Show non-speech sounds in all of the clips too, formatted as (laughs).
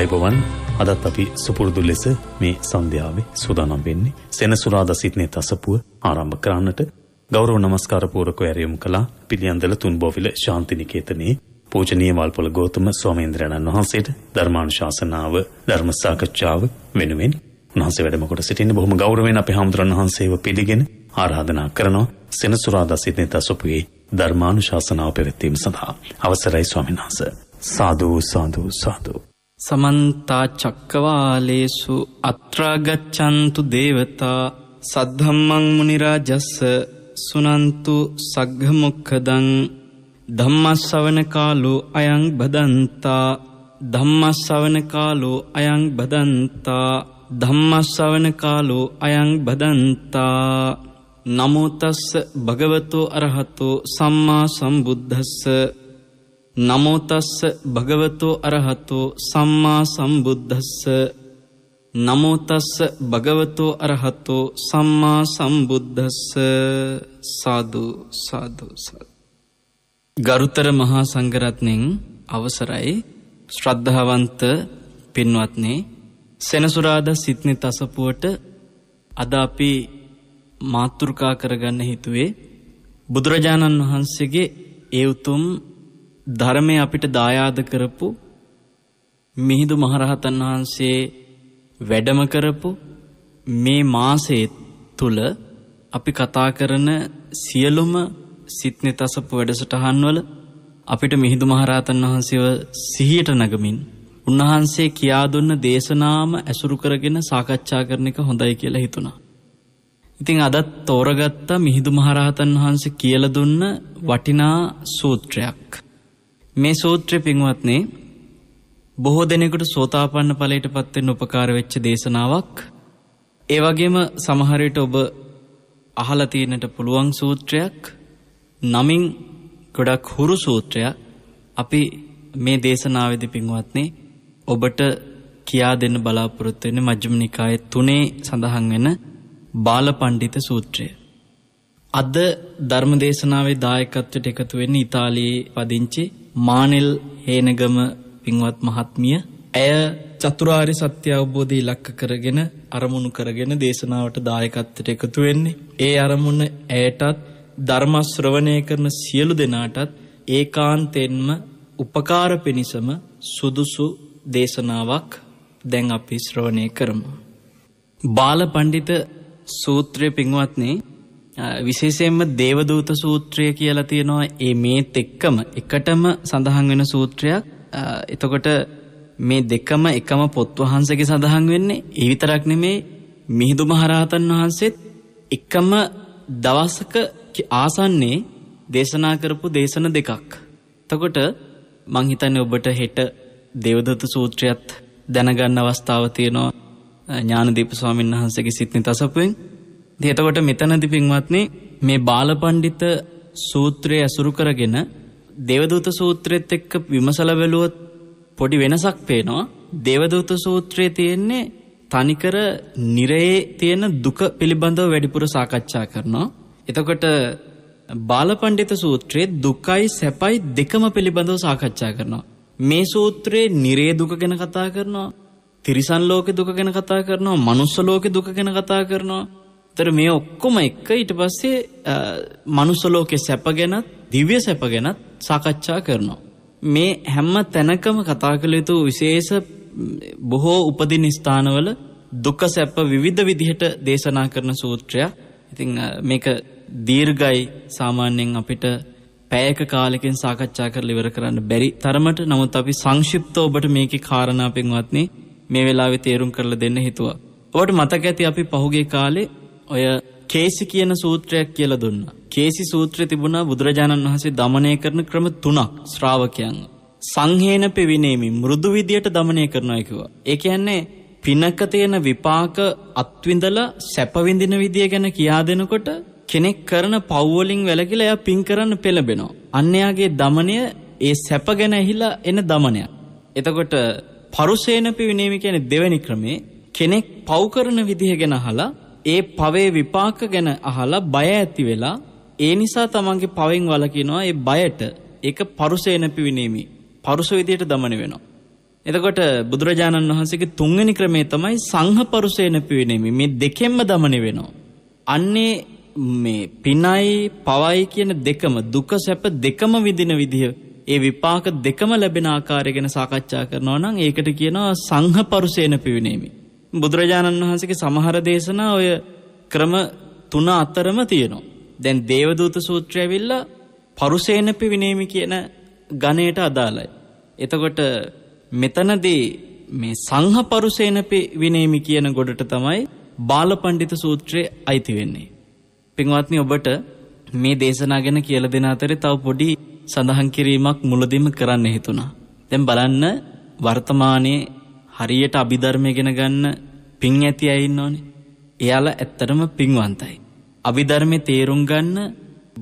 අයිබවන් අදත් අපි සුපුරුදු ලෙස මේ සන්ධ්‍යාවේ සූදානම් වෙන්නේ සෙනසුරාදා සිටිනේ තසපුව ආරම්භ කරන්නට ගෞරව නමස්කාර පූර්වකව ඇරයුම් කළා පිළියන්දල තුන්බෝවිල ශාන්තිනිකේතනයේ පූජනීය වල්පොල ගෞතම ස්වාමීන්ද්‍රයන්න් වහන්සේට ධර්මානුශාසනාව ධර්ම සාකච්ඡාව වෙනුවෙන් උන්වහන්සේ වැඩම කොට සිටින්නේ බොහොම ගෞරවයෙන් අපේ හාමුදුරන් වහන්සේව පිළිගෙන ආරාධනා කරනවා සෙනසුරාදා සිටිනේ තසපුවේ ධර්මානුශාසනාව පැවැත්වීම සඳහා අවසරයි ස්වාමීන් වහන්සේ සාදු සාදු සාදු සමන්තා චක්කවාලේසු අත්‍රාගච්චන්තු දේවතා සද්ධම්මං මුනිරාජස්ස සුනන්තු සග්ගමොක්කදං ධම්මස්සවන කාලෝ අයං බදන්තා ධම්මස්සවන කාලෝ අයං බදන්තා ධම්මස්සවන කාලෝ අයං බදන්තා නමුතස්ස භගවතෝ අරහතෝ සම්මා සම්බුද්ධස්ස නමෝතස්ස භගවතෝ අරහතෝ සම්මා සම්බුද්ධස්ස නමෝතස්ස භගවතෝ අරහතෝ සම්මා සම්බුද්ධස්ස සාදු සාදු ගරුතර මහා සංගරත්නෙන් අවසරයි ශ්‍රද්ධාවන්ත පින්වත්නේ සෙනසුරාද සිත්නි තසපුවට අද අපි මාතෘකා කරගන්න හිතුවේ බුදුරජාණන් වහන්සේගේ ඒ උතුම් ධර්මය අපිට දායාද කරපු මිහිඳු මහරහතන් වහන්සේ වැඩම කරපු මේ මාසයේ තුල අපි කතා කරන සියලුම සිත්නේ තසපු වැඩසටහන්වල අපිට මිහිඳු මහරහතන් වහන්සේව සිහියට නගමින් උන්වහන්සේ කියා දුන්න දේශනාම ඇසුරු කරගෙන සාකච්ඡා කරන එක හොඳයි කියලා හිතුණා. ඉතින් අදත් තෝරගත්ත මිහිඳු මහරහතන් වහන්සේ කියලා දුන්න වටිනා සූත්‍රයක්. මේ සූත්‍රය පින්වත්නේ බොහෝ දෙනෙකුට සෝතාපන්න ඵලයට පත්වෙන්න උපකාර වෙච්ච දේශනාවක්. ඒ වගේම සමහර විට ඔබ අහලා තියෙන්නට පුළුවන් සූත්‍රයක් නමින් ගොඩක් හුරු සූත්‍රයක් අපි මේ දේශනාවේදී පින්වත්නි ඔබට කියා දෙන්න බලාපොරොත්තු වෙන්නේ මජ්ක්‍ධිම නිකායේ 3 සඳහන් වෙන බාලපඬිත සූත්‍රය. අද ධර්මදේශනාවේ දායකත්වයට එකතු වෙන්න ඉතාලියේ පදිංචි මානෙල් හේනගම පින්වත් මහත්මිය ඇය චතුරාර්ය සත්‍ය අවබෝධය ඉලක්ක කරගෙන අරමුණු කරගෙන දේශනාවට දායකත්වයට එකතු වෙන්නේ. ඒ අරමුණ ඇයටත් ධර්ම ශ්‍රවණය කරන සියලු දෙනාටත් ඒකාන්තෙන්ම උපකාර පිණිසම සුදුසු දේශනාවක් දැන් අපි ශ්‍රවණය කරමු. බාල පඬිත සූත්‍රය පින්වත්නේ විශේෂයෙන්ම දේවදූත සූත්‍රය කියලා තියෙනවා ඒ මේත් එක්කම එකටම සඳහන් වෙන සූත්‍රයක් එතකොට මේ දෙකම එකම පොත් වහන්සේගේ සඳහන් වෙන්නේ ඒ විතරක් නෙමේ මිහිඳු මහරහතන් වහන්සේත් එකම දවසක ආසන්නේ දේශනා කරපු දේශන දෙකක්. එතකොට මං හිතන්නේ ඔබට හෙට දේවදත්ත සූත්‍රයත් දැනගන්න අවස්ථාව තියෙනවා ඥානදීප ස්වාමීන් වහන්සේගේ සිත්නි තසපුවෙන් එතකොට මෙතනදි පින්වත්නි මේ බාලපණ්ඩිත සූත්‍රය ඇසුරු කරගෙන දේවදූත සූත්‍රෙත් එක්ක විමසලා බැලුවොත් පොඩි වෙනසක් පේනවා. දේවදූත සූත්‍රයේ තියෙන්නේ තනිකර නිරයේ තියෙන දුක පිළිබඳව වැඩිපුර සාකච්ඡා කරනවා. එතකොට බාලපණ්ඩිත සූත්‍රයේ දුකයි සැපයි දෙකම පිළිබඳව සාකච්ඡා කරනවා. මේ සූත්‍රයේ නිරේ දුක ගැන කතා කරනවා. තිරිසන් ලෝකේ දුක ගැන කතා කරනවා. මනුස්ස ලෝකේ දුක ගැන කතා කරනවා. තර මේ ඔක්කොම එක්ක ඊට පස්සේ මනුසලෝකෙ සැප ගැනත් දිව්‍ය සැප ගැනත් සාකච්ඡා කරනවා. මේ හැම්ම තැනකම කතා කළ යුතු විශේෂ බොහෝ උපදින ස්ථානවල දුක සැප විවිධ විදිහට දේශනා කරන සූත්‍රයක්. ඉතිං මේක දීර්ගයි සාමාන්‍යයෙන් අපිට පැයක කාලෙකින් සාකච්ඡා කරලා ඉවර කරන්න බැරි තරමට නමුත් අපි සංක්ෂිප්තව ඔබට මේකේ කාරණා පෙන්වත්නි මේ වෙලාවේ තේරුම් කරලා දෙන්න හිතුවා. ඔබට මතක ඇති අපි පහුගිය කාලේ ඔය කේසි කියන සූත්‍රයක් කියලා දුන්නා. කේසි සූත්‍රය තිබුණා බුදුරජාණන් වහන්සේ দমনය කරන ක්‍රම තුනක් ශ්‍රාවකයන්. සංහේන පෙවිනේමි මෘදු විදියට দমনය කරනවා කිව්වා. ඒ කියන්නේ පිනක තියෙන විපාක අත්විඳලා සැප විඳින විදිය ගැන කියා දෙනකොට කෙනෙක් කරන පව් වලින් වැළකීලා එයා පින් කරන්න පෙළඹෙනවා. අන්න එයාගේ দমনය ඒ සැප ගැන ඇහිලා එන দমনයක්. එතකොට පරුසේන පිවිනේමි කියන්නේ දෙවෙනි ක්‍රමේ කෙනෙක් පව් කරන විදිහ ගැන අහලා ඒ පවේ විපාක ගැන අහලා බය ඇති වෙලා ඒ නිසා තමන්ගේ පවෙන් වළකිනවා ඒ බයට ඒක පරුසේන පිවිනීමි. පරුස විදියට দমন වෙනවා. එතකොට බුදුරජාණන් වහන්සේගේ තුන්වෙනි ක්‍රමේ තමයි සංහපරුසේන පිවිනීමි. මේ දෙකෙන්ම দমন වෙනවා. අන්නේ මේ පිනයි පවයි කියන දෙකම දුක සැප දෙකම විඳින විදිය ඒ විපාක දෙකම ලැබෙන ආකාරය ගැන සාකච්ඡා කරනවා නම් ඒකට කියනවා සංහපරුසේන පිවිනීමේ බුදුරජාණන් වහන්සේගේ සමහර දේශනා ඔය ක්‍රම තුන අතරම තියෙනවා. දැන් දේවදූත සූත්‍රය ඇවිල්ලා පරුසේනපි විනේමි කියන ගණයට අදාළයි. එතකොට මෙතනදී මේ සංහ පරුසේනපි විනේමි කියන ගොඩට තමයි බාලපණ්ඩිත සූත්‍රය අයිති වෙන්නේ. පින්වත්නි ඔබට මේ දේශනා ගැන කියලා දෙන අතරේ තව පොඩි සඳහන් කිරීමක් මුලදීම කරන්න හිතුණා. දැන් බලන්න වර්තමානයේ හරියට අභිධර්මය ගෙන ගන්න පින් ඇති අය ඉන්නෝනේ. එයාලා ඇත්තටම පින්වන්තයි. අභිධර්මයේ තේරුම් ගන්න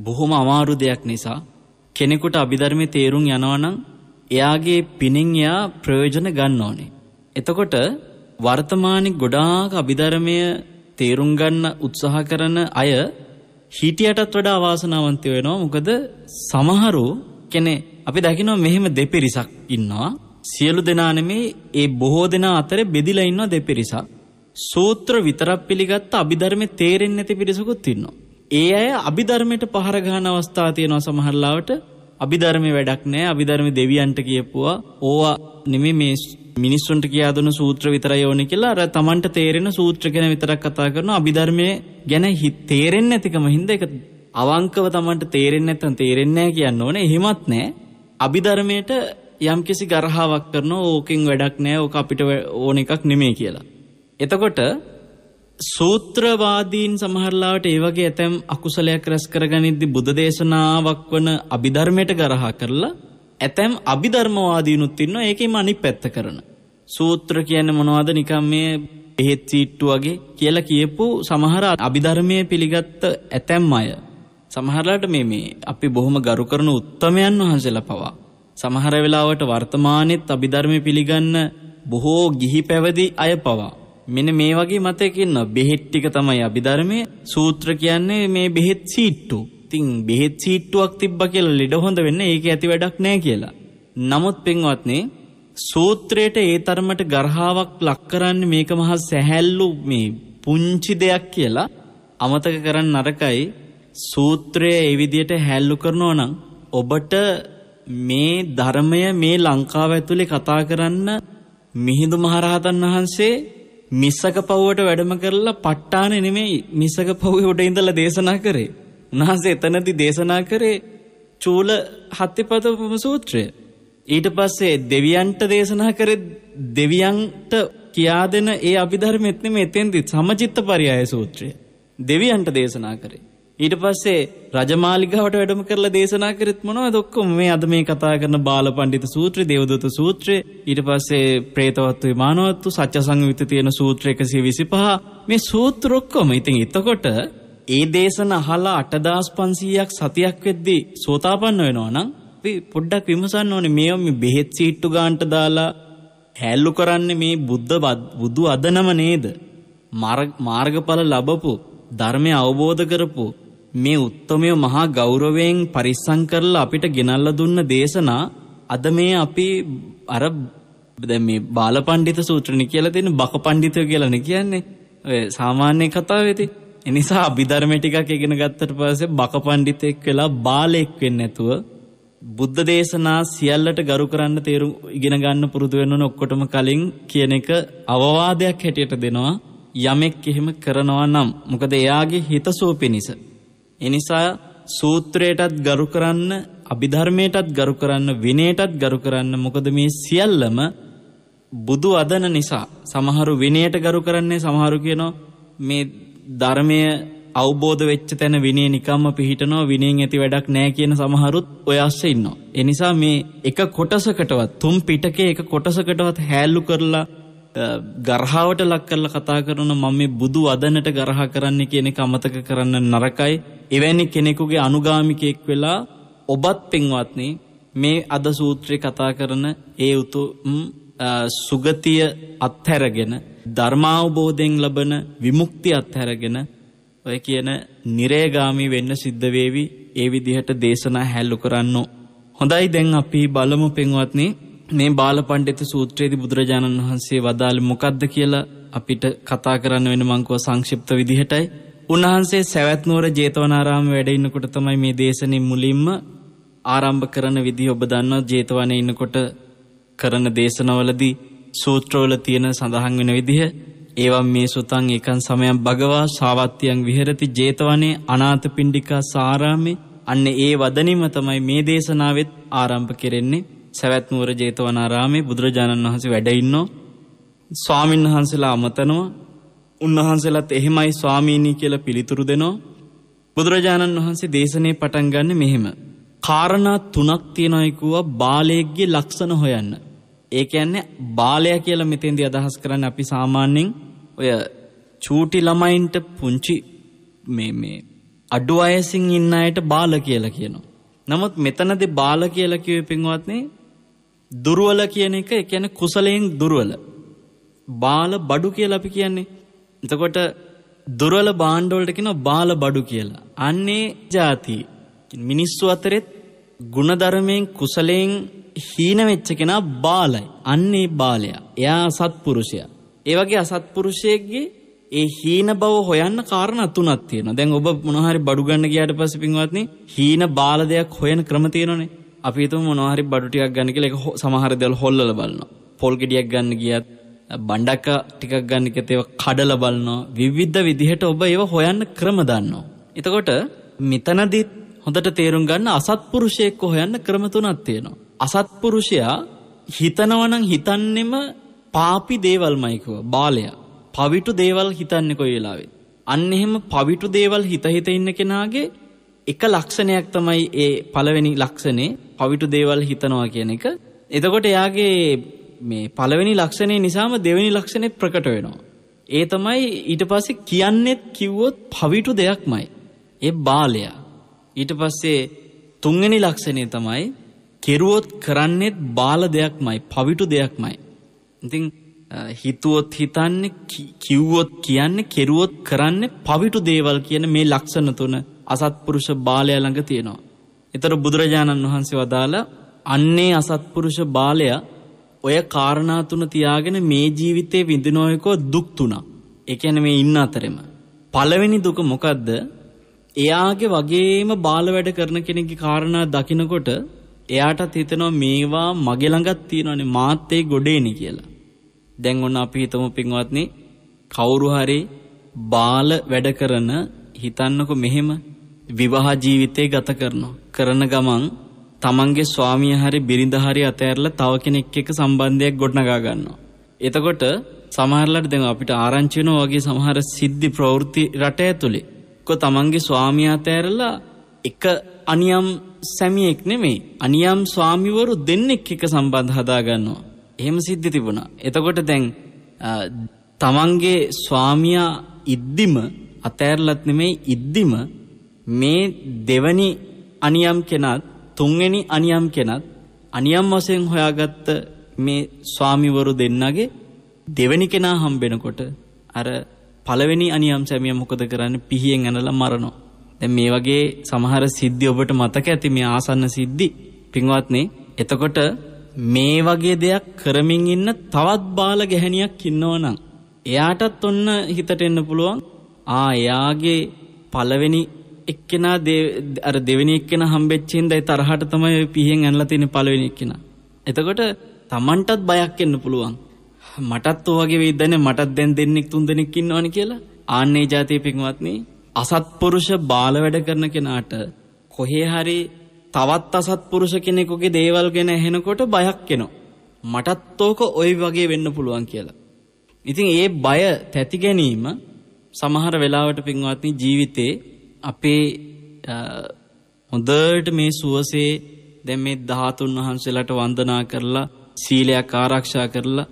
බොහොම අමාරු දෙයක් නිසා කෙනෙකුට අභිධර්මයේ තේරුම් යනවා නම් එයාගේ පිනෙන් එයා ප්‍රයෝජන ගන්න ඕනේ. එතකොට වර්තමානයේ ගොඩාක් අභිධර්මය තේරුම් ගන්න උත්සාහ කරන අය හිටියටත් වඩා අවාසනාවන්තය වෙනවා මොකද සමහරු කෙනෙ අපි දකිනවා මෙහෙම දෙපිරිසක් ඉන්නවා සියලු දෙනා නෙමේ ඒ බොහෝ දෙනා අතර බෙදිලා ඉන්නවා දෙපිරිසක්. සූත්‍ර විතරක් පිළිගත්ත අභිධර්මයේ තේරෙන්නේ නැති පිරිසකුත් ඉන්නවා. ඒ අය අභිධර්මයට පහර ගහන අවස්ථා තියෙනවා සමහරලාවට. අභිධර්මයේ වැඩක් නැහැ. අභිධර්මයේ දෙවියන්ට කියපුවා ඕවා නෙමෙයි මේ මිනිස්සුන්ට කියා දුන්න සූත්‍ර විතරයි ඕනේ කියලා අර Tamanට තේරෙන සූත්‍ර ගැන විතරක් කතා කරනවා. අභිධර්මයේ ගැන තේරෙන්නේ නැතිකම හින්දා ඒක අවංකව Tamanට තේරෙන්නේ නැත්නම් තේරෙන්නේ නැහැ කියන්න ඕනේ. එහෙමත් නැහැ. අභිධර්මයට යම්කිසි ගරහාවක් කරන ඕකෙන් වැඩක් නෑ ඕක අපිට ඕන එකක් නෙමේ කියලා. එතකොට සූත්‍රවාදීන් සමහරලාට ඒ වගේ ඇතැම් අකුසලයක් රැස් කරගනිද්දි බුද්ධ දේශනාවක් වන අභිධර්මයට ගරහා කරලා ඇතැම් අභිධර්මවාදීනුත් ඉන්නවා ඒකෙම අනිත් පැත්ත කරන. සූත්‍ර කියන්නේ මොනවද නිකම් මේ එහෙත් සීට්ටු වගේ කියලා කියපු සමහර අභිධර්මයේ පිළිගත්ත ඇතැම් අය සමහරලාට මේ මේ අපි බොහොම ගරු කරන උත්තමයන් වහන්සේලා පවා සමහර වෙලාවට වර්තමානෙත් අභිධර්මය පිළිගන්න බොහෝ ගිහි පැවදි අය පවා මෙන්න මේ වගේ මතයක් ඉන්නවා බෙහෙත් ටික තමයි අභිධර්මයේ සූත්‍ර කියන්නේ මේ බෙහෙත් සීට්ටු. ඉතින් බෙහෙත් සීට්ටුවක් තිබ්බා කියලා ලෙඩ හොඳ වෙන්න ඒක ඇති වැඩක් නෑ කියලා. නමුත් පින්වත්නි සූත්‍රයට ඒ තරමට ගර්හාවක් ලක් කරන්න මේක මහා සැහැල්ලු මේ පුංචි දෙයක් කියලා අමතක කරන්න නරකයි සූත්‍රය ඒ විදියට හැල්ලු කරනවා නම් ඔබට මේ ධර්මය මේ ලංකාව ඇතුලේ කතා කරන්න මිහිඳු මහරහතන් වහන්සේ මිස්සක පව්වට වැඩම කරලා ප ဋ ාණ නෙමෙයි මිස්සක පව්වේ උඩ ඉඳලා දේශනා කරේ. උන්වහන්සේ එතනදී දේශනා කරේ චූල හත්තිපතපම සූත්‍රය. ඊට පස්සේ දෙවියන්ට දේශනා කරේ දෙවියන්ට කියා දෙන ඒ අභිධර්මෙත් නෙමෙයි එතෙන්දී සමචිත්ත පරයය සූත්‍රය. දෙවියන්ට දේශනා කරේ. ඊට පස්සේ රජමාලිගාවට වැඩම කරලා දේශනා කරෙත් මොනවද ඔක්කොම මේ අද මේ කතා කරන බාලපඬිත සූත්‍රය, දේවදූත සූත්‍රය, ඊට පස්සේ പ്രേතවත්තු විමානවත්තු සත්‍ය සංවිත තියෙන සූත්‍ර 125 මේ සූත්‍ර ඔක්කොම. ඉතින් එතකොට ඒ දේශන අහලා 8500ක් සතියක් වෙද්දී සෝතාපන්න වෙනවා නම් අපි පොඩ්ඩක් විමසන්න ඕනේ මේව මේ බෙහෙත් සීට්ටු ගන්නට දාලා හැල්ලු කරන්නේ මේ බුද්ධ බුදු අදනම නේද? මාර්ගඵල ලැබපු ධර්මය අවබෝධ කරපු මේ උත්තමය මහා ගෞරවයෙන් පරිස්සම් කරලා අපිට ගෙනල්ලා දුන්න දේශනා අද මේ අපි අර දැන් මේ බාලපඬිත සූත්‍රණි කියලා තියෙන බකපඬිතය කියලානේ කියන්නේ. ඔය සාමාන්‍ය කතාවේදී. ඒ නිසා අභිධර්ම ටිකක් ඉගෙන ගත්තට පස්සේ බකපඬිතෙක් වෙලා බාලෙක් වෙන්නේ නැතුව බුද්ධ දේශනා සියල්ලට ගරු කරන්න තේරුම් ඉගෙන ගන්න පුරුදු වෙනවන ඔක්කොටම කලින් කියන එක අවවාදයක් හැටියට දෙනවා යමෙක් එහෙම කරනවා නම් මොකද එයාගේ හිතසුව පිණිස එනිසා සූත්‍රයටත් ගරු කරන්න අභිධර්මයටත් ගරු කරන්න විනයටත් ගරු කරන්න මොකද මේ සියල්ලම බුදු අදන නිසා සමහරු විනයට ගරු කරන්නේ සමහරු කියනවා මේ ධර්මය අවබෝධ වෙච්ච තැන විනේ නිකම්ම පිහිටනවා විනයෙන් ඇති වැඩක් නෑ කියන සමහරුත් ඔය අස්ස ඉන්නවා. එනිසා මේ එක කොටසකටවත් තුම් පිටකේ එක කොටසකටවත් හැල්ලු කරලා ගරහාවට ලක් කරලා කතා කරන මම මේ බුදු වදනට ගරහා කරන්න කියන එක අමතක කරන්න නරකයි. එවැනි කෙනෙකුගේ අනුගාමිකයෙක් වෙලා ඔබත් පින්වත්නි මේ අද සූත්‍රේ කතා කරන ඒ උතුම් සුගතිය අත්හැරගෙන ධර්මාවබෝධයෙන් ලබන විමුක්තිය අත්හැරගෙන ඔය කියන නිරේගාමී වෙන්න සිද්ධ වේවි. ඒ විදිහට දේශනා හැල්ලු කරන්න. හොඳයි දැන් අපි බලමු පින්වත්නි මේ බාලපණ්ඩිත සූත්‍රයේදී බුදුරජාණන් වහන්සේ වදාළ මොකද්ද කියලා අපිට කතා කරන්න වෙන මංකුව සංක්ෂිප්ත විදිහටයි. උන්වහන්සේ සවැත් නුවර ජේතවනාරාම වැඩ ඉන්නකොට තමයි මේ දේශනේ මුලින්ම ආරම්භ කරන විදිහ ඔබ දන්නවා ජේතවනේ ඉන්නකොට කරන දේශනවලදී සූත්‍රවල තියෙන සඳහන් වෙන විදිහ ඒවම් මේ සුතං එකන් සමයන් භගවා සාවත්තියන් විහෙරති ජේතවනේ අනාථපිණ්ඩිකා සාරාමේ අන්න ඒ වදනින්ම තමයි මේ දේශනාවෙත් ආරම්භ කෙරෙන්නේ සැවැත් නුවර ජේතවනාරාමේ බුදුරජාණන් වහන්සේ වැඩ ඉන්නෝ ස්වාමින් වහන්සේලා අමතනවා උන්වහන්සේලාත් එහෙමයි ස්වාමීනී කියලා පිළිතුරු දෙනවා බුදුරජාණන් වහන්සේ දේශනේ පටන් ගන්න මෙහෙම කාරණා තුනක් තියෙනයි කිව්වා බාලයෙක්ගේ ලක්ෂණ හොයන්න ඒ කියන්නේ බාලයා කියලා මෙතෙන්දී අදහස් කරන්නේ අපි සාමාන්‍යයෙන් ඔය චූටි ළමයින්ට පුංචි මේ මේ අඩු වයසින් ඉන්න අයට බාල කියලා කියනවා නමුත් මෙතනදී බාල කියලා කිව්වෙ පින්වත්නේ දුර්වල කියන එක ඒ කියන්නේ කුසලයෙන් දුර්වල. බාල බඩු කියලා අපි කියන්නේ. එතකොට දුර්වල භාණ්ඩ වලට කියනවා බාල බඩු කියලා. අන්නේ ಜಾති මිනිස්සු අතරෙත් ಗುಣධර්මයෙන් කුසලයෙන් හීන වෙච්ච කෙනා බාලයි. අන්නේ බාලයා. එයා අසත්පුරුෂයා. ඒ වගේ අසත්පුරුෂයෙක්ගේ ඒ හීන බව හොයන්න කාරණා තුනක් තියෙනවා. දැන් ඔබ මොනවා හරි බඩු ගන්න ගියාට පස්සේ පින්වත්නි හීන බාල දෙයක් හොයන ක්‍රම තියෙනවනේ. අපි හිතමු මොනවා හරි බඩු ටිකක් ගන්න කියලා ඒක සමහර දේවල් හොල්ලලා බලනවා. පොල් ගෙඩියක් ගන්න ගියත් බණ්ඩක ටිකක් ගන්න කිව්වත් ඒවා කඩලා බලනවා. විවිධ විදිහට ඔබ ඒව හොයන්න ක්‍රම දන්නවා. එතකොට මෙතනදිත් හොඳට තේරුම් ගන්න අසත්පුරුෂයෙක්ව හොයන්න ක්‍රම තුනක් තියෙනවා. අසත්පුරුෂයා හිතනවා නම් හිතන්නෙම පාපි දේවල්මයි කිව්වා බාලයා. පවිටු දේවල් හිතන්නේ කොයි වෙලාවෙත්. අන්න එහෙම පවිටු දේවල් හිත හිත ඉන්න කෙනාගේ එක ලක්ෂණයක් තමයි ඒ පළවෙනි ලක්ෂණේ පවිටු දේවල් හිතනවා කියන එක. එතකොට එයාගේ මේ පළවෙනි ලක්ෂණය නිසාම දෙවෙනි ලක්ෂණය ප්‍රකට වෙනවා. ඒ තමයි ඊට පස්සේ කියන්නෙත් කිව්වොත් පවිටු දෙයක්මයි. ඒ බාලයා. ඊට පස්සේ තුන්වෙනි ලක්ෂණය තමයි කෙරුවොත් කරන්නෙත් බාල දෙයක්මයි පවිටු දෙයක්මයි. ඉතින් හිතුවොත් හිතන්නේ කිව්වොත් කියන්නේ කෙරුවොත් කරන්නේ පවිටු දේවල් කියන මේ ලක්ෂණ තුන අසත්පුරුෂ බාලයා ළඟ තියෙනවා. එතර බුදුරජාණන් වහන්සේ වදාළ අන්නේ අසත්පුරුෂ බාලයා ඔය කාරණා තුන තියාගෙන මේ ජීවිතේ විඳිනෝයකෝ දුක් තුනක්. ඒ කියන්නේ මේ ඉන්න අතරෙම. පළවෙනි දුක මොකද්ද? එයාගේ වගේම බාල වැඩ කරන කෙනෙක්ගේ කාරණා දකිනකොට එයාටත් හිතෙනවා මේවා මගේ ළඟත් තියෙනවනේ මාත් ඒ ගොඩේනේ කියලා. දැන් ඔන්න අපි හිතමු පින්වත්නි කවුරු හරි බාල වැඩ කරන හිතන්නකෝ මෙහෙම විවාහ ජීවිතේ ගත කරනවා. කරන ගමන් තමන්ගේ ස්වාමිය හරි බිරිඳ හරි අතෑරලා තව කෙනෙක් එක්ක සම්බන්ධයක් ගොඩනගා ගන්නවා. එතකොට සමහරලාට දැන් අපිට ආරංචි වෙනවා වගේ සමහර සිද්ධි ප්‍රවෘත්ති රට ඇතුලේ. කො තමන්ගේ ස්වාමියා අතෑරලා එක අනියම් සැමියෙක් නෙමෙයි අනියම් ස්වාමිවරු දෙන්නෙක් එක්ක සම්බන්ධ හදා ගන්නවා. එහෙම සිද්ධි තිබුණා. එතකොට දැන් තමන්ගේ ස්වාමියා ඉද්දිම අතෑරලත් නෙමෙයි ඉද්දිම මේ දෙවනි අනියම් කෙනත් තුන්වෙනි අනියම් කෙනත් අනියම් වශයෙන් හොයාගත්ත මේ ස්වාමිවරු දෙන්නගේ දෙවැනි කෙනා හම්බෙනකොට අර පළවෙනි අනියම් සැමිය මොකද කරන්නේ පිහියෙන් ඇනලා මරනවා. දැන් මේ වගේ සමහර සිද්ධි ඔබට මතක ඇති මේ ආසන්න සිද්ධි. පින්වත්නි, එතකොට මේ වගේ දෙයක් කරමින් ඉන්න තවත් බාල ගැහණියක් ඉන්නවනම් එයාටත් ඔන්න හිතට එන්න පුළුවන් ආ එයාගේ පළවෙනි එක්කෙනා අර දෙවෙනි එක්කෙන හම්බෙච්චෙන්ද ඒ තරහට තමයි පිහෙන් ඇනලා තියෙන පළවෙනි එක්කෙනා. එතකොට Tamanටත් බයක් එන්න පුළුවන්. මටත් ඔයගේ වෙයිද දැනේ මටත් දැන් දෙන්නෙක් තුන් දෙනෙක් ඉන්නවනේ කියලා. ආන්නේ જાතිය පින්වත්නි අසත්පුරුෂ බාල වැඩ කරන කෙනාට කොහේ හරි තවත් අසත්පුරුෂ කෙනෙකුගේ දේවල් ගැන ඇහෙනකොට බයක් එනවා. මටත් ඕක ওই වගේ වෙන්න පුළුවන් කියලා. ඉතින් ඒ බය තැති ගැනීම සමහර වෙලාවට පින්වත්නි ජීවිතේ අපේ හොඳට මේ සුවසේ දැන් මේ ධාතුන් වහන්සේලාට වන්දනා කරලා සීලයක් ආරක්ෂා කරලා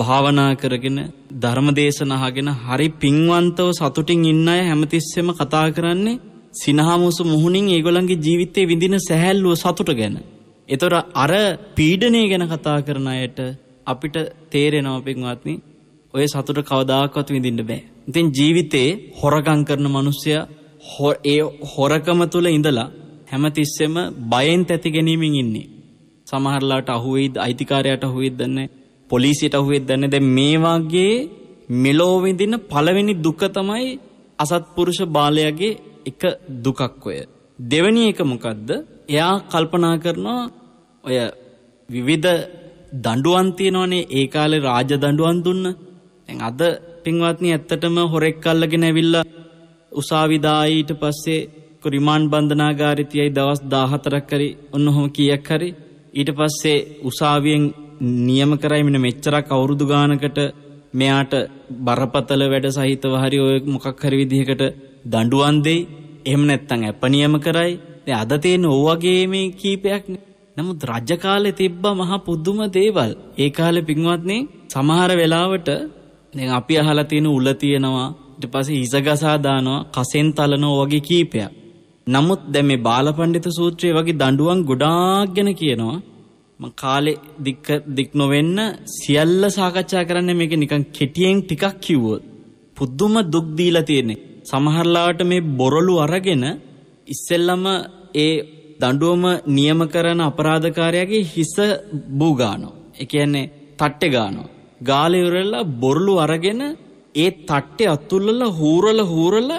භාවනා කරගෙන ධර්ම දේශනහගෙන හරි පින්වන්තව සතුටින් ඉන්න අය හැමතිස්සෙම කතා කරන්නේ සිනහාමුසු මුහුණින් ඒගොල්ලන්ගේ ජීවිතේ විඳින සැහැල්ලුව සතුට ගැන. ඒතොර අර පීඩනය ගැන කතා කරන අයට අපිට තේරෙනවා පින්වත්නි ඔය සතුට කවදාකවත් විඳින්න බෑ. ඉතින් ජීවිතේ හොරගම් කරන මිනිස්සයා ඒ හොරකම තුළ ඉඳලා හැමතිස්සෙම බයෙන් තැති ගැනීමින් ඉන්නේ. සමහරලාට අහුවෙයිද අයිතිකාරයට අහුවෙයිද දන්නේ පොලිසියට අහුවෙයිද දන්නේ දැන් මේ වාගේ මෙලෝ විඳින පළවෙනි දුක තමයි අසත්පුරුෂ බාලයාගේ එක දුකක් ඔය. දෙවෙනි එක මොකද්ද? එයා කල්පනා කරනවා ඔය විවිධ දඬුවම් තියෙනවනේ ඒ කාලේ රාජ දඬුවම් දුන්න. දැන් අද පින්වත්නි ඇත්තටම හොරෙක් අල්ලගෙන ඇවිල්ලා උසාවිදායීට පස්සේ රිමාන්් බන්ධනාගාරිතියයි දවස් දාහතරක් කරි ඔන්නොහොම කියක් හරි ඊට පස්සේ උසාවියෙන් නියම කරයි මෙන මෙච්චරක් අවුරුදු ගානකට මෙයාට බරපතල වැඩ සහිතව හරි ඔය මොකක් හරි විදිහකට දඬුවම් දෙයි එහෙම නැත්නම් ඇප නියම කරයි දැන් අද තියෙන ඕවගේ මේ කීපයක් නමුත් රජ කාලේ තිබ්බා මහා පුදුම දේවල් ඒ කාලේ පින්වත්නි සමහර වෙලාවට දැන් අපි අහලා තියෙන උල තියෙනවා ඊට පස්සේ හිස ගසා දානවා කසෙන් තලනවා වගේ කීපයක්. නමුත් දැන් මේ බාලපඬිත සූත්‍රය වගේ දඬුවම් ගොඩාක් ගැන කියනවා. මම කාලේ දික් දික් නොවෙන්න සියල්ල සාකච්ඡා කරන්න මේක නිකන් කෙටියෙන් ටිකක් කිව්වොත් පුදුම දුක් දීලා තියෙන්නේ. සමහරලාට මේ බොරළු අරගෙන ඉස්සෙල්ලම ඒ දඬුවම නියම කරන අපරාධකාරයාගේ හිස බූ ගානවා. ඒ කියන්නේ තට්ටේ ගානවා. ගාලේ ඉවරලා බොරළු අරගෙන ඒ තට්ටේ අත්තුල්ලල හූරල හූරල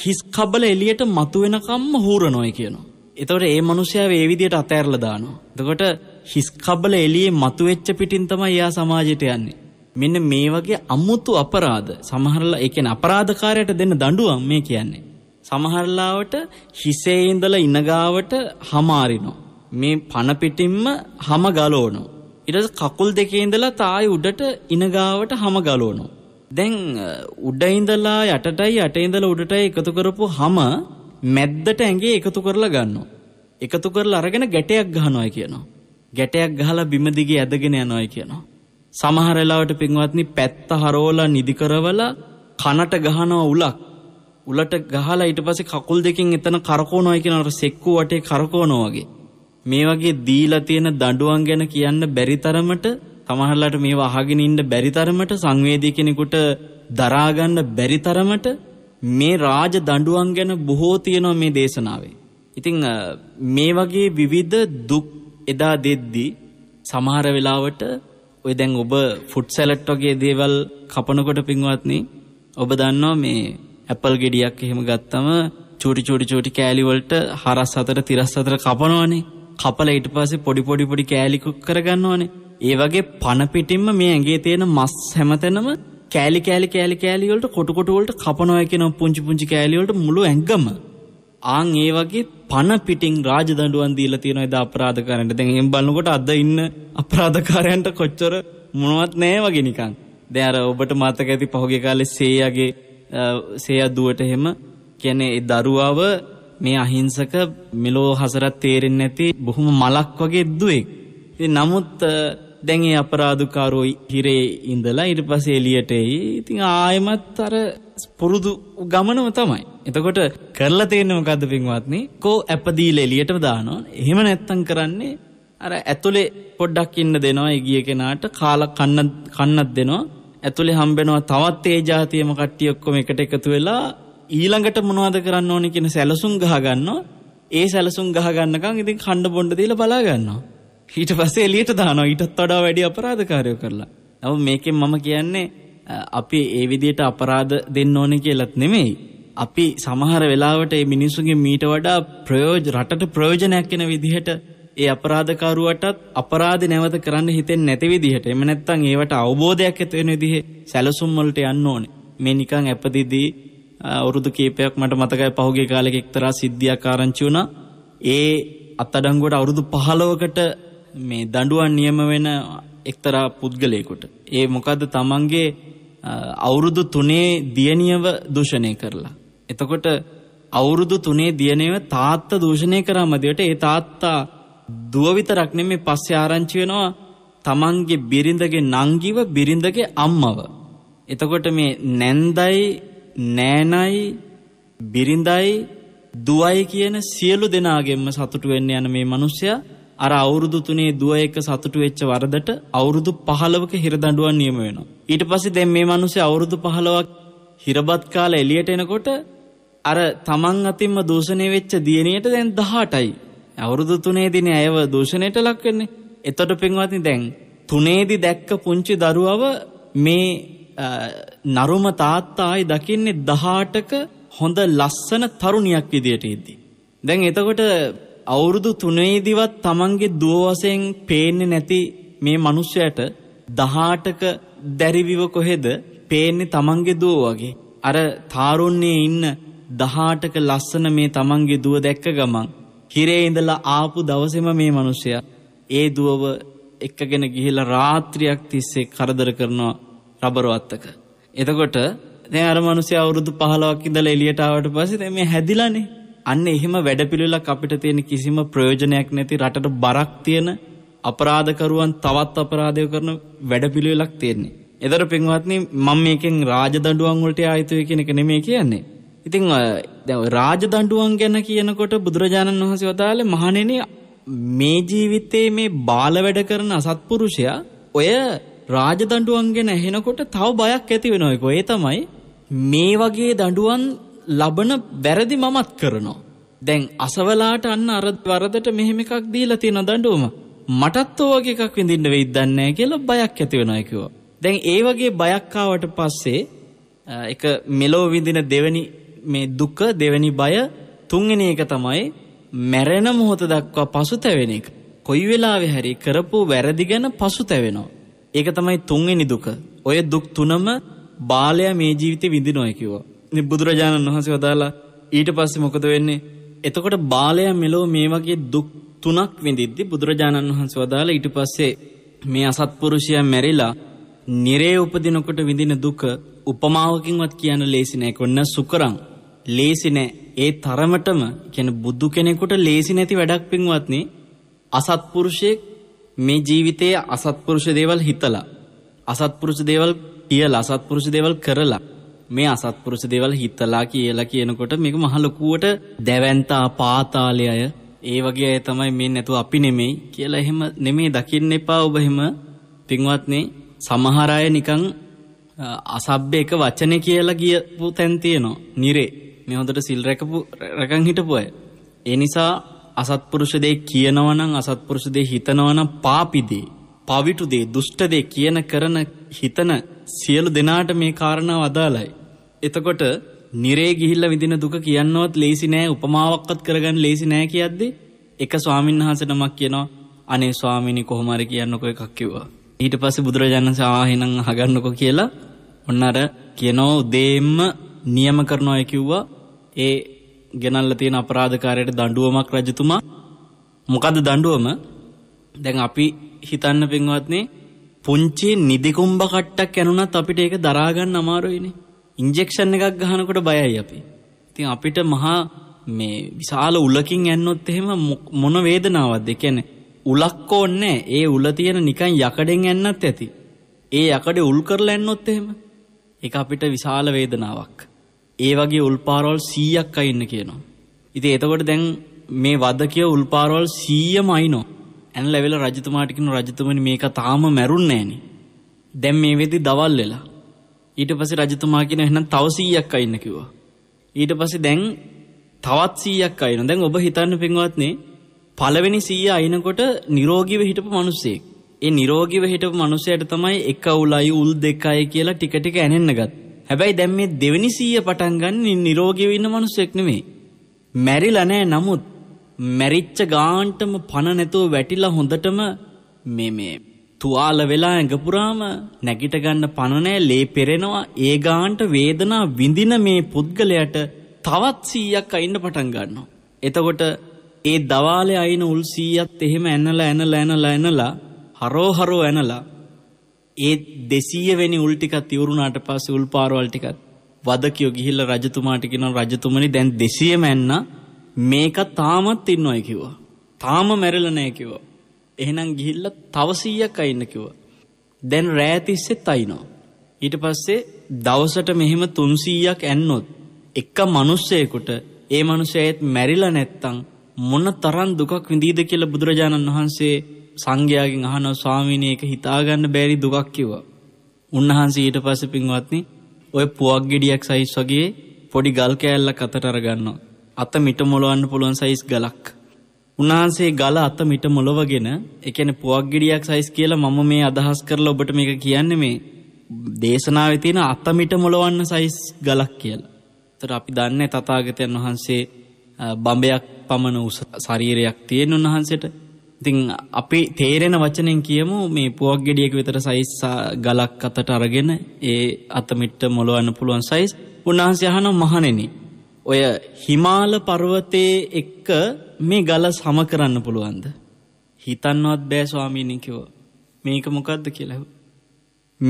හිස් කබල එලියට මතු වෙනකම්ම හූරනොයි කියනවා. එතකොට ඒ මනුස්සයා ඒ විදියට අතෑරලා දානවා. එතකොට හිස් කබල එළියේ මතු වෙච්ච පිටින් තමයි යා සමාජයට යන්නේ. මෙන්න මේ වගේ අමුතු අපරාධ සමහරලා ඒ කියන්නේ අපරාධකාරයට දෙන්න දඬුවම් මේ කියන්නේ. සමහරලාවට හිසේ ඉඳලා ඉනගාවට හමාරිනවා. මේ පණ පිටින්ම හැම ගලවනවා. ඊට කකුල් දෙකේ ඉඳලා තායි උඩට ඉනගාවට හැම ගලවනවා. දැන් උඩ ඉඳලා යටටයි යට ඉඳලා උඩටයි එකතු කරපු හැම මැද්දට ඇඟේ එකතු කරලා ගන්නවා. එකතු කරලා අරගෙන ගැටයක් ගහනවායි කියනවා. ගැටයක් ගහලා බිම දිගේ ඇදගෙන යනවායි කියනවා. සමහර වෙලාවට පින්වත්නි පැත්ත හරවලා නිදි කරවලා කනට ගහනවා උලක්. උලට ගහලා ඊට පස්සේ කකුල් දෙකෙන් එතන කරකවනවායි කියන අර සෙක්කු වටේ කරකවනවා වගේ. මේ වගේ දීලා තියෙන දඬුවම් ගැන කියන්න බැරි තරමට සමහරලාට මේව අහගෙන ඉන්න බැරි තරමට සංවේදී කෙනෙකුට දරා ගන්න බැරි තරමට මේ රාජ දඬුවම් ගැන බොහෝ තියෙනවා මේ දේශනාවේ. ඉතින් මේ වගේ විවිධ දුක් එදා දෙද්දී සමහර වෙලාවට ඔය දැන් ඔබ ෆුඩ් සැලඩ් වගේ දේවල් කපනකොට පින්වත්නි ඔබ දන්නවා මේ ඇපල් ගෙඩියක් එහෙම ගත්තම චූටි චූටි චූටි කෑලි වලට හරස් හතර තිරස් හතර කපනවනේ. කපලා ඊට පස්සේ පොඩි පොඩි පොඩි කෑලි කුක් කරගන්නවනේ. ඒ වගේ පණ පිටින්ම මේ ඇඟේ තියෙන මස් හැමතැනම කෑලි කෑලි කෑලි කෑලි වලට කොටු කොටු වලට කපනවා කියන පුංචි පුංචි කෑලි වලට මුළු ඇඟම ආන් ඒ වගේ පණ පිටින් රාජදඬුවම් දීලා තියෙන එදා අපරාධකාරයන්ට. දැන් එහෙම බලනකොට අද ඉන්න අපරාධකාරයන්ට කොච්චර මොනවත් නැහැ වගේ නිකන්. දැන් අර ඔබට මතක ඇති පහුගිය කාලේ සේයාගේ සේයා දුවට එහෙම කියන්නේ ඒ දරුවව මේ අහිංසක මෙලෝ හසරත් තේරෙන්නේ නැති බොහොම මලක් වගේ දුවෙක්. ඉතින් නමුත් දැන් ඒ අපරාධකාරෝ හිරේ ඉඳලා ඊට පස්සේ එළියට එයි. ඉතින් ආයෙමත් අර පුරුදු ගමනම තමයි. එතකොට කරලා තියෙන්නේ මොකද්ද පින්වත්නි? කෝ ඇප දීලා එළියටම දානවා. එහෙම නැත්තම් කරන්නේ අර ඇතුලේ පොඩ්ඩක් ඉන්න දෙනවා එගිය කෙනාට කාලා කන්න කන්නත් දෙනවා. ඇතුලේ හම්බෙනවා තවත් ඒ જાතියම කට්ටිය ඔක්කොම එකට එකතු වෙලා ඊළඟට මොනවද කරන්න ඕනේ කියන සැලසුම් ගහ ගන්නවා. ඒ සැලසුම් ගහ ගන්නකම් ඉතින් කණ්ඩ බොණ්ඩ දීලා බලා ගන්නවා. ඊට පස්සේ එළියට දානවා ඊටත් වඩා වැඩි අපරාධකාරයෝ කරලා. නමුත් මේකෙන් මම කියන්නේ අපි ඒ විදිහට අපරාධ දෙන්න ඕනේ කියලාත් නෙමෙයි. අපි සමහර වෙලාවට මේ මිනිසුන්ගේ මීට වඩා ප්‍රයෝජන රටට ප්‍රයෝජනයක් වෙන විදිහට ඒ අපරාධකරුවටත් අපරාධ නැවත කරන්න හිතෙන්නේ නැති විදිහට එහෙම නැත්නම් ඒවට අවබෝධයක් ඇති වෙන විදිහේ සැලසුම් වලට යන්න ඕනේ. මේ නිකන් ඇපදිදී අවුරුදු කීපයක් මට මතකයි පහුගිය කාලෙක එක්තරා සිද්ධියක් ආරංචි වුණා. ඒ අත්අඩංගුවට අවුරුදු 15කට මේ දඬුවම් නියම වෙන එක්තරා පුද්ගලයෙකුට. ඒ මොකද තමන්ගේ අවුරුදු 3 දියණියව දූෂණය කරලා. එතකොට අවුරුදු 3 දියණියව තාත්තා දූෂණය කරා මදියට ඒ තාත්තා දුව විතරක් නෙමෙයි පස්සේ ආරංචි වෙනවා තමන්ගේ බිරිඳගේ නංගිව බිරිඳගේ අම්මව. එතකොට මේ නැන්දයි නෑනයි බිරිඳයි දුවයි කියන සියලු දෙනාගෙන්ම සතුටු වෙන්න යන මේ මිනිසයා අර අවුරුදු තුනේ දුව එක සතුටු වෙච්ච වරදට අවුරුදු 15ක හිරදඬුවම් නියම වෙනවා. ඊට පස්සේ දැන් මේ මිනිස්සේ අවුරුදු 15ක් හිරබත් කාලේ එළියට එනකොට අර තමන් අතින්ම දූෂණය වෙච්ච දියණියට දැන් 18යි. අවුරුදු තුනේදීනේ අයව දූෂණයට ලක් වෙන්නේ. එතකොට පින්වත්නි දැන් තුනේදී දැක්ක පුංචි දරුවව මේ නරුම තාත්තා ආයි දකින්නේ 18ක හොඳ ලස්සන තරුණියක් විදියට ඉද්දි. දැන් එතකොට අවුරුදු 3ේදිවත් Tamange දුව වශයෙන් පේන්නේ නැති මේ මිනිස්සයාට 18ක දැරිවිව කොහෙද පේන්නේ Tamange දුව වගේ අර තාරුණ්‍යයේ ඉන්න 18ක ලස්සන මේ Tamange දුව දැක්ක ගමන් හිරේ ඉඳලා ආපු දවසේම මේ මිනිස්සයා ඒ දුවව එක්කගෙන ගිහිලා රාත්‍රියක් තිස්සේ කරදර කරනවා රබර් වත්තක. එතකොට දැන් අර මිනිස්සයා අවුරුදු 15ක් ඉඳලා එළියට ආවට පස්සේ දැන් මේ හැදිලානේ අන්න එහෙම වැඩපිළිවෙලක් අපිට තියෙන කිසිම ප්‍රයෝජනයක් නැති රටට බරක් තියෙන අපරාධකරුවන් තවත් අපරාධය කරන වැඩපිළිවෙලක් තියෙන්නේ. එතර පින්වත්නි මම මේකෙන් රාජදඬුවම් වලට ආයතුයි කියන එක නෙමෙයි කියන්නේ. ඉතින් දැන් රාජදඬුවම් ගැන කියනකොට බුදුරජාණන් වහන්සේ වදාළේ මහණෙනි මේ ජීවිතයේ මේ බාල වැඩ කරන අසත්පුරුෂයා ඔය රාජදඬුවම් ගැන ඇහෙනකොට තව බයක් ඇති වෙනවා ඒක. ඒ තමයි මේ වගේ දඬුවම් ලබන වැරදි මමත් කරනවා. දැන් අසවලාට අන්න අර වරදට මෙහෙම එකක් දීලා තියෙන දඬුවම මටත් ඔය වගේ එකක් විඳින්න වෙයිද දන්නේ කියලා බයක් ඇති වෙනවා කිව්වා. දැන් ඒ වගේ බයක් ආවට පස්සේ එක මෙලෝ විඳින දෙවෙනි මේ දුක දෙවෙනි බය තුන්වෙනි එක තමයි මැරෙන මොහොත දක්වා පසුතැවෙන එක. කොයි වෙලාවෙ හරි කරපු වැරදි ගැන පසුතැවෙනවා. ඒක තමයි තුන්වෙනි දුක. ඔය දුක් තුනම බාලයා මේ ජීවිතේ විඳිනවා කිව්වා. බුදුරජාණන් වහන්සේ වදාලා ඊට පස්සේ මොකද වෙන්නේ? එතකොට බාලයා මෙලෝ මේ වගේ දුක් තුනක් විඳිද්දි බුදුරජාණන් වහන්සේ වදාලා ඊට පස්සේ මේ අසත්පුරුෂයා මැරිලා නිරේ උපදිනකොට විඳින දුක උපමාවකින්වත් කියන්න ලේසි නෑ කොන්න සුකරං ලේසි නෑ ඒ තරමටම කියන බුදු කෙනෙකුට ලේසි නැති වැඩක් පින්වත්නි අසත්පුරුෂයෙක් මේ ජීවිතයේ අසත්පුරුෂ දේවල් හිතලා අසත්පුරුෂ දේවල් කියලා අසත්පුරුෂ දේවල් කරලා මේ අසත්පුරුෂ දේවල් හිතලා කියලා කියනකොට මේක මහ ලොකුවට දැවැන්තා පාතාලය ඒ වගේ අය තමයි මේ නැතුව අපි නෙමෙයි කියලා එහෙම නෙමෙයි දකින්න එපා ඔබ එහෙම පින්වත්නි සමහර අය නිකන් අසභ්‍ය එක වචනේ කියලා ගියපු තැන් තියෙනවා නිරේ මේ හොඳට සිල් රැකපු රැකන් හිටපු අය ඒ නිසා අසත්පුරුෂ දේ කියනවා නම් අසත්පුරුෂ දේ හිතනවා නම් පාපිදී පවිටු දේ දුෂ්ට දේ කියන කරන හිතන සියලු දෙනාට මේ කාරණාව අදාළයි. එතකොට නිරේ ගිහිල්ලා විඳින දුක කියන්නවත් ලේසි නෑ උපමාවක්වත් කරගන්න ලේසි නෑ කියද්දී එක ස්වාමින්වහන්සේ නමක් කියනවා අනේ ස්වාමීනි කොහොම හරි කියන්නකෝ එකක් කිව්වා. ඊට පස්සේ බුදුරජාණන් සාහිණන් අහගන්නකෝ කියලා ඔන්න අර කියනෝ දෙෙම්ම නියම කරනවා කිව්වා ඒ ගෙනල්ලා තියෙන අපරාධකාරයට දඬුවමක් රජතුමා මොකද්ද දඬුවම දැන් අපි හිතන්න පින්වත්නේ පුංචි නිදිකුම්බ කට්ටක් ඇනුණත් අපිට ඒක දරා ගන්න අමාරුයිනේ. ඉන්ජෙක්ෂන් එකක් ගහනකොට බයයි අපි. ඉතින් අපිට මහා මේ විශාල උලකින් ඇන්නොත් එහෙම මොන වේදනාවක්ද? ඒ කියන්නේ උලක් ඕන්නේ ඒ උල තියෙන නිකන් යකඩෙන් ඇන්නත් ඇති. ඒ යකඩේ උල් කරලා ඇන්නොත් එහෙම ඒක අපිට විශාල වේදනාවක්. ඒ වගේ උල්පාරවල් 100ක් අයින්න කියනවා. ඉතින් එතකොට දැන් මේ වද කිය උල්පාරවල් 100ම අයින්නවා. ඇනලා වෙලා රජතුමාට කියනවා රජතුමනි මේක තාම මැරුන්නේ නැහනේ. දැන් මේ වෙද්දි දවල් වෙලා. ඊට පස්සේ රජතුමා කියන එහෙනම් තව 100ක් අයින්න කිව්වා. ඊට පස්සේ දැන් තවත් 100ක් අයින්න. දැන් ඔබ හිතන්න පින්වත්නි පළවෙනි 100 අයින්නකොට නිරෝගීව හිටපු මිනිස්සෙක්. ඒ නිරෝගීව හිටපු මිනිසයාට තමයි එක උලයි උල් දෙකයි කියලා ටික ටික ඇනෙන්න ගත්. හැබැයි දැන් මේ දෙවෙනි 100 පටන් ගන්න නිරෝගීව ඉන්න මිනිස්සෙක් නෙමෙයි. මැරිලා නැහැ නමුත් මැරිච්ච ගාන්ටම පණ නැතුව වැටිලා හොඳටම මේ මේ තුවාල වෙලා ඇඟපුරාම නැගිට ගන්න පණ නැහැ ලේ පෙරෙනවා ඒ ගාන්ට වේදනා විඳින මේ පුද්ගලයාට තවත් 100ක් අයින්න පටන් ගන්නවා එතකොට ඒ දවාලේ අයින උල් 100ත් එහෙම ඇනලා ඇනලා ඇනලා ඇනලා හරෝ හරෝ ඇනලා ඒ 200 වෙනි උල් ටිකක් ඉවරුනාට පස්සේ උල් පාරවල් ටිකක් වදකියෝ ගිහිල්ලා රජතුමාට කියනවා රජතුමනි දැන් 200ම ඇන්නා මේක තාමත් ඉන්න අය කිව්වා. තාම මැරල නෑ කිව්වා. එහෙනම් ගිහිල්ල තවසීයක් අඉන්න කිව්වා. දැන් රෑතිස්සෙත් අයිනෝ. ඊට පස්සේ දවසට මෙහෙම තුන්සීයක් ඇන්නොත්. එක්ක මනුස්සයකුට ඒ මනුසයත් මැරිලා නැත්තං මොන්න තරන් දුකක් විඳීද කියල බුදුරජාණන් වහන්සේ සංඝයාගෙන් අහනව ස්වාමිනයක හිතාගන්න බැරි දුකක් කිව්වා. උන්වහන්සේ ඊට පස පින්වත්නි ඔය පුවක් ගෙඩියක් සහිස් වගේ පොඩි ගල් කෑල්ල කතට අරගන්නවා. අත මිට මොලවන්න පුළුවන් සයිස් ගලක්. උන්වහන්සේ ගල අත මිට මොලවගෙන ඒ කියන්නේ පුවක් ගෙඩියක් සයිස් කියලා මම මේ අදහස් කරලා ඔබට මේක කියන්නේ මේ දේශනාවේ තියෙන අත මිට මොලවන්න සයිස් ගලක් කියලා. ඒතර අපි දන්නේ තථාගතයන් වහන්සේ බඹයක් පමණ උස ශරීරයක් තියෙන උන්වහන්සේට. ඉතින් අපි තේරෙන වචනෙන් කියමු මේ පුවක් ගෙඩියක විතර සයිස් ගලක් අතට අරගෙන ඒ අත මිට මොලවන්න පුළුවන් සයිස් උන්වහන්සේ අහනවා මහණෙනි ඔය හිමාල පර්වතයේ එක්ක මේ ගල සම කරන්න පුළුවන්ද? හිතන්නවත් බෑ ස්වාමීනි කිව්වා. මේක මොකද්ද කියලා.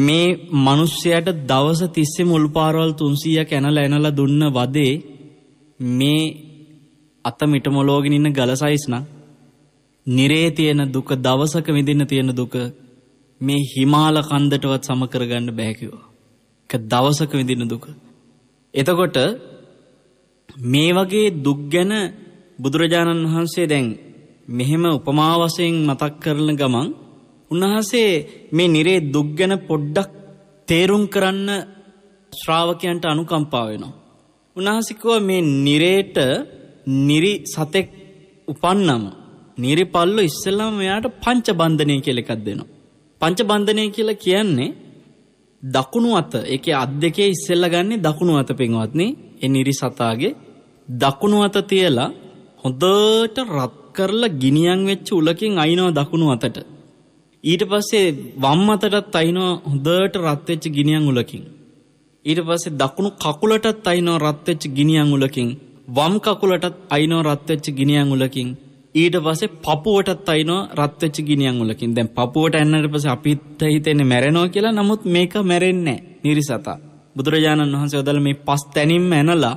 මේ මිනිස්සයාට දවස් 30 මුල් පාරවල් 300ක් ඇනලා ඇනලා දුන්න වදේ මේ අත මිට මොලෝගෙන ඉන්න ගල සයිස් නම් නිරේ තියෙන දුක දවසක විඳින්න තියෙන දුක මේ හිමාල කන්දටවත් සම කරගන්න බෑ කිව්වා. ඒක දවසක විඳින දුක. එතකොට මේ වගේ දුක් ගැන බුදුරජාණන් වහන්සේ දැන් මෙහෙම උපමා වශයෙන් මතක් කරන ගමන් උන්වහන්සේ මේ නිරේ දුක් ගැන පොඩ්ඩක් තේරුම් කරන්න ශ්‍රාවකයන්ට අනුකම්පා වෙනවා. උන්වහන්සේ කිව්වා මේ නිරේට නිරි සතෙක් උපන්නම නිරිපල්ලු ඉස්සෙල්ලාම මෙයාට පංච බන්ධනය කියලා එකක් දෙනවා. පංච බන්ධනය කියලා කියන්නේ දකුණු අත ඒකේ අත් දෙකේ ඉස්සෙල්ලා ගන්නේ දකුණු අත පින්වත්නි ඒ නිරි සතාගේ දකුණු අත තියලා හොඳට රත් කරලා ගිනියම් වෙච්ච උලකින් අයින්නවා දකුණු අතට. ඊට පස්සේ වම් අතටත් අයින්නවා හොඳට රත් වෙච්ච ගිනියම් උලකින්. ඊට පස්සේ දකුණු කකුලටත් අයින්නවා රත් වෙච්ච ගිනියම් උලකින්. වම් කකුලටත් අයින්නවා රත් වෙච්ච ගිනියම් උලකින්. ඊට පස්සේ පපුවටත් අයින්නවා රත් වෙච්ච ගිනියම් උලකින්. දැන් පපුවට ඇන්නට පස්සේ අපිට හිතෙන්නේ මැරෙනවා කියලා. නමුත් මේක මැරෙන්නේ නැහැ. නිරිසතා. බුදුරජාණන් වහන්සේ ඔදල මේ පස් තැනින්ම ඇනලා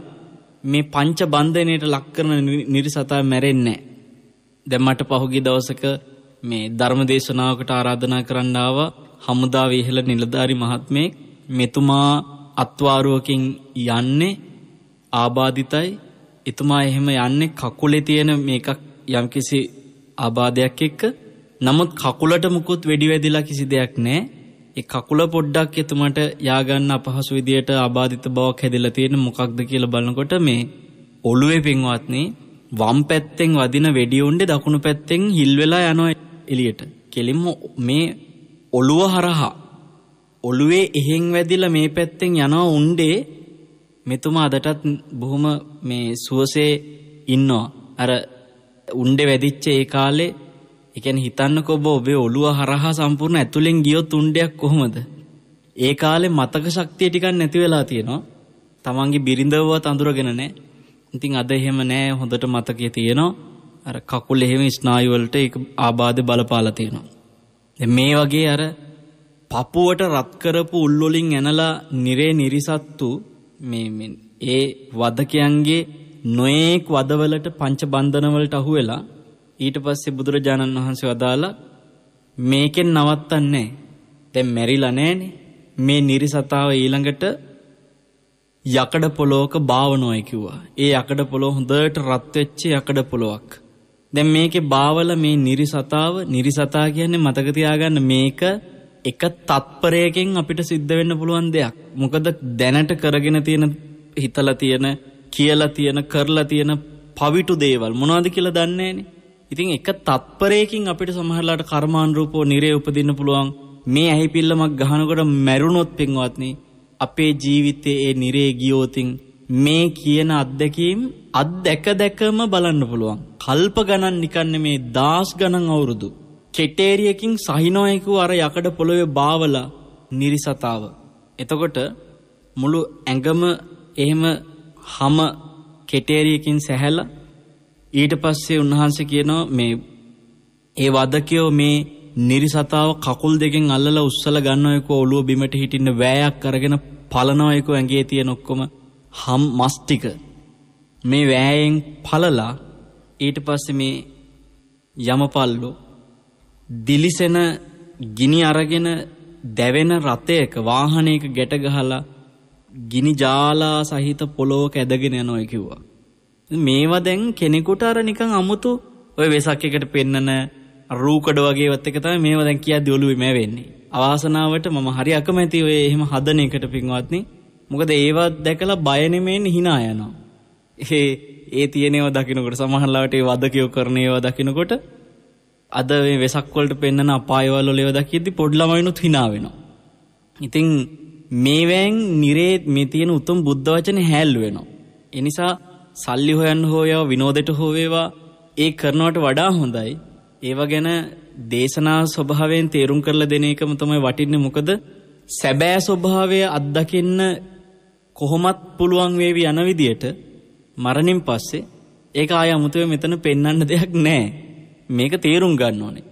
මේ පංච බන්ධනයට ලක්කරන නිරිසතා මැරෙන්නේ. දැන් මට පහුගිය දවසක මේ ධර්ම දේශනාවකට ආරාධනා කරන්න ආව හමුදා විහෙල නිලධාරි මහත්මයෙක් මෙතුමා අත්වාරුවකින් යන්නේ ආබාධිතයි එතුමා එහෙම යන්නේ කකුලේ තියෙන මේකක් යම්කිසි ආබාධයක් එක්ක නමුත් කකුලට මුකුත් වෙඩි වැදිලා කිසි දෙයක් නැහැ ඒ කකුල පොඩ්ඩක් එතුමට යාගන්න අපහසු විදියට ආබාධිත බවක් හැදිලා තියෙන මොකක්ද කියලා බලනකොට මේ ඔළුවේ පින්වත්නි වම් පැත්තෙන් වදින වෙඩි උණ්ඩේ දකුණු පැත්තෙන් හිල් වෙලා යනවා එළියට. කෙලින්ම මේ ඔළුව හරහා ඔළුවේ එහෙන් වැදිලා මේ පැත්තෙන් යනවා උණ්ඩේ මෙතුමා අදටත් බොහොම මේ සුවසේ ඉන්නවා. අර උණ්ඩේ වැදිච්ච ඒ කාලේ ඒ කියන්නේ හිතන්නකෝ ඔබ ඔබේ ඔළුව හරහා සම්පූර්ණ ඇතුලෙන් ගියොත් උණ්ඩයක් කොහොමද? ඒ කාලේ මතක ශක්තිය ටිකක් නැති වෙලා තියෙනවා. තමන්ගේ බිරිඳවවත් අඳුරගෙන නැහැ. ඉතින් අද එහෙම නැහැ හොඳට මතකයේ තියෙනවා. අර කකුල එහෙම ස්නායු වලට ඒක ආබාධ බලපාලා තියෙනවා. දැන් මේ වගේ අර පපුවට රත් කරපු උල් වලින් ඇනලා නිරේ නිරිසත්තු මේ ඒ වදකයන්ගේ නොයේක් වදවලට පංච බන්ධන වලට අහු වෙලා ඊට පස්සේ බුදුරජාණන් වහන්සේ වදාලා මේකෙන් නවත්තන්නේ දැන් මැරිලා නැහනේ මේ නිරිසතාව ඊළඟට යකඩ පොලොවක භාවනෝයි කිව්වා. ඒ යකඩ පොලොව හොඳට රත් වෙච්ච යකඩ පොලොවක්. දැන් මේකේ භාවල මේ නිරිසතාව නිරිසතා කියන්නේ මතක තියාගන්න මේක එක තත්පරයකින් අපිට සිද්ධ වෙන්න පුළුවන් දෙයක්. මොකද දැනට කරගෙන තියෙන හිතලා තියෙන කියලා තියෙන කරලා තියෙන පවිටු දේවල් මොනවද කියලා දන්නේ නැනේ. ඉතින් එක තත්පරයකින් අපිට සමහරලාට කර්මානුරූපෝ නිරේ උපදින්න පුළුවන්. මේ ඇහිපිල්ලමක් ගහනකොට මැරුණොත් පින්වත්නි අපේ ජීවිතයේ ඒ නිරේ ගියෝතින් මේ කියන අත්දැකීම් අත්දැක දැකම බලන්න පුළුවන්. කල්ප ගණන් නිකන්න මේ දාස් ගණන් අවුරුදු. කෙටේරියකින් සහිනෝයකු අර යකඩ පොළොවේ බාවලා නිරිසතාව. එතකොට මුළු ඇඟම එහෙම හම කෙටේරියකින් සැහැලා ඊට පස්සේ උන්වහන්සේ කියනවා මේ ඒ වදකයෝ මේ නිරිසතාව කකුල් දෙකෙන් අල්ලලා උස්සලා ගන්නවයකෝ ඔළුව බිමට හිටින්න වෑයක් අරගෙන පලනවයකෝ ඇඟේ තියෙන ඔක්කොම හම් මස් ටික මේ වෑයෙන් පලලා ඊට පස්සේ මේ යමපල්ලෝ දිලිසෙන ගිනි අරගෙන දැවෙන රථයක වාහනයක ගැට ගහලා ගිනි ජාලා සහිත පොලොවක ඇදගෙන යනවා කිව්වා මේවා දැන් කෙනෙකුට අර නිකං අමුතු ඔය වෙසක් එකට පෙන්නන රූකඩ වගේවත් එක තමයි මේවා දැන් කියා දියොලුවේ මේ වෙන්නේ. අවාසනාවට මම හරි අකමැති ඔය එහෙම හදන එකට පින්වත්නි. මොකද ඒවත් දැකලා බය නෙමෙයින් hina යනවා. ඒ ඒ තියෙනව දකින්නකොට සමහරවිට ඒ වදකියෝ කරන ඒවා දකින්නකොට අද මේ වෙසක් වලට පෙන්නන අපායවල ඒවා දකිද්දි පොඩි ළමයිනුත් hina වෙනවා. ඉතින් මේවෙන් නිරේ මේ තියෙන උතුම් බුද්ධ වචනේ හැල් වෙනවා. ඒ නිසා සල්ලි හොයන් හෝ ඒවා විනෝදෙට හෝ ඒවා ඒ කරනවට වඩා හොඳයි. ඒවා ගැන දේශනා ස්වභාවයෙන් තේරුම් කරලා දෙන එකම තමයි වටින්නේ මොකද සැබෑ ස්වභාවය අත්දකින්න කොහොමත් පුළුවන් වේවි යන විදියට මරණින් පස්සේ ඒක ආය අමුතුවේ මෙතන පෙන්වන්න දෙයක් නැහැ. මේක තේරුම් ගන්න ඕනේ.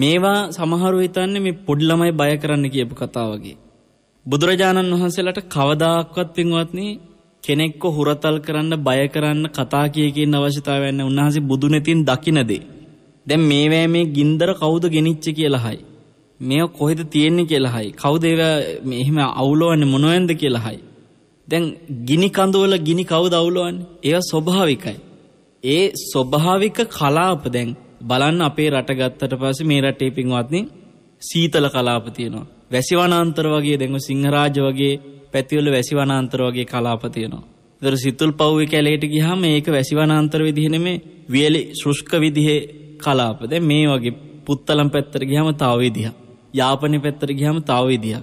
මේවා සමහරු හිතන්නේ මේ පොඩි ළමයි බය කරන්න කියපු කතාව වගේ. බුදුරජාණන් වහන්සේලාට කවදාක්වත් පින්වත්නි කෙනෙක්ව හුරතල් කරන්න බය කරන්න කතා කිය කියන අවශ්‍යතාවයක් නැහැ. උන්වහන්සේ බුදුනෙතින් දකින්නදී. දැන් මේවැ මේ ගින්දර කවුද ගෙනිච්ච කියලායි. මේව කොහෙද තියෙන්නේ කියලායි. කවුද ඒවා මේ එහෙම අවුලවන්නේ මොනවෙන්ද කියලායි. දැන් ගිනි කඳවල ගිනි කවුද අවුලවන්නේ? ඒවා ස්වභාවිකයි. ඒ ස්වභාවික කලාප දැන් බලන්න අපේ රට ගත්තට පස්සේ මේ රටේ පින්වත්නි සීතල කලාප තියෙනවා. වැසිවනාන්තර වගේ දැන් සිංහරාජ වගේ පැතිවල වැසිවනාන්තර වගේ කලාප තියෙනවා. ඒතර සිතුල් පව්වේ කැලේට ගියාම ඒක වැසිවනාන්තර විදිහ නෙමේ වියලි ශුෂ්ක විදිහේ කලාප. දැන් මේ වගේ පුත්තලම් පැත්තට ගියාම තව විදිහක්. යාපනයේ පැත්තට ගියාම තව විදිහක්.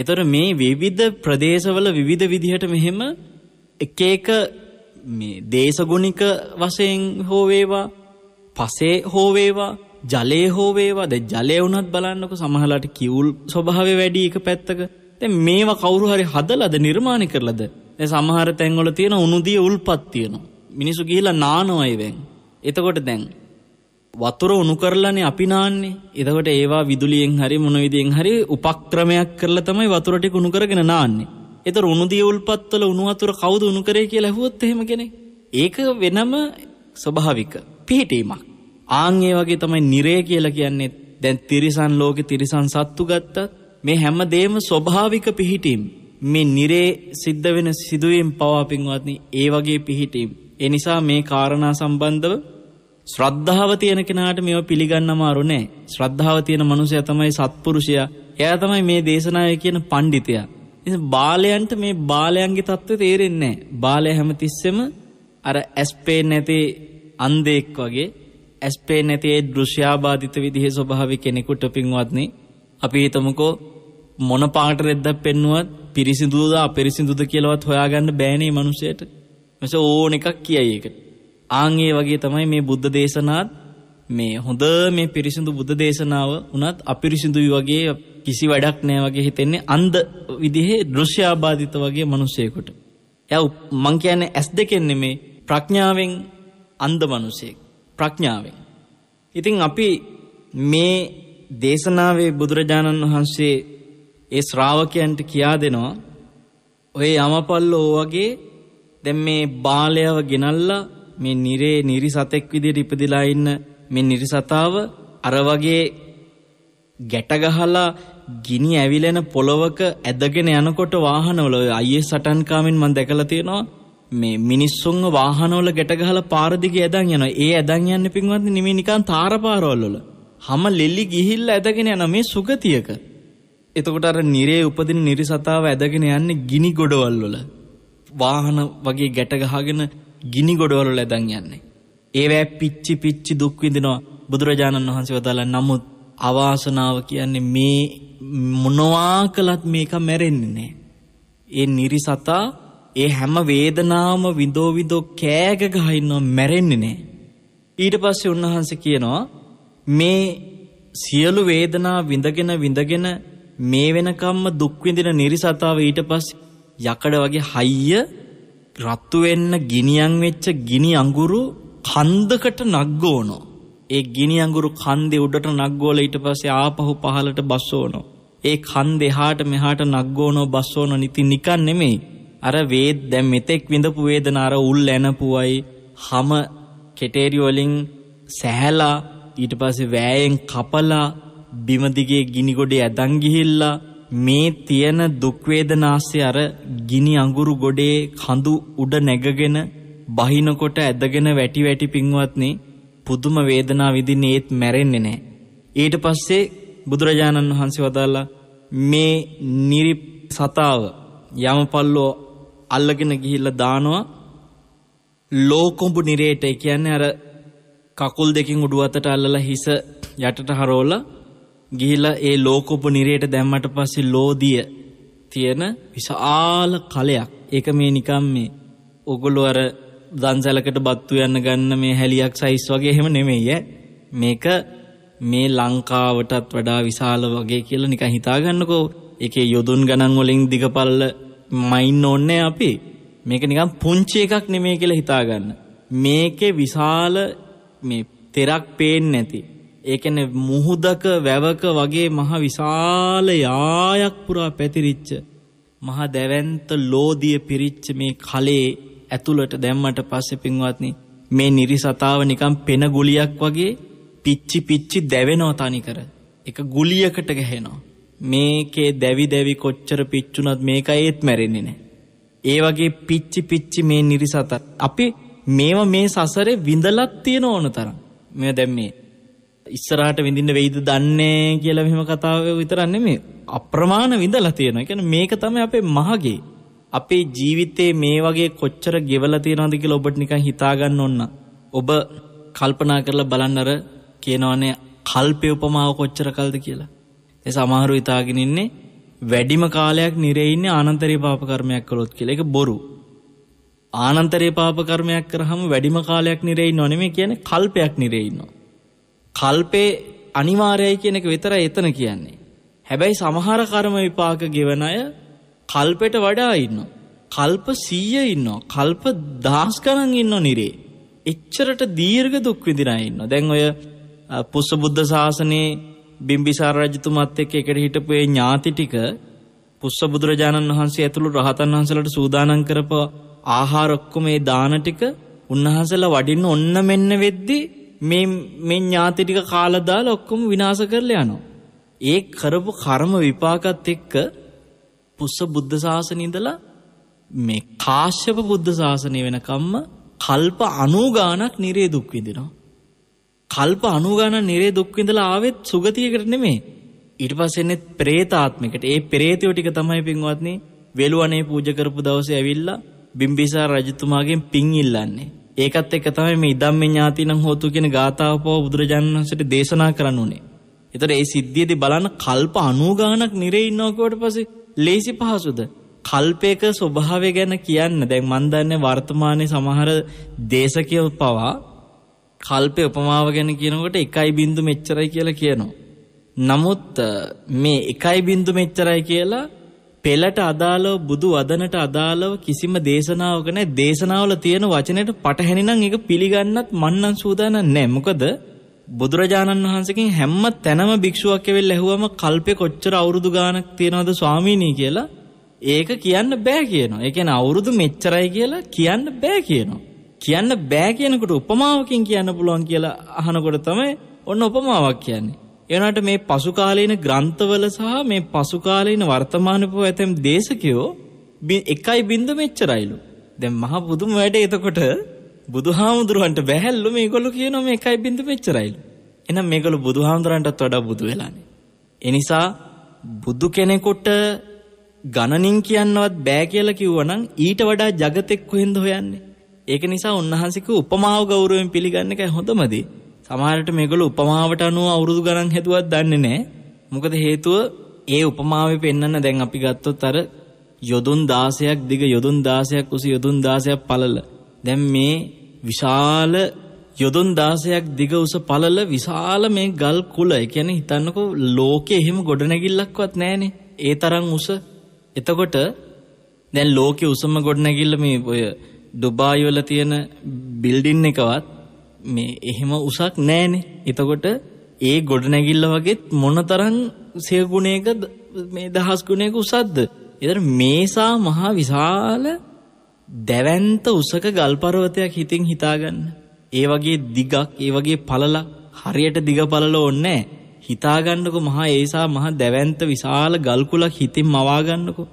ඒතර මේ විවිධ ප්‍රදේශවල විවිධ විදිහට මෙහෙම එක එක මේ දේශගුණික වශයෙන් හෝ වේවා පසේ හෝ වේවා ජලය හෝ වේවා දැන් ජලය වුණත් බලන්නකො සමහරලාට කිවුල් ස්වභාවය වැඩි එක පැත්තක දැන් මේවා කවුරු හරි හදලාද නිර්මාණය කරලාද? දැන් සමහර තැන්වල තියෙන උණුදිය උල්පත් තියෙනවා. මිනිස්සු ගිහිල්ලා නානවා ඒවෙන්. එතකොට දැන් වතුර උණු කරලානේ අපි නාන්නේ. එතකොට ඒවා විදුලියෙන් හරි මොන විදියෙන් හරි උපක්‍රමයක් කරලා තමයි වතුර ටික උණු කරගෙන නාන්නේ. ඒතර උණුදිය උල්පත් වල උණු වතුර කවුද උණු කරේ කියලා ඇහුවොත් එහෙම කෙනෙක්. ඒක වෙනම ස්වභාවික පිහිටීමක්. ආන් ඒ වගේ තමයි නිරය කියලා කියන්නේ දැන් තිරිසන් ලෝකේ තිරිසන් සත්තු ගත්තත් මේ හැම දේම ස්වභාවික පිහිටීම් මේ නිරේ සිද්ධ වෙන සිදුවීම් පවා පින්වත්නි ඒ වගේ පිහිටීම්. ඒ නිසා මේ කාරණා සම්බන්ධව ශ්‍රද්ධාව තියෙන කෙනාට මේව පිළිගන්න අමාරු නෑ. ශ්‍රද්ධාව තියෙන මනුස්සයා තමයි සත්පුරුෂයා. එයා තමයි මේ දේශනාවේ කියන පඬිතයා. ඉතින් බාලයන්ට මේ බාලයන්ගේ தত্ত্বය තේරෙන්නේ නෑ. බාලය හැමතිස්සෙම අර ඇස් පේන්නේ නැති අන්ධෙක් වගේ ඇස් පේන්නේ නැති ඒ දෘශ්‍යාබාධිත විදිහේ ස්වභාවික කෙනෙකුට පින්වත්නි අපි හිතමුකෝ මොන පාට රෙද්දක් පෙන්නුවත් පිරිසිදුද අපිරිසිදුද කියලවත් හොයාගන්න බෑනේ මනුෂයට මෙස ඕන එකක් කියයි එකට. ආංගේ වගේ තමයි මේ බුද්ධ දේශනාත් මේ හොඳ මේ පිරිසිදු බුද්ධ දේශනාව වනත් අපිරිසිදුයි වගේ කිසි වැඩක් නෑ වගේ හිතෙන්නේ අන්ද විදිහේ දෘශ්‍යාබාධිත වගේ මනුස්සයකුට. ඇව් මං කියන්නේ ඇස් දෙකෙන්නේ මේ ප්‍රඥාවෙන් අන්ද මනුසයෙක් ප්‍රඥාවෙන්. ඉතින් අපි මේ දේශනාවේ බුදුරජාණන් වහන්සේ ඒ ශ්‍රාවකයන්ට කියා දෙනවා ඔය යමපල්ලෝ වගේ දැන් මේ බාලයව ගෙනල්ලා මේ නිරේ නිරිසතෙක් විදියට ඉපදිලා ඉන්න මේ නිරිසතාව අර වගේ ගැට ගහලා ගිනි ඇවිලෙන පොළවක ඇදගෙන යනකොට වාහනවල ඔය අයියේ සටන් කාමෙන් මම දැකලා තියෙනවා මේ මිනිස්සුන්ව වාහනවල ගැට ගහලා පාර දිගේ ඇදන් යනවා. ඒ ඇදන් යන්නේ පින්වත්නි නිමේ නිකන් තාරපාරවල වල. හැම ලෙලි ගිහිල්ලා ඇදගෙන යන මේ සුගතියක. එතකොට අර නිරේ උපදින නිරිසතාව ඇදගෙන යන්නේ ගිනි ගොඩවල් වල. වාහන වගේ ගැට ගහගෙන ගිනි ගොඩවල් වල ඇදන් යන්නේ. ඒවැ පිච්චි පිච්චි දුක් විඳිනවා බුදුරජාණන් වහන්සේ වදාලා නමුත් අවාසනාව කියන්නේ මේ මොනවා කළත් මේක මැරෙන්නේ නැහැ. ඒ නිරිසතා ඒ හැම වේදනාවම විඳෝ විඳෝ කෑග ගහ ඉන්නවා මැරෙන්නේ නැහැ. ඊට පස්සේ උන්වහන්සේ කියනවා මේ සියලු වේදනා විඳගෙන විඳගෙන මේ වෙනකම්ම දුක් විඳින නිරිසතාව ඊට පස්සේ යකඩ වගේ හයිය රත්තු වෙන්න ගිනියම් වෙච්ච ගිනි අඟුරු කන්දකට නග්ගෝනෝ. ඒ ගිනි අඟුරු කන්දේ උඩට නග්ගෝල ඊට පස්සේ ආපහු පහලට බස්සෝනෝ. ඒ කන්ද එහාට මෙහාට නග්ගෝනෝ බස්සෝනෝ නිති නිකන් නෙමෙයි. අර වේද දැන් මෙතෙක් විඳපු වේදනාර උල් ඇනපුවයි හැම කෙටේරි වලින් සැහැලා ඊට පස්සේ වෑයෙන් කපලා බිමදිගේ ගිනිගොඩේ ඇදන් ගිහිල්ලා මේ තියෙන දුක්වේදනාස්සේ අර ගිනි අඟුරු ගොඩේ කඳු උඩ නැගගෙන බහිනකොට ඇදගෙන වැටි වැටි පින්වත්නේ පුදුම වේදනා විඳින්න ඒත් මැරෙන්නේ නැහැ. ඊට පස්සේ බුදුරජාණන් වහන්සේ වදාලා මේ නිරි සතාව යමපල්ලෝ අල්ලගෙන ගිහිල්ලා දානවා ලෝකොඹ නිරේට කියන්නේ අර කකුල් දෙකින් උඩු අතට අල්ලලා හිස යටට හරවලා ගිහිලා ඒ ලෝකෝප නිරයට දැම්මට පස්සේ ලෝදිය තියෙන විශාල කලයක්. ඒක මේ නිකම් මේ ඔගොල්ලෝ අර දන්සලකට බත්තු යන්න ගන්න මේ හැලියක් සයිස් වගේ එහෙම නෙමෙයි ඈ. මේක මේ ලංකාවටත් වඩා විශාල වගේ කියලා නිකන් හිතා ගන්නකෝ. ඒකේ යොදුන් ගණන් වලින් දිගපල්ල මයින් ඕන්නේ අපි. මේක නිකන් පුංචි එකක් නෙමෙයි කියලා හිතා ගන්න. මේකේ විශාල මේ තෙරක් පේන්නේ නැති ඒ කියන්නේ මුහුදක වැවක වගේ මහ විශාල යායක් පුරා පැතිරිච්ච මහ දැවැන්ත ලෝදිය පිරිච්ච මේ කලේ ඇතුළට දැම්මට පස්සේ පින්වත්නි මේ නිරිසතාව නිකන් පෙන ගුලියක් වගේ පිච්චි පිච්චි දැවෙනවා තනිකර එක ගුලියකට ගැහෙනවා මේකේ දැවි දැවි කොච්චර පිච්චුනත් මේක ඒත් මැරෙන්නේ නැහැ ඒ වගේ පිච්චි පිච්චි මේ නිරිසතත් අපි මේව මේ සසරේ විඳලත් තියෙන ඕන තරම්. මේ දැන් මේ ඉස්සරහට විඳින්න වෙයිද දන්නේ කියලා මෙහෙම කතාව විතරක් නෙමෙයි. අප්‍රමාණ විඳලා තියෙනවා. ඒ කියන්නේ මේක තමයි අපේ මහගේ. අපේ ජීවිතේ මේ වගේ කොච්චර ගෙවලා තියෙනවද කියලා ඔබට නිකන් හිතා ගන්න ඕන. ඔබ කල්පනා කරලා බලන්න අර කියනවනේ කල්පේ උපමාව කොච්චර කල්ද කියලා. ඒ සමහරු හිතාගෙන ඉන්නේ වැඩිම කාලයක් නිරේ ඉන්නේ ආනන්තරී පාප කර්මයක් කළොත් කියලා. ඒක බොරු. ආනන්තරේ පාප කර්මයක් කරාම වැඩිම කාලයක් නිරේ ඉන්නව නෙමෙයි කියන්නේ කල්පයක් නිරේ ඉන්නවා. කල්පේ අනිවාර්යයි කියන එක විතරයි එතන කියන්නේ. හැබැයි සමහර කර්ම විපාක ගෙවන අය කල්පෙට වඩා ඉන්නවා. කල්ප 100 ඉන්නවා. කල්ප දහස් ගණන් ඉන්නෝ නිරේ. එච්චරට දීර්ඝ දුක් විඳින අය ඉන්නවා. දැන් ඔය පුස්ස බුද්ධ ශාසනයේ බිම්බිසාර රජතුමත් එක්ක එකට හිටපු ඒ ඥාති ටික පුස්ස බුදුරජාණන් වහන්සේ ඇතුළු රහතන් වහන්සේලාට සූදානම් කරපුවා ආහාර ඔක්කොම ඒ දාන ටික උන්වහන්සේලා වඩින්න ඔන්න මෙන්න වෙද්දි මේ මේ ඥාති ටික කාලා දාලා ඔක්කොම විනාශ කරලා යනවා. ඒ කරපු කර්ම විපාකත් එක්ක පුස්ස බුද්ධ ශාසනය ඉඳලා මේ කාශ්‍යප බුද්ධ ශාසනය වෙනකම්ම කල්ප 90 ගාණක් නිරේ දුක් විඳිනවා. කල්ප 90 ගාණක් නිරේ දුක් විඳලා ආවෙත් සුගතියකට නෙමෙයි. ඊට පස්සේ එන්නේ പ്രേතාත්මිකට. ඒ പ്രേතයෝ ටික තමයි පින්වත්නි වෙලුවනේ පූජා කරපු දවසේ ඇවිල්ලා බිම්බිසාර රජතුමාගෙන් පින් ඉල්ලන්නේ. ඒකත් එක්ක තමයි මේ ඉදම්ම ඥාතිනම් හෝතු කියන ගාථාව පව බුදුරජාණන් වහන්සේට දේශනා කරන්න උනේ. ඒතර ඒ සිද්ධියේදී බලන්න කල්ප 90 ගණනක් නිරේ ඉන්නවා කියවට පස්සේ ලේසි පහසුද? කල්පයක ස්වභාවය ගැන කියන්න දැන් මන් දන්නේ වර්තමානයේ සමහර දේශකයෝ පවා කල්පය උපමාව ගැන කියනකොට 1.0 මෙච්චරයි කියලා කියනවා. නමුත් මේ 1.0 මෙච්චරයි කියලා පෙළට අදාළව බුදු වදනට අදාළව කිසිම දේශනාවක නැහැ. දේශනාවල තියෙන වචනෙට පටහැනි නම් ඒක පිළිගන්නත් මන්නම් සූදානම් නැහැ. මොකද බුදුරජාණන් වහන්සේගෙන් හැම තැනම භික්ෂුවක් ඇවිල්ලා ඇහුවම කල්පේ කොච්චර අවුරුදු ගාණක් තියනවද ස්වාමීනි කියලා ඒක කියන්න බෑ කියනවා. ඒ කියන්නේ අවුරුදු මෙච්චරයි කියලා කියන්න බෑ කියනවා. කියන්න බෑ කියනකොට උපමාවකින් කියන්න පුළුවන් කියලා අහනකොට තමයි ඔන්න උපමාවක් කියන්නේ. එනට මේ පසුකාලීන ග්‍රන්ථවල සහ මේ පසුකාලීන වර්තමානපෝ ඇතැම් දේශකයෝ එකයි බින්ද මෙච්චරයිලු. දැන් මහා බුදුම වැඩ එතකොට බුදුහාමුදුරුවන්ට බැහැල්ලු මේගොල්ලෝ කියනවා මේ එකයි බින්ද මෙච්චරයිලු. එහෙනම් මේගොල්ලෝ බුදුහාමුදුරන්ටත් වඩා බුදු වෙලානේ. ඒ නිසා බුදු කෙනෙකුට ගණනින් කියන්නවත් බෑ කියලා කිව්වනම් ඊට වඩා జగතෙක් කොහෙන්ද හොයන්නේ? ඒක නිසා උන්වහන්සේක උපමාව ගෞරවයෙන් පිළිගන්න එකයි හොඳම දේ. සමහරට මේගොල්ලෝ උපමාවට අනුව අවුරුදු ගණන් හැදුවත් දන්නේ නැහැ. මොකද හේතුව ඒ උපමාවේ පෙන්වන්න දැන් අපි ගත්තොත් අර යොදුන් 16ක් දිග යොදුන් 16ක් උස යොදුන් 16ක් පළල. දැන් මේ විශාල යොදුන් 16ක් දිග උස පළල විශාල මේ ගල් කුල. ඒ කියන්නේ හිතන්නකෝ ලෝකේ එහෙම ගොඩනැගිල්ලක්වත් නැහනේ. ඒ තරම් උස. එතකොට දැන් ලෝකේ උසම ගොඩනැගිල්ල මේ ඔය ඩුබායි වල තියෙන බිල්ඩින් එකවත් මේ එහෙම උසක් නෑනේ. එතකොට ඒ ගොඩ නැගිල්ල වගේත් මොනතරම් සේගුණයක මේ දහස් ගුණයක උසද්ද. එතන මේසා මහා විශාල දැවැන්ත උසක ගල් පර්වතයක් හිතින් හිතාගන්න. ඒ වගේ දිගක්, ඒ වගේ පළලක් හරියට දිග පළල ඕනේ හිතාගන්නකෝ මහා ඒසා මහා දැවැන්ත විශාල ගල් කුලක් හිතින් මවාගන්නකෝ.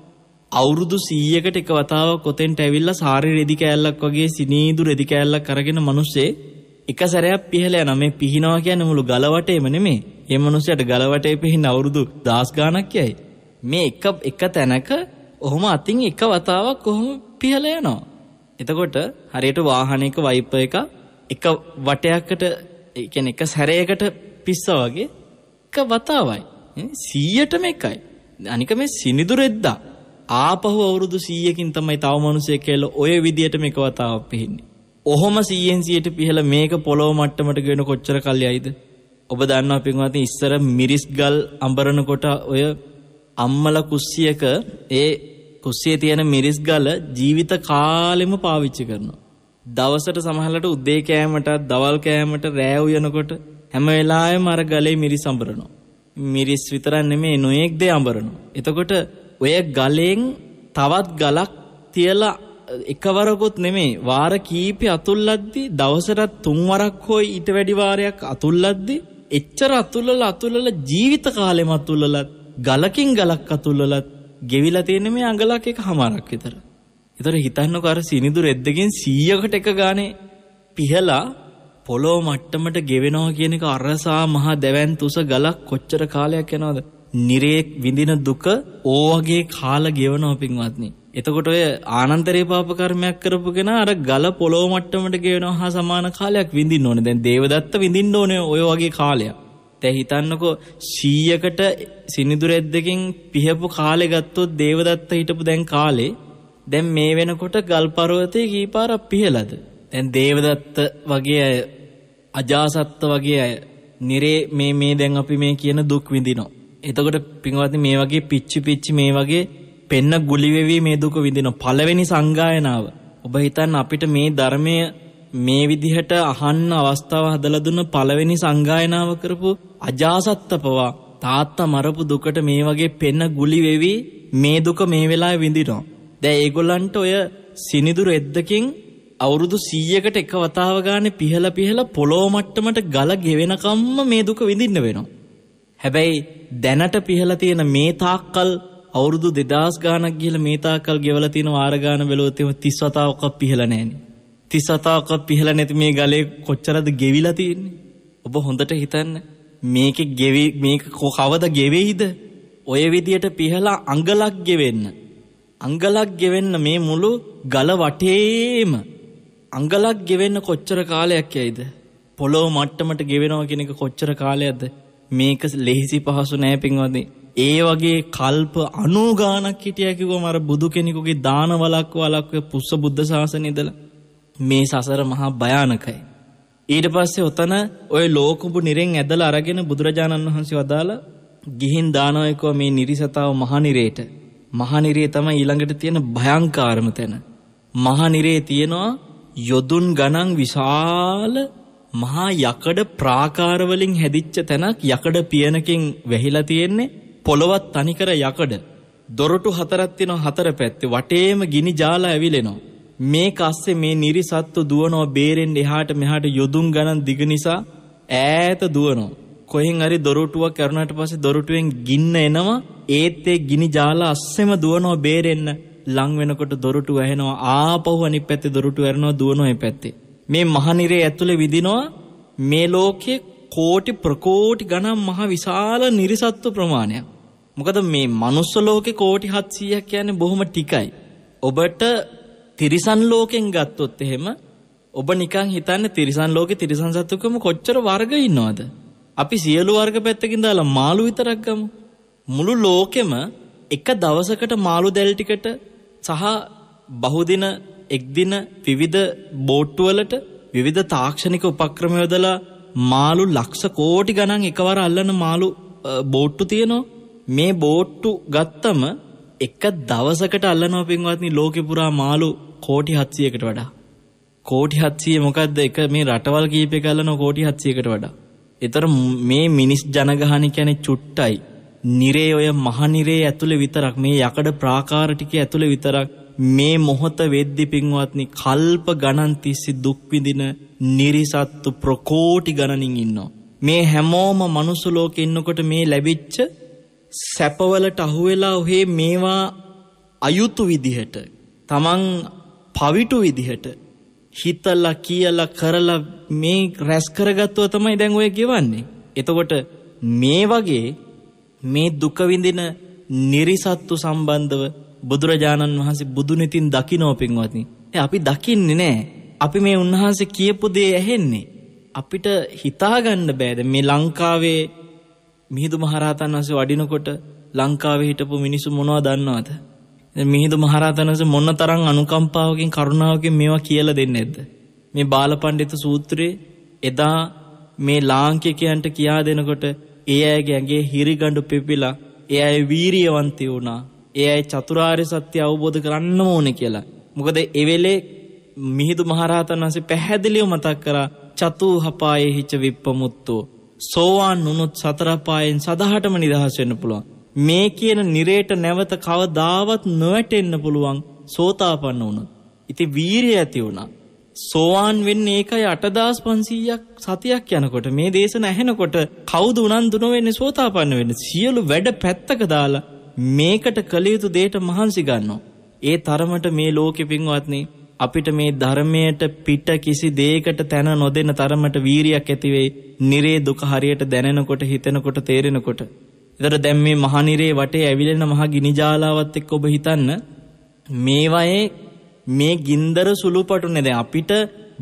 අවුරුදු 100කට එක වතාවක් කොතෙන්ට ඇවිල්ලා සාරි රෙදි කෑල්ලක් වගේ සිනීදු රෙදි කෑල්ලක් අරගෙන මිනිස්සේ එක සැරයක් පිහලා යනවා මේ පිහිනවා කියන්නේ මුළු ගල වටේම නෙමෙයි. මේ මිනිස්සයාට ගල වටේ පිහින්න අවුරුදු 1000 ගාණක් යයි. මේ එක එක තැනක ඔහොම අතින් එක වතාවක් ඔහොම පිහලා යනවා. එතකොට හරියට වාහනයක වයිපර් එක එක වටයකට ඒ කියන්නේ එක සැරයකට පිස්සා වගේ එක වතාවයි. 100ටම එකයි. අනික මේ සිනිදුරෙද්දා ආපහු අවුරුදු 100කින් තමයි තව මිනිසෙක් කියලා ඔය විදියට මේක වතාවක් පිහින්නේ. ඔහොම 100න් 100ට පිහලා මේක පොළොව මට්ටමට ගෙන කොච්චර කල්යයිද ඔබ දන්නවා පින්වත්නි ඉස්සර මිරිස් ගල් අඹරනකොට ඔය අම්මල කුස්සියක ඒ කුස්සියේ තියෙන මිරිස් ගල ජීවිත කාලෙම පාවිච්චි කරනවා දවසට සමහරලට උදේ කෑමටත් දවල් කෑමට රෑ උයනකොට හැම වෙලාවෙම අර ගලේ මිරිස් අඹරනවා මිරිස් විතරක් නෙමෙයි නොයෙක් දේ අඹරනවා එතකොට ඔය ගලෙන් තවත් ගලක් තියලා එකවරකුත් නෙමේ වාර කීපය අතුල්ලද්දි දවසටත් තුන්වරක් හෝ ඊට වැඩි වාරයක් අතුල්ලද්දි එච්චර අතුල්ලලා අතුල්ලලා ජීවිත කාලෙම අතුල්ලලත් ගලකින් ගලක් අතුල්ලලත් ගෙවිලා තියෙන්නේ මේ අඟලක් එක හමාරක් විතර. ඒතර හිතන්නකෝ අර සිනිඳු රෙද්දකින් 100කට එක ගානේ පිහලා පොළොව මට්ටමට ගෙවෙනවා කියන එක අරසා මහා දැවැන් තුස ගලක් කොච්චර කාලයක් යනවද? නිරේ විඳින දුක ඕ වගේ කාලා ගෙවනවා පින්වත්නි. එතකොට ඔය ආනන්තරේ පාප කර්මයක් කරපු කෙනා අර ගල පොළොව මට්ටමට ගේනවා හා සමාන කාලයක් විඳින්න ඕනේ. දැන් දේවදත්ත විඳින්න ඕනේ ඔය වගේ කාලයක්. දැන් හිතන්නකෝ 100කට සිනිදුරෙද්දකින් පිහපු කාලේ ගත්තොත් දේවදත්ත හිටපු දැන් කාලේ දැන් මේ වෙනකොට ගල් පර්වතේ කීපාරක් පිහලද? දැන් දේවදත්ත වගේ අය අජාසත්ත වගේ අය නිරේ මේ මේ දැන් අපි මේ කියන දුක් විඳිනවා. එතකොට පින්වත්නි මේ වගේ පිච්චි පිච්චි මේ වගේ පෙන්න ගුලිවෙවී මේ දුක විඳින පළවෙනි සංගායනාව. ඔබ හිතන් අපිට මේ ධර්මය මේ විදිහට අහන්න අවස්ථාව හදලා දුන්න පළවෙනි සංගායනාව කරපු අජාසත්තපවා තාත්තා මරපු දුකට මේ වගේ පෙන්න ගුලි වෙවි මේ දුක මේ වෙලාවේ විඳිනවා. දැන් ඒගොල්ලන්ට ඔය සිනිඳුරු එද්දකින් අවුරුදු 100කට එක වතාව ගානේ පිහලා පිහලා පොළොව මට්ටමට ගල ගෙවෙනකම්ම මේ දුක විඳින්න වෙනවා. හැබැයි දැනට පිහලා තියෙන මේ තාක්කල් අවුරුදු 2000 ගාණක් ගිහලා මේ තාකල් ගෙවලා තියෙන වාර ගාන බැලුවොත් එහෙම 30 වතාවක්වත් පිහලා නැහනේ. 30 වතාවක්වත් පිහලා නැති මේ ගලේ කොච්චරද ගෙවිලා තියෙන්නේ? ඔබ හොඳට හිතන්න. මේක ගෙවි මේක කවද ගෙවෙයිද? ඔය විදියට පිහලා අඟලක් ගෙවෙන්න. අඟලක් ගෙවෙන්න මේ මුළු ගල වටේම අඟලක් ගෙවෙන්න කොච්චර කාලයක් යයිද? පොළොව මට්ටමට ගෙවෙනවා කියන එක කොච්චර කාලයක්ද? මේක ලෙහිසි පහසු නෑ පින්වත්නි. ඒ වගේ කල්ප 90 ගාණක් හිටියා කිව්වම අර බුදු කෙනෙකුගේ දාන වලක් වලක් පුස්ස බුද්ධ ශාසනය ඉඳලා මේ සසර මහා භයානකයි. ඊට පස්සේ ඔතන ওই ලෝකුඹු නිරෙන් ඇදලා අරගෙන බුදුරජාණන් වහන්සේ වදාලා ගිහින් දානවයකෝ මේ නිරිසතාව මහනිරේට මහනිරේ තමයි ඊළඟට තියෙන භයංකාරම තැන මහනිරේ තියෙනවා යොදුන් ගණන් විශාල මහා යකඩ ප්‍රාකාරවලින් හැදිච්ච තැනක් යකඩ පියනකින් වැහිලා තියෙන්නේ පොළොවත් තනිකර යකඩ දොරටු හතරක් තියෙනවා හතර පැත්තේ වටේම ගිනි ජාලා ඇවිලෙනවා මේ කස්සේ මේ නිරිසත්තු දුවනවා බේරෙන්න එහාට මෙහාට යොදුන් ගණන් දිග නිසා ඈත දුවනවා කොහෙන් හරි දොරටුවක් කරුණාට පස්සේ දොරටුවෙන් ගින්න එනවා ඒත් ඒ ගිනි ජාලා අස්සෙම දුවනවා බේරෙන්න ලං වෙනකොට දොරටු ඇහෙනවා ආපහු අනිත් පැත්තේ දොරටු ඇරනවා දුවනවා ඒ පැත්තේ මේ මහනිරේ ඇතුලේ විදිනවා මේ ලෝකේ කෝටි ප්‍රකෝටි ගණන් මහ විශාල නිරිසත්තු ප්‍රමාණයක් මොකද මේ මනුස්ස ලෝකේ කෝටි 700ක් කියන්නේ බොහොම ටිකයි. ඔබට තිරිසන් ලෝකෙන් ගත්තොත් එහෙම ඔබ නිකන් හිතන්නේ තිරිසන් ලෝකේ තිරිසන් සත්තුකම කොච්චර වර්ග ඉන්නවද? අපි සියලු වර්ග පැත්තකින් දාලා මාළු විතරක් ගමු. මුළු ලෝකෙම එක දවසකට මාළු දැල් ටිකට සහ බහුදින එක් දින විවිධ බෝට්ටු වලට විවිධ තාක්ෂණික උපක්‍රම යොදලා මාළු ලක්ෂ කෝටි ගණන් එකවර අල්ලන මාළු බෝට්ටු තියෙනවා. මේ බෝට්ටු ගත්තම එක දවසකට අල්ලනව පින්වත්නි ලෝකෙ පුරා මාළු කෝටි 700කට වඩා. කෝටි 700 මොකද්ද එක මේ රටවල් කීපයක අල්ලනව කෝටි 700කට වඩා. ඒතර මේ මිනිස් ජනගහන කියන්නේ චුට්ටයි. නිරේ ඔය මහ නිරේ ඇතුලේ විතරක් මේ යකඩ ප්‍රාකාර ටිකේ ඇතුලේ විතරක් මේ මොහොත වෙද්දි පින්වත්නි කල්ප ගණන් තිස්සේ දුක් විඳින නිරිසත්තු ප්‍රකෝටි ගණනින් ඉන්නවා. මේ හැමෝම මනුස්ස ලෝකෙ ඉන්නකොට මේ ලැබිච්ච සැපවලට අහුවෙලා ඔහේ මේවා අයුතු විදිහට තමන් පවිටු විදිහට හිතල්ලා කියලා කරලා මේ රැස් කරගත්තුව තමයි දැන් ඔය ගෙවන්නේ. එතකොට මේ වගේ මේ දුක විඳින නිරිසත්තු සම්බන්ධව බුදුරජාණන් වහන්සේ බුදුනෙතින් දකින්නෝ පින්වත්නි. අපි දකින්නේ නෑ. අපි මේ උන්වහන්සේ කියපු දේ ඇහෙන්නේ. අපිට හිතාගන්න බෑද මේ ලංකාවේ මිහිඳු මහරහතන් වහන්සේ වඩිනකොට ලංකාවේ හිටපු මිනිස්සු මොනවද දන්නවද? මිහිඳු මහරහතන් වහන්සේ මොනතරම් අනුකම්පාවකින් කරුණාවකින් මේවා කියලා දෙන්නේ නැද්ද? මේ බාලපඬිතු සූත්‍රයේ එදා මේ ලාංකිකයන්ට කියා දෙනකොට ඒ අයගේ ඇඟේ හිරිගඬු පිපිලා ඒ අය වීරියවන්තය වුණා. ඒ අය චතුරාර්ය සත්‍ය අවබෝධ කරන්නම ඕනේ කියලා. මොකද ඒ වෙලේ මිහිඳු මහරහතන් වහන්සේ පැහැදිලිව මතක් කරා චතුහපායේ හිච විප්පමුත්තෝ සෝවාන් වුණොත් සතරපායෙන් සදහටම නිදහස් වෙන්න පුළුවන්. මේ කියන නිරේට නැවත කවදාවත් නොවැටෙන්න පුළුවන් සෝතාපන්න වුණොත්. ඉතින් වීරිය ඇති වුණා. සෝවාන් වෙන්නේ ඒකයි 8500ක් සතියක් යනකොට මේ දේශන ඇහෙනකොට කවුද උනන්දු නොවෙන්නේ සෝතාපන්න වෙන්නේ? සියලු වැඩ පැත්තක දාලා මේකට කළ යුතු දෙයට මහන්සි ගන්නවා. ඒ තරමට මේ ලෝකෙ පින්වත්නි අපිට මේ ධර්මයට පිට කිසි දෙයකට තැන නොදෙන තරමට වීරියක් ඇති වෙයි. නිරේ දුක හරියට දැනෙනකොට හිතෙනකොට තේරෙනකොට. ඒතර දැන් මේ මහා නිරේ වටේ ඇවිලෙන මහා ගිනි ජාලාවත් එක්ක ඔබ හිතන්න මේවයේ මේ ගින්දර සුළුපටුනේ දැන් අපිට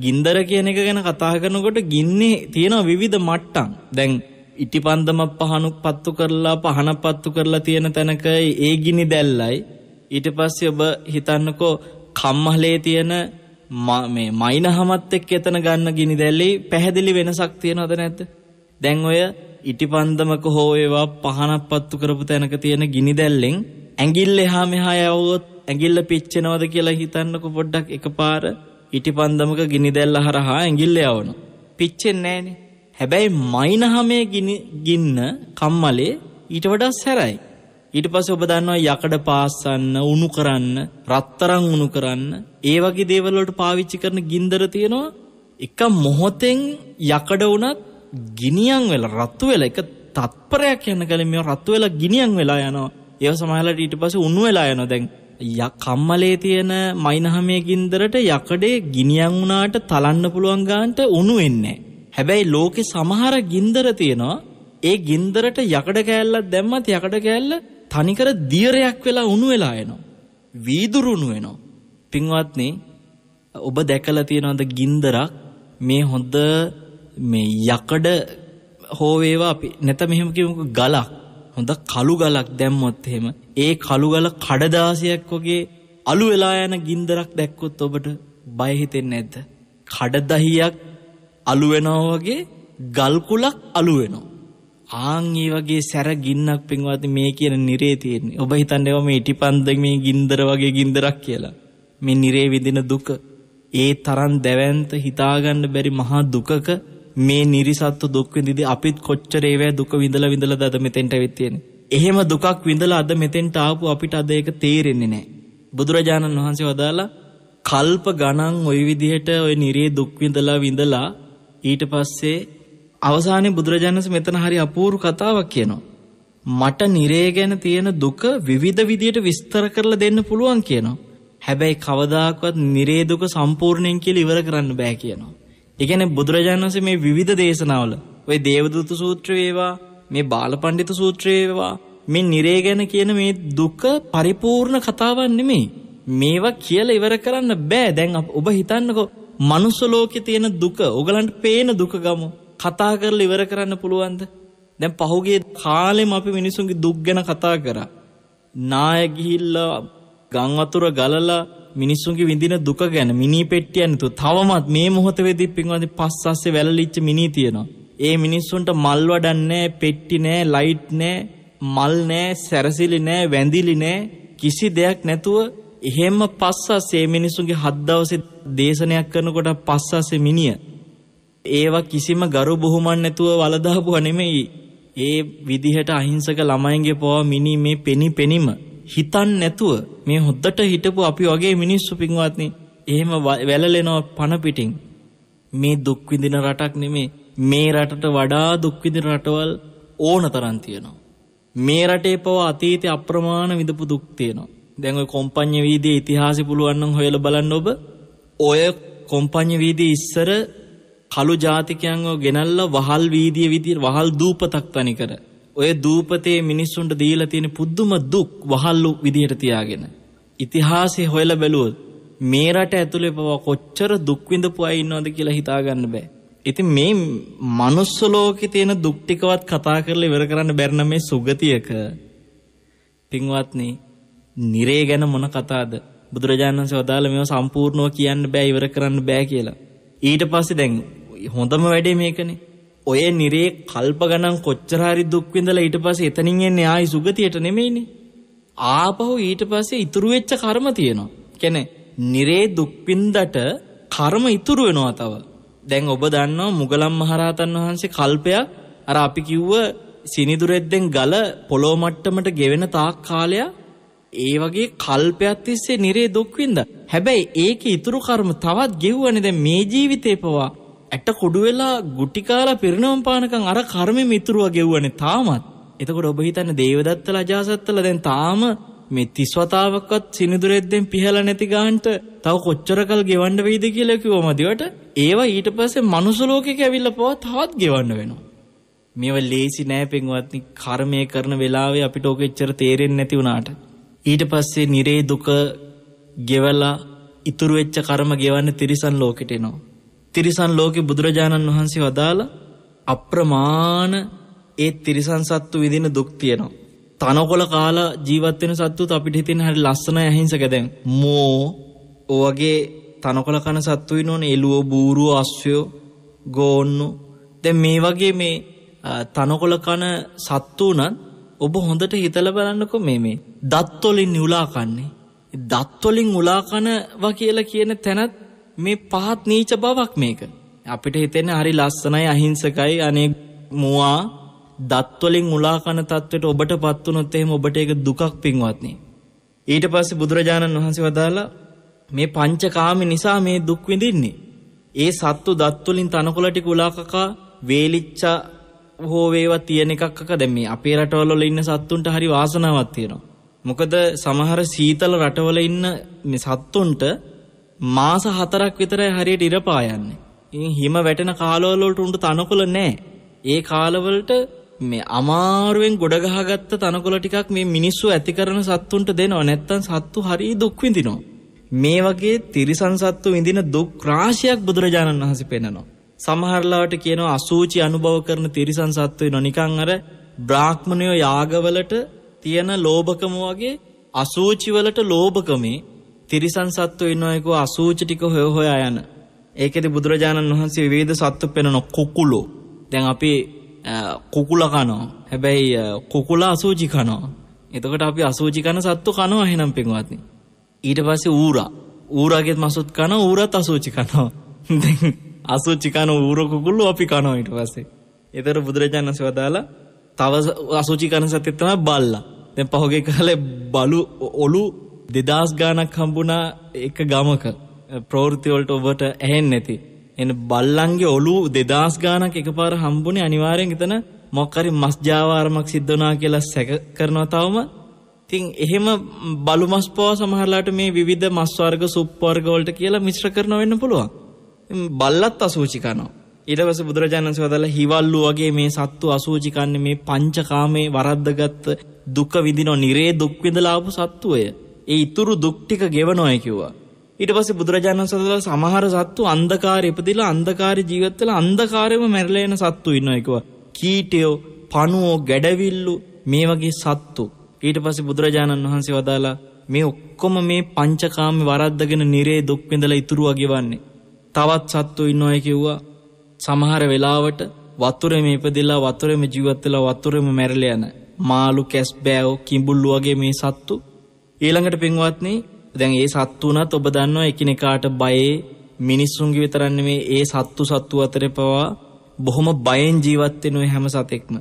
ගින්දර කියන එක ගැන කතා කරනකොට ගින්නේ තියෙන විවිධ මට්ටම්. දැන් ඉටිපන්දම පහනුක් පත්තු කරලා පහන පත්තු කරලා තියෙන තැනක ඒ ගිනි දැල්ලයි ඊට පස්සේ ඔබ හිතන්නකෝ කම්මහලේ තියෙන මේ මයිනහමත් එක්ක එතන ගන්න ගිනි දැල්ලේ පැහැදිලි වෙනසක් තියෙනවද නැද්ද? දැන් ඔය ඉටිපන්දමක හෝ ඒවා පහනක් පත්තු කරපු තැනක තියෙන ගිනි දැල්ලෙන් ඇඟිල්ල එහා මෙහා යවුවොත් ඇඟිල්ල පිච්චෙනවද කියලා හිතන්නකො පොඩ්ඩක් එකපාර ඉටිපන්දමක ගිනි දැල්ල හරහා ඇඟිල්ල යවනවා. පිච්චෙන්නේ නැහැනේ. හැබැයි මයිනහමේ ගින්න කම්මලේ ඊට වඩා සැරයි. ඊට පස්සේ ඔබ දන්නවා යකඩ පාස්සන්න උණු කරන්න රත්තරන් උණු කරන්න ඒ වගේ දේවල් වලට පාවිච්චි කරන ගින්දර තියෙනවා එක මොහොතෙන් යකඩ වුණත් ගිනියම් වෙලා රතු වෙලා එක තත්පරයක් යන කලින් මේවා රතු වෙලා ගිනියම් වෙලා යනවා ඒව සමහරවිට ඊට පස්සේ උණු වෙලා යනවා දැන් කම්මලේ තියෙන මයිනහමේ ගින්දරට යකඩේ ගිනියම් වුණාට තලන්න පුළුවන් ගානට උණු වෙන්නේ හැබැයි ලෝකේ සමහර ගින්දර තියෙනවා ඒ ගින්දරට යකඩ කෑල්ලක් දැම්මත් යකඩ කෑල්ල තනිකර දියරයක් වෙලා උණු වෙලා එනවා. වීදුරු උණු වෙනවා. පින්වත්නි ඔබ දැකලා තියෙනවද ගින්දරක් මේ හොඳ මේ යකඩ හෝ වේවා අපි නැත මෙහෙම කියමුකෝ ගලක් හොඳ කළු ගලක් දැම්මොත් එහෙම ඒ කළු ගල කඩදාසියක් වගේ අලු වෙලා යන ගින්දරක් දැක්කොත් ඔබට බය හිතෙන්නේ නැද්ද? කඩදාහියක් අලු වෙනවා වගේ ගල් කුලක් අලු වෙනවා. ආන් ඒ වගේ සැර ගින්නක් පින්වත් මේ කියන නිරේ තියෙන්නේ. ඔබ හිතන්නේ මේ ඉටිපන්ද මේ ගින්දර වගේ ගින්දරක් කියලා. මේ නිරේ විඳින දුක ඒ තරම් දැවැන්ත හිතාගන්න බැරි මහා දුකක මේ නිරිසත්තු දුක් විඳිදී අපිත් කොච්චර ඒවැ දුක විඳලා විඳලා දද මෙතෙන්ට ඇවිත් තියෙන්නේ. එහෙම දුකක් විඳලා අද මෙතෙන්ට ආපු අපිට අද ඒක තේරෙන්නේ නැහැ. බුදුරජාණන් වහන්සේ වදාලා කල්ප ගණන් ওই විදිහට ওই නිරේ දුක් විඳලා විඳලා ඊට පස්සේ අවසානයේ බුදුරජාණන්ස මෙතන හරි අපූර්ව කතාවක් කියනවා. මට නිරේ ගැන තියෙන දුක විවිධ විදියට විස්තර කරලා දෙන්න පුළුවන් කියනවා. හැබැයි කවදාකවත් නිරේ දුක සම්පූර්ණයෙන් කියලා ඉවර කරන්න බෑ කියනවා. ඒ කියන්නේ බුදුරජාණන් වහන්සේ මේ විවිධ දේශනාවල ওই දේවදූත සූත්‍රය වේවා මේ බාලපඬිත සූත්‍රය වේවා මේ නිරේ ගැන කියන මේ දුක පරිපූර්ණ කතාවක් නෙමෙයි. මේවා කියලා ඉවර කරන්න බෑ. දැන් ඔබ හිතන්නකෝ මනුස්ස ලෝකේ තියෙන දුක, ඕගලන්ට පේන දුක ගමු. කතා කරලා ඉවර කරන්න පුළුවන්ද? දැන් පහුගිය කාලෙම අපි මිනිසුන්ගේ දුක් ගැන කතා කරා. නාය ගිහිල්ලා ගම් වතුර ගලලා මිනිස්සුන්ගේ විඳින දුක ගැන මිනී පෙට්ටිය නිතු තවමත් මේ මොහොතේදී පින්වන්දි පස්සස්සේ වැළලිච්ච මිනී තියෙනවා. ඒ මිනිස්සුන්ට මල් වඩන්නේ පෙට්ටි නෑ, ලයිට් නෑ, මල් නෑ, සැරසිලි නෑ, වැඳිලි නෑ කිසි දෙයක් නැතුව එහෙම පස්සස්සේ මිනිස්සුන්ගේ හත් දවසේ දේශනයක් කරනකොට පස්සස්සේ මිනිහා ඒවා කිසිම ගරු බුහුමන් නැතුව වලදාපුවා නෙමෙයි. ඒ විදිහට අහිංසක ළමයින්ගේ පවා මිනි මේ පෙනි පෙනිම හිතන් නැතුව මේ හොද්දට හිටපු අපි වගේ මිනිස්සු පින්වත්නි එහෙම වැළලෙනවා පණ පිටින් මේ දුක් විඳින රටක් නෙමේ මේ රටට වඩා දුක් විඳින රටවල් ඕන තරම් තියෙනවා මේ රටේ පවා අතීතේ අප්‍රමාණ විඳපු දුක් තියෙනවා දැන් ඔය කොම්පඤ්ඤ වීදියේ ඉතිහාසෙ පුළුවන් නම් හොයලා බලන්න ඔබ ඔය කොම්පඤ්ඤ වීදියේ ඉස්සර කළු ජාතිකයන්ව ගෙනල්ලා වහල් වීදිය විදියට වහල් දූපතක් තනි කර ඔය දූපතේ මිනිස්සුන්ට දීලා තියෙන පුදුම දුක් වහල්ලු විදියට තියාගෙන ඉතිහාසය හොයලා බැලුවොත් මේ රට ඇතුලේ පව කොච්චර දුක් විඳපු අය ඉන්නවද කියලා හිතා ගන්න බෑ. ඉතින් මේ manuss ලෝකේ තියෙන දුක් ටිකවත් කතා කරලා ඉවර කරන්න බැරි නම් මේ සුගතියක පින්වත්නි, නිරේ ගැන මොන කතාවද? බුදුරජාණන් වහන්සේ වදාළ මේව සම්පූර්ණව කියන්න බෑ ඉවර කරන්න බෑ කියලා. ඊට පස්සේ දැන් හොඳම වැඩේ මේකනේ. ඔය නිරේ කල්ප ගණන් කොච්චර හරි දුක් විඳලා ඊට පස්සේ එතනින් එන්නේ ආයි සුගතියට නෙමෙයිනේ. ආපහු ඊට පස්සේ ඉතුරු වෙච්ච කර්ම තියෙනවා. කියන්නේ නිරේ දුක් විඳට කර්ම ඉතුරු වෙනවා තව. දැන් ඔබ දන්නවා මුගලම් මහරහතන් වහන්සේ කල්පයක් අර අපි කිව්ව සිනිදුරෙද්දෙන් ගල පොළොව මට්ටමට ගෙවෙන තාක් කාලයක් ඒ වගේ කල්පයක් තිස්සේ නිරේ දුක් විඳ. හැබැයි ඒකේ ඉතුරු කර්ම තවත් ගෙව්වනේ දැන් මේ ජීවිතේ පවා ඇට කොඩු වෙලා ගුටි කාලා පිරිනවම් පානකම් අර කර්මෙ මිතුරුවා ගෙව්වනේ තාමත්. එතකොට ඔබ හිතන්නේ දේවදත්තල අජාසත්තල දැන් තාම මේ 30 වතාවක්වත් සිනිදුරෙද්දෙන් පිහලා නැති ගානට තව කොච්චර කල් ගෙවන්න වෙයිද කියලා කිව්වම දිවට ඒවා ඊට පස්සේ මනුස්ස ලෝකෙක ඇවිල්ලා පවා තවත් ගෙවන්න වෙනවා. මේව ලේසි නෑ පින්වත්නි කර්මය කරන වෙලාවේ අපිට ඕක එච්චර තේරෙන්නේ නැති වුණාට. ඊට පස්සේ නිරේ දුක ගෙවලා ඉතුරු වෙච්ච කර්ම ගෙවන්න තිරිසන් ලෝකෙට එනවා. තිරිසන් ලෝකෙ බුදුරජාණන් වහන්සේ වදාළ අප්‍රමාණ ඒ තිරිසන් සත්තු විඳින දුක් තියෙනවා. තනකොළ කාලා ජීවත් වෙන සත්තුත් අපිට හිතෙන හැටි ලස්සනයි අහිංසක දැන්. මෝ ඔවගේ තනකොළ කන සත්තු ඉන්නෝනේ එළුව, බූරුව, අස්වැයෝ, ගෝන්නු. දැන් මේ වගේ මේ තනකොළ කන සත්තු උනත් ඔබ හොඳට හිතලා බලන්නකෝ මේ මේ දත් වලින් උලා කන්නේ. දත් වලින් උලා කනවා කියලා කියන තැනත් මේ පහත් නීච බවක් මේක. අපිට හිතෙන හරි ලස්සනයි අහිංසකයි අනේ මුවා දත්වලින් උලාකන තත්ත්වයට ඔබට පත්වනොත් එහෙම ඔබට ඒක දුකක් පින්වත්නි. ඊට පස්සේ බුදුරජාණන් වහන්සේ වදාලා මේ පංචකාම නිසා මේ දුක් විඳින්නේ. ඒ සත්තු දත්වලින් තනකොළ ටික උලාකකා වේලිච්ච හෝ වේවා තියෙන එකක් අක දැන් මේ අපේ රටවල වල ඉන්න සත්තුන්ට හරි වාසනාවක් තියෙනවා. මොකද සමහර සීතල රටවල ඉන්න මේ සත්තුන්ට මාස හතරක් විතරයි හරියට ඉර පායන්නේ. ඉතින් හිම වැටෙන කාලවල වලට උන්ට තනකොළ නැහැ. ඒ කාලවලට මේ අමාරුවෙන් ගොඩ ගහගත්ත තනකොළ ටිකක් මේ මිනිස්සු ඇති කරන සත්තුන්ට දෙනව නැත්තම් සත්තු හරිය දුක් විඳිනවා. මේ වගේ තිරිසන් සත්තු විඳින දුක් රාශියක් බුදුරජාණන් වහන්සේ පෙන්නනවා. සමහරලාවට කියනවා අසූචි අනුභව කරන තිරිසන් සත්තු වෙනවා නිකන් අර බ්‍රාහ්මණයෝ යාගවලට තියෙන ලෝභකම වගේ අසූචි වලට ලෝභකමේ තිරිසන් සත්තු ඉන්නවයිකෝ අසූචි ටික හොය හොයා යන. ඒකෙදි බුදුරජාණන් වහන්සේ විවිධ සත්තු පෙන්වන කුකුළු. දැන් අපි කුකුල කනවා. හැබැයි කුකුල අසූචි කනවා. එතකොට අපි අසූචි කන සත්තු කනවා එහෙනම් පින්වත්නි. ඊට පස්සේ ඌරා. ඌරාගෙත් මසුත් කනවා ඌරත් අසූචි කනවා. (laughs) දැන් අසූචි කන ඌර කුකුළු අපි කනවා ඊට පස්සේ. ඒතර බුදුරජාණන් වහන්සේ වදාලා තව අසූචි කන සත්‍යය තමයි බල්ලා. දැන් පහුගිය කාලේ බලු ඔලු දෙදස් ගානක් හම්බුණා එක ගමක ප්‍රෝෘතිවලට ඔබට ඇහෙන් නැති. එන බල්ලන්ගේ ඔලු දෙදස් ගානක් එක පාර හම්බුණේ අනිවාරයෙන් එතන මොක්කරි මස්ජාවාරමක් සිද්ධනා කියලා සැක කරනවා තවම තින් එහෙම බලු මස් පෝ සමහරලාට මේ විධ මස්වර්ග සුප්වර්ගවලට කියලා මිශ්‍ර කරන වෙන්න පුළුවන්. බල්ලත් අසූචිකනෝ. ඉඩවස බුදුරජාණන්ස වදල හිවල්ලු වගේ මේ සත්තු අසූචිකන්න මේ පංචකාමේ වරද්දගත්ත දුක විදිනෝ නිරේ දුක්විඳලාපු සත්තුවය. ඒ ඉතුරු දුක් ටික ගෙවනොයි කිව්වා. ඊට පස්සේ බුදුරජාණන් සතලා සමහර සත්තු අන්ධකාරය ඉපදිලා අන්ධකාරී ජීවත් වෙලා අන්ධකාරයේම මැරිලා යන සත්තු ඉන්නවා කිව්වා. කීටයෝ, පණුවෝ, ගැඩවිල්ලු මේ වගේ සත්තු. ඊට පස්සේ බුදුරජාණන් වහන්සේ වදාලා මේ ඔක්කොම මේ පංචකාම වරද්දගෙන නිරේ දුක් විඳලා ඉතුරුවා ගෙවන්නේ. තවත් සත්තු ඉන්නවයි කිව්වා. සමහර වෙලාවට වතුරෙම ඉපදිලා වතුරෙම ජීවත් වෙලා වතුරෙම මැරිලා යන මාළු කැස්බෑව කිඹුල්ලු වගේ මේ සත්තු ඊළඟට පින්වත්නි දැන් ඒ සත්තුනත් ඔබ දන්නවා එකිනෙකාට බයේ මිනිස්සුන්ගේ විතරක් නෙමෙයි ඒ සත්තු සත්තු අතරේ පවා බොහොම බයෙන් ජීවත් වෙන හැම සතෙක්ම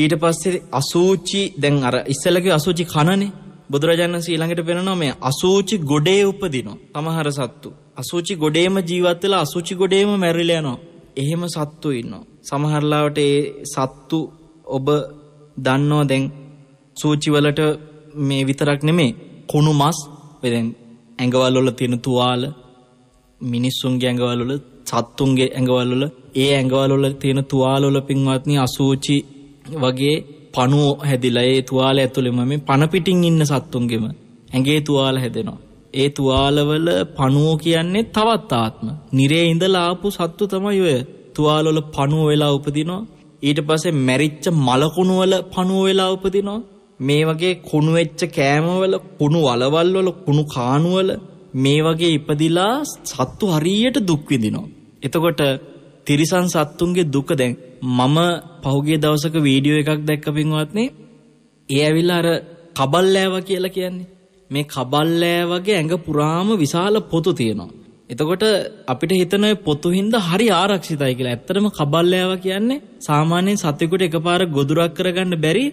ඊට පස්සේ අසූචි දැන් අර ඉස්සලගේ අසූචි කනනේ බුදුරජාණන් වහන්සේ ඊළඟට පෙන්නනවා මේ අසූචි ගොඩේ උපදිනවා සමහර සත්තු අසූචි ගොඩේම ජීවත් වෙලා අසූචි ගොඩේම මැරිලා යනවා එහෙම සත්තු ඉන්නවා සමහරලාවට ඒ සත්තු ඔබ දන්නෝ දැන් සූචි වලට මේ විතරක් නෙමේ කුණු මස් වෙදැන් ඇඟවල්ලොල තියෙන තුවාල මිනිස්සුන්ගේ ඇඟවල්ලොල සත්තුන්ගේ ඇඟවල්ලොල ඒ ඇඟවලොල තියෙන තුවාලොල පින්වත්නි අසූචි වගේ පනුව හැදිලා ඒ තුවාල ඇතුළෙම මේ පණපිටින් ඉන්න සත්තුන්ගෙම ඇගේ තුවාල හැදෙනවා. ඒ තුවාලවල පනුව කියන්නේ තවත් ආත්ම. නිරේ ඉඳලාපු සත්තු තමයි ඔය තුවාලොල පනුව වෙලා උපදිනවා. ඊට පස්සේ මැරිච්ච මලකුණුවල පනුව වෙලා උපදිනවා. මේ වගේ කුණු වෙච්ච කෑමවල කුණු වලවල් වල කුණු කාණුවල මේ වගේ ඉපදිලා සත්තු හරියට දුක් විඳිනවා. එතකොට තිරිසන් සත්තුන්ගේ දුක දැන් මම පහුගිය දවසක වීඩියෝ එකක් දැක්ක පින්වත්නි. ඒ ඇවිල්ලා අර කබල්ලෑව කියලා කියන්නේ. මේ කබල්ලෑවගේ ඇඟ පුරාම විශාල පොතු තියෙනවා. එතකොට අපිට හිතන පොතු හින්දා හරි ආරක්ෂිතයි කියලා. ඇත්තටම කබල්ලෑව කියන්නේ සාමාන්‍යයෙන් සතෙකුට එකපාර ගොදුරක් කරගන්න බැරි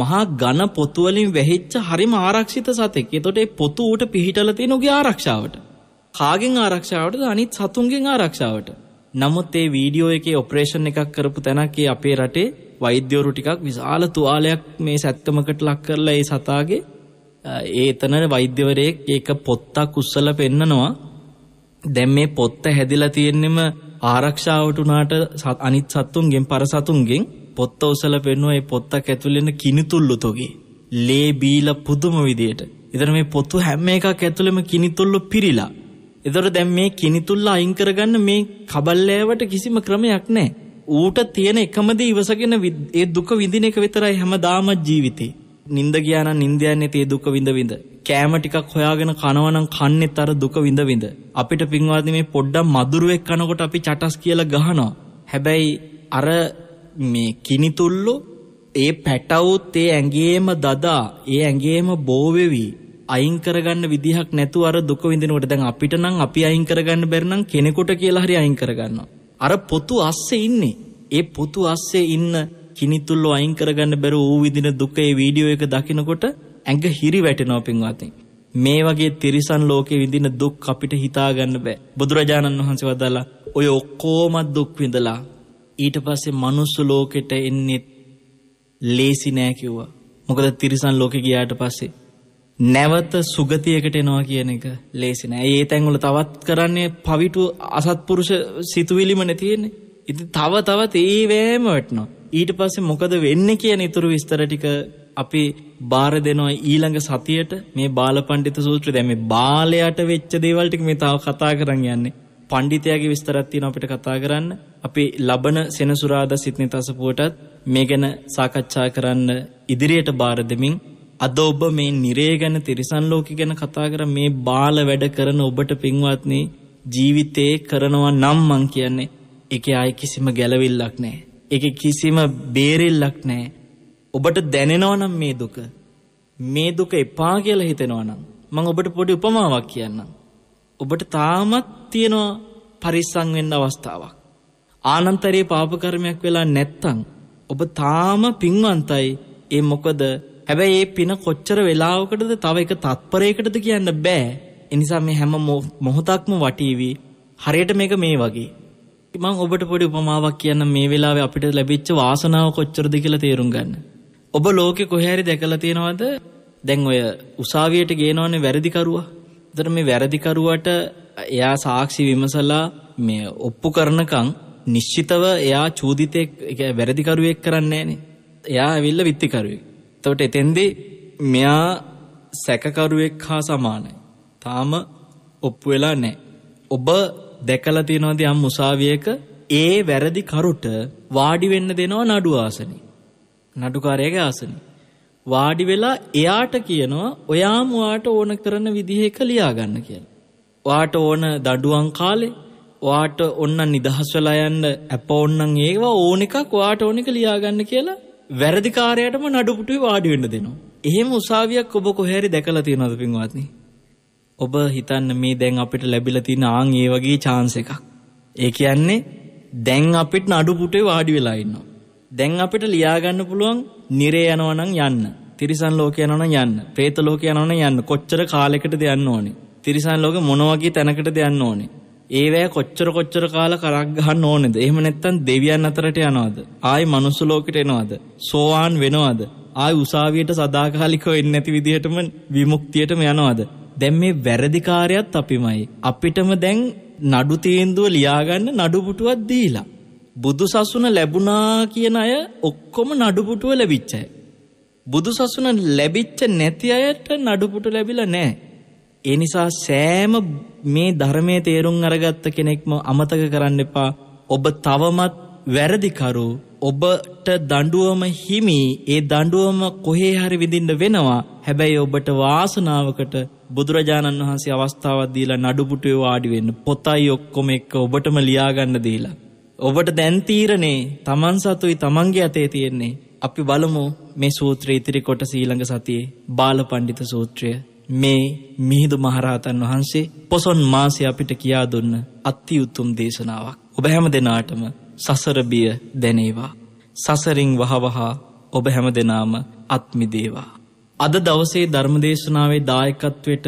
මහා ඝන පොතු වලින් වැහිච්ච හරිම ආරක්ෂිත සතෙක්. එතකොට ඒ පොතු ඌට පිහිටලා තියෙන උගේ ආරක්ෂාවට. කාගෙන් ආරක්ෂාවටද? අනිත් සතුන්ගෙන් ආරක්ෂාවට. නමුත් ඒ වීඩියෝ එකේ ඔපරේෂන් එකක් කරපු තැනක් ඒ අපේ රටේ වෛද්‍යවරු ටිකක් විශාල තුවාලයක් මේ සැත්තමකට ලක් කරලා ඒ සතාගේ ඒ එතන වෛද්‍යවරයෙක් ඒක පොත්තක් උස්සලා පෙන්නනවා. දැන් මේ පොත්ත හැදිලා තියෙන්නෙම ආරක්ෂාවට උනාට අනිත් සතුන්ගෙන් පර සතුන්ගෙන් පොත්ත උසල පෙන්නුව ඒ පොත්තක් ඇතුළෙන කිනිතුල්ලු තොගේ. ලේ බීල පුදුම විදියට. එතන මේ පොතු හැම එකක් ඇතුළෙම කිනිතුල්ලු පිරිලා. එතකොට දැන් මේ කිනිතුල්ල අයින් කරගන්න මේ කබල්ලෑවට කිසිම ක්‍රමයක් නැහැ. ඌට තියෙන එකම දේ ඉවසගෙන ඒ දුක විඳින එක විතරයි හැමදාම ජීවිතේ. නිින්ද ගියා නම් නිින්ද යන්නේ තේ දුක විඳ විඳ. කෑම ටිකක් හොයාගෙන කනවා නම් කන්නේත් අර දුක විඳ විඳ. අපිට පින්වාදී මේ පොඩ්ඩක් මధుරෙක් කනකොට අපි චටස් කියලා ගහනවා. හැබැයි අර මේ කිනිතුල්ලු ඒ පැටවුත් ඒ ඇඟේම දදා ඒ ඇඟේම බෝවෙවි අයින් කරගන්න විදිහක් නැතුව අර දුක විඳිනකොට දැන් අපිට නම් අපි අයින් කරගන්න බැරි නම් කෙනෙකුට කියලා හරි අයින් කරගන්නවා. අර පොතු අස්සේ ඉන්නේ. ඒ පොතු අස්සේ ඉන්න කිනිතුල්ලෝ අයින් කරගන්න බැරුව ඌ විඳින දුක ඒ වීඩියෝ එක දකිනකොට ඇඟ හිරි වැටෙනවා පින්වත්නි. මේ වගේ තිරිසන් ලෝකේ විඳින දුක් අපිට හිතා ගන්න බෑ. බුදුරජාණන් වහන්සේ වදාලා ඔය ඔක්කොම දුක් විඳලා ඊට පස්සේ මනුස්ස ලෝකෙට එන්නෙත් ලේසි නෑ කිව්වා. මොකද තිරිසන් ලෝකෙ ගියාට පස්සේ නැවත සුගතියකට එනවා කියන එක ලේසි නෑ. ඒ තැන්වල තවත් කරන්නේ පවිතු අසත්පුරුෂ සිතුවිලිමනේ තියෙන්නේ. ඉතින් තව තවත් ඒ වෑම වටනවා. ඊට පස්සේ මොකද වෙන්නේ කියන ඉතුරු විස්තර ටික අපි බාර දෙනවා ඊළඟ සතියට මේ බාලපණ්ඩිත සූත්‍රය දැන් මේ බාලයට වෙච්ච දේවල් ටික මේ තව කතා කරන් යන්නේ. පණ්ඩිතයාගේ විස්තරත් තියෙනවා අපිට කතා කරන්න. අපි ලබන සෙනසුරාදා සිත්නිතසපුවටත් මේ ගැන සාකච්ඡා කරන්න ඉදිරියට බාර දෙමින් අද ඔබ මේ නිරේ ගැන තිරිසන් ලෝකෙ ගැන කතා කර මේ බාල වැඩ කරන ඔබට පින්වත්නි ජීවිතේ කරනවා නම් මං කියන්නේ ඒකේ ආයි කිසිම ගැළවිල්ලක් නැහැ. ඒකේ කිසිම බේරෙල්ලක් නැහැ. ඔබට දැනෙනවා නම් මේ දුක මේ දුක එපා කියලා හිතෙනවා නම් මම ඔබට පොඩි උපමාවක් කියන්නම්. ඔබට තාමත් තියෙනවා පරිස්සං වෙන්න අවස්ථාවක්. ආනන්තරයේ පාපකර්මයක් වෙලා නැත්තං. ඔබ තාම පින්වන්තයි ඒ මොකද හැබැයි ඒ පින කොච්චර වෙලාවකටද තව එක තත්පරයකටද කියන්න බෑ. එනිසා මේ හැම මොහොතක්ම වටීවී හරියට මේක මේ වගේ. මං ඔබට පොඩි උපමාවක් කියන්න මේ වෙලාවේ අපිට ලැබිච්ච වාසනාව කොච්චරද කියලා තේරුම් ගන්න. ඔබ ලෝකෙ කොහේරි දැකලා තියෙනවද? දැන් ඔය උසාවියට ගේනවනේ වැරදිකරුවා. එතන මේ වැරදිකරුවට එයා සාක්ෂි විමසලා මේ ඔප්පු කරනකං නිශ්චිතව එයා චූදිතයෙක් වැරදිකරුවෙක් කරන්නේ නේ එයා ඇවිල්ල විත්තිකරුවෙක්. තොට එතෙන්දේ මෙයා සැකකරුවෙක් හා සමානයි. තාම ඔප්පු වෙලා නෑ. ඔබ දැකලතිනොද යම් මුසාවියක ඒ වැරදි කරුට වාඩිවෙන්න දෙනවා නඩු ආසනි. නඩුකාරයගේ ආසනි. වාඩි වෙලා එයාට කියනවා ඔයාම වාට ඕන කරන විදිහ එක ලියාගන්න කියලා. ඔයාට ඕන දඩුවන් කාලේ ඔයාට ඔන්න නිදහස් වෙලා යන්න ඇප ඕන්නම් ඒවා ඕන එකක් ඔයාට ඕන එක ලියාගන්න කියලා වැරදිකාරයටම නඩුපුටුවේ වාඩි වෙන්න දෙනවා. එහෙම උසාවියක් ඔබ කොහේරි දැකලා තියෙනවද පින්වත්නි? ඔබ හිතන්න මේ දැන් අපිට ලැබිලා තියෙන ආන් ඒ වගේ chance එකක්. ඒ කියන්නේ දැන් අපිට නඩුපුටුවේ වාඩි වෙලා ඉන්නවා. දැන් අපිට ලියාගන්න පුළුවන් නිරේ යනවා නම් යන්න. තිරිසන් ලෝකේ යනවා නම් යන්න. പ്രേත ලෝකේ යනවා නම් යන්න. කොච්චර කාලයකටද යන්න ඕනේ? තිරිසන් ලෝකෙ මොන වගේ තැනකටද යන්න ඕනේ? ඒවැය කොච්චර කොච්චර කාලා කරක් ගන්න ඕනේද? එහෙම නැත්නම් දෙවියන් අතරට යනවද? ආයි මනුස්ස ලෝකෙට එනවද? සෝවාන් වෙනවද? ආයි උසාවියට සදාකාලිකව එන්නේ නැති විදිහටම විමුක්තියටම යනවද? දැන් මේ වැරදි කාර්යයත් අපිමයි. අපිටම දැන් නඩු තීන්දුව ලියාගන්න නඩු පුටුවක් දීලා. බුදු සසුන ලැබුණා කියන අය ඔක්කොම නඩු පුටුව ලැබිච්ච අය. බුදු සසුන ලැබිච්ච නැති අයට නඩු පුටු ලැබිලා නැහැ. ඒ නිසා සෑම මේ ධර්මයේ තේරුම් අරගත්ත කෙනෙක්ම අමතක කරන්න එපා. ඔබ තවමත් වැරදිකරු ඔබට දඬුවම හිමි ඒ දඬුවම කොහේ හරි විඳින්න වෙනවා. හැබැයි ඔබට වාසනාවකට බුදුරජාණන් වහන්සේ අවස්ථාවක් දීලා නඩුපුටුවේ වාඩි වෙන්න පොතයි ඔක්කොම එක්ක ඔබටම ලියා ගන්න දීලා. ඔබට දැන් තීරණේ Taman සතුයි Tamanගේ අතේ තියෙන්නේ. අපි බලමු මේ සූත්‍රය ඉතිරි කොටස ඊළඟ සතියේ බාලපඬිත සූත්‍රය මේ මිහිදු මහරහතන් වහන්සේ පොසොන් මාසය අපිට කියා දුන්න අත්ති උතුම් දේශනාවක්. ඔබ හැම දෙනාටම සසර බිය දැනේවා. සසරින් වහවහා ඔබ හැම දෙනාම අත්මිදේවා. අද දවසේ ධර්මදේශනාවේ දායකත්වයට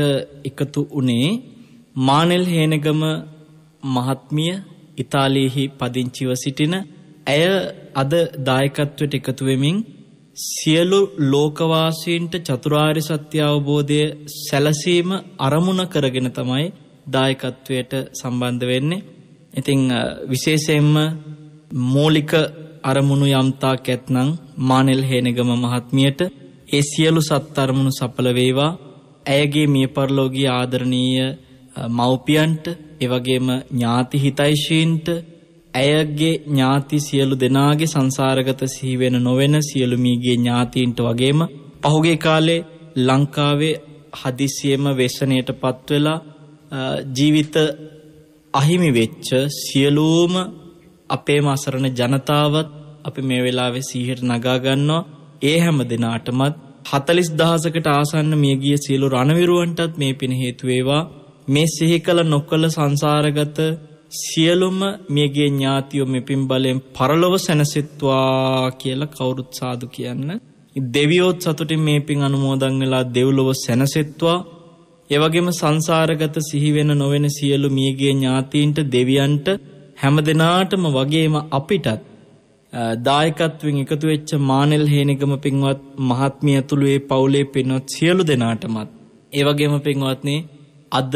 එකතු වුණේ මානෙල් හේනගම මහත්මිය ඉතාලියෙහි පදිංචිව සිටින ඇය අද දායකත්වයට එකතු වෙමින් සියලු ලෝකවාසීන්ට චතුරාර්ය සත්‍ය අවබෝධය සැලසීම අරමුණ කරගෙන තමයි දායකත්වයට සම්බන්ධ වෙන්නේ. ඉතින් විශේෂයෙන්ම මූලික අරමුණු යම්තාක් ඇත්නම් මානෙල් හේනගම මහත්මියට ඒ සියලු සත් අරමුණු සඵල වේවා. ඇයගේ මියපරලෝකීය ආදරණීය මව්පියන්ට, එවැගේම ඥාති හිතයිෂීන්ට ඇයගේ ඥාති සියලු දෙනාගේ සංසාරගත සිහිවෙන නොවෙන සියලුමීගේ ඥාතීන්ට වගේම පහුගේ කාලේ ලංකාවේ හදිසියම වේශනයට පත්වෙලා ජීවිත අහිමි වෙච්ච සියලූම අපේ මසරණ ජනතාවත් අපි මේ වෙලාවෙ සීහිට නගාගන්නවා ඒ හැම දෙනාටමත් හතලිස් දහසකට ආසන්න මියගිය සියලු රණවිරුවන්ටත් මේ පින හේතුවේවා මේ සිහි කළ නොක්කළ සංසාරගත සියලුම මියගේ ඥාතියෝ මෙපින් බලයෙන් පරලොව සැනසෙත්වා කියලා කවුරුත් සාදු කියන්න. දෙවියෝත් සතුටින් මේ පින් අනුමෝදන් වෙලා දෙව්ලොව සැනසෙත්වා. එවගේම සංසාරගත සිහිවෙන නොවෙන සියලු මියගේ ඥාතීන්ට දෙවියන්ට හැම දෙනාටම වගේම අපිටත් දායකත්වෙන් එකතු වෙච්ච මානෙල් හේනිගම පින්වත් මහත්මිය ඇතුළු ඒ පවුලේ පින්වත් සියලු දෙනාටමත් ඒ වගේම පින්වත්නි අද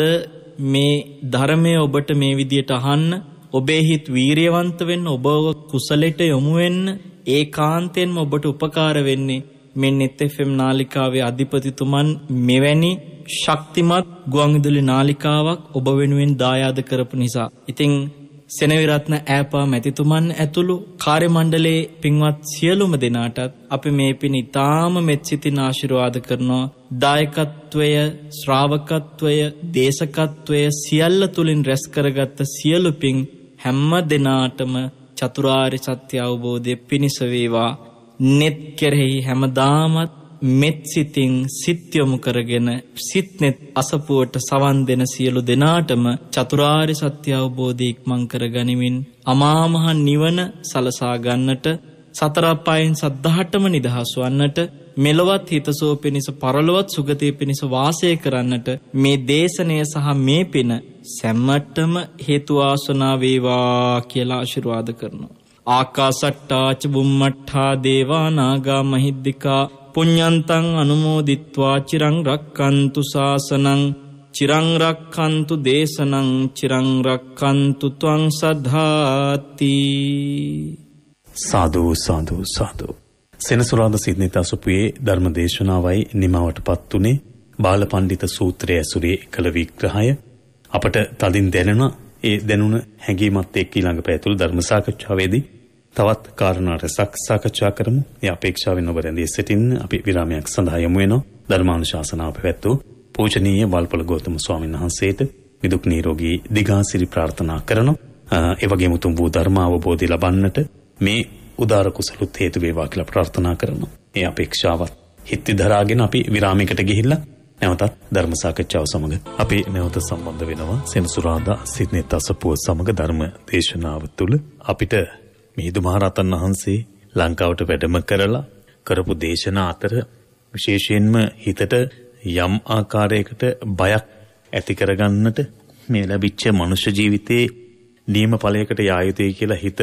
මේ ධර්මය ඔබට මේ විදියට අහන්න ඔබේ හිත් වීරියවන්ත වෙන්න ඔබ කුසලයට යොමු වෙන්න ඒකාන්තයෙන්ම ඔබට උපකාර වෙන්නේ මෙන්න FM නාලිකාවේ අධිපතිතුමන් මෙවැනි ශක්තිමත් ගුවන්විදුලි නාලිකාවක් ඔබ වෙනුවෙන් දායාද කරපු නිසා. ඉතින් සෙනවිරත්න ඈපා මැතිතුමන් ඇතුළු කාර්ය මණ්ඩලයේ පින්වත් සියලුම දෙනාටත් අපි මේ පින් ඉතාම මෙත්සිතින් ආශිර්වාද කරනවා දායකත්වය ශ්‍රාවකත්වය දේශකත්වය සියල්ල තුලින් රැස් කරගත්ත සියලු පින් හැම දිනාටම චතුරාර්ය සත්‍ය අවබෝධය පිණිස වේවා net කෙරෙහි හැමදාමත් මෙත් සිතින් සිත්‍යොමු කරගෙන සිත්නෙත් අසපුුවට සවන් දෙන සියලු දෙනාටම චතුරාරි සත්‍ය අවබෝධයක් මං කර ගනිමින් අමාමහන් නිවන සලසාගන්නට සතරපයින් සද්ධහටම නිදහස් වන්නට මෙලොවත් හිතසෝ පිණිස පරලොවත් සුගතය පිණිස වාසය කරන්නට මේ දේශනය සහ මේ පින සැම්මට්ටම හේතුවාසනා වේවා කියලා ආශිරවාද කරනවා. ආකා සට්ටාච බුම්මට්හා දේවානාගා මහිද්දිකා පුඤ්ඥන්තං අනුමෝදිත්වා චිරං රක්කන්තු සාසනං චිරංරක්කන්තු දේශනං චිරංරක්කන්තු තුවං සද්ධාත්ති සාධූ සාධූ සාධූ. සෙනසුරාද සිද්ධනිතා සුපුයේ ධර්ම දේශනාවයි නිමාවට පත්වනේ බාල පණ්ඩිත සූත්‍රය ඇසුරේ කළ විග්‍රහය අපට තදින් දැනෙන ඒ දැනුන හැඟීමත් එක් ඊළඟ පැතුළු ධර්මසාකච්ඡාවේදී තවත් කාරණා රැසක් සාකච්ඡා කරමු. මේ අපේක්ෂාවෙන් ඔබ රැඳී සිටින් අපි විරාමයක් සඳහා යමු වෙනවා. ධර්මානුශාසනාව පැවැත්වූ පූජනීය වල්පොල ගෞතම ස්වාමීන් වහන්සේට නිදුක් නිරෝගී දිගාසිරි ප්‍රාර්ථනා කරනවා. ඒ වගේම උතුම් වූ ධර්ම අවබෝධය ලබන්නට මේ උදාර කුසලුත් හේතු වේවා කියලා ප්‍රාර්ථනා කරනවා. මේ අපේක්ෂාවත් හිත්ති දරාගෙන අපි විරාමයකට ගිහිල්ලා නැවතත් ධර්ම සාකච්ඡාව සමග අපි නැවත සම්බන්ධ වෙනවා. සෙනසුරාදා සිද්නේත් අසපුව සමග ධර්ම දේශනාව තුළ අපිට මිහිඳු මහරහතන් වහන්සේ ලංකාවට වැඩම කරලා කරපු දේශනා අතර විශේෂයෙන්ම හිතට යම් ආකාරයකට බයක් ඇති කරගන්නට මේ ලැබිච්ච මනුෂ්‍ය ජීවිතයේ නියම ඵලයකට යා යුතුයි කියලා හිත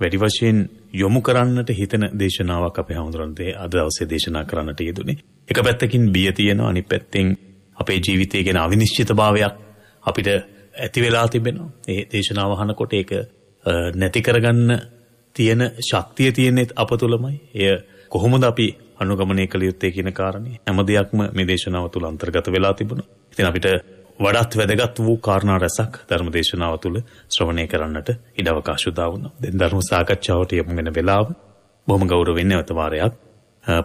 වැඩි වශයෙන් යොමු කරන්නට හිතන දේශනාවක් අපේ හැමෝටම අද දවසේ දේශනා කරන්නට යෙදුනේ. එක පැත්තකින් බිය තියෙනවා අනිත් පැත්තෙන් අපේ ජීවිතය ගැන අවිනිශ්චිතභාවයක් අපිට ඇති වෙලා තිබෙනවා. මේ දේශනාව අහනකොට ඒක නැති කරගන්න තියෙන ශක්තිය තියෙන්නේ අප තුළමයි. එය කොහොමද අපි අනුගමනය කළ යුත්තේ කියන කාරණේ හැම දෙයක්ම මේ දේශනාව තුළ අන්තර්ගත වෙලා තිබුණා. ඉතින් අපිට වඩාත් වැදගත් වූ කාරණා රැසක් ධර්ම දේශනාව තුළ ශ්‍රවණය කරන්නට ඉඩ අවකාශ උදා වුණා. දැන් ධර්ම සාකච්ඡාවට යොමු වෙන වෙලාව බොහොම ගෞරවයෙන් නැවත වාරයක්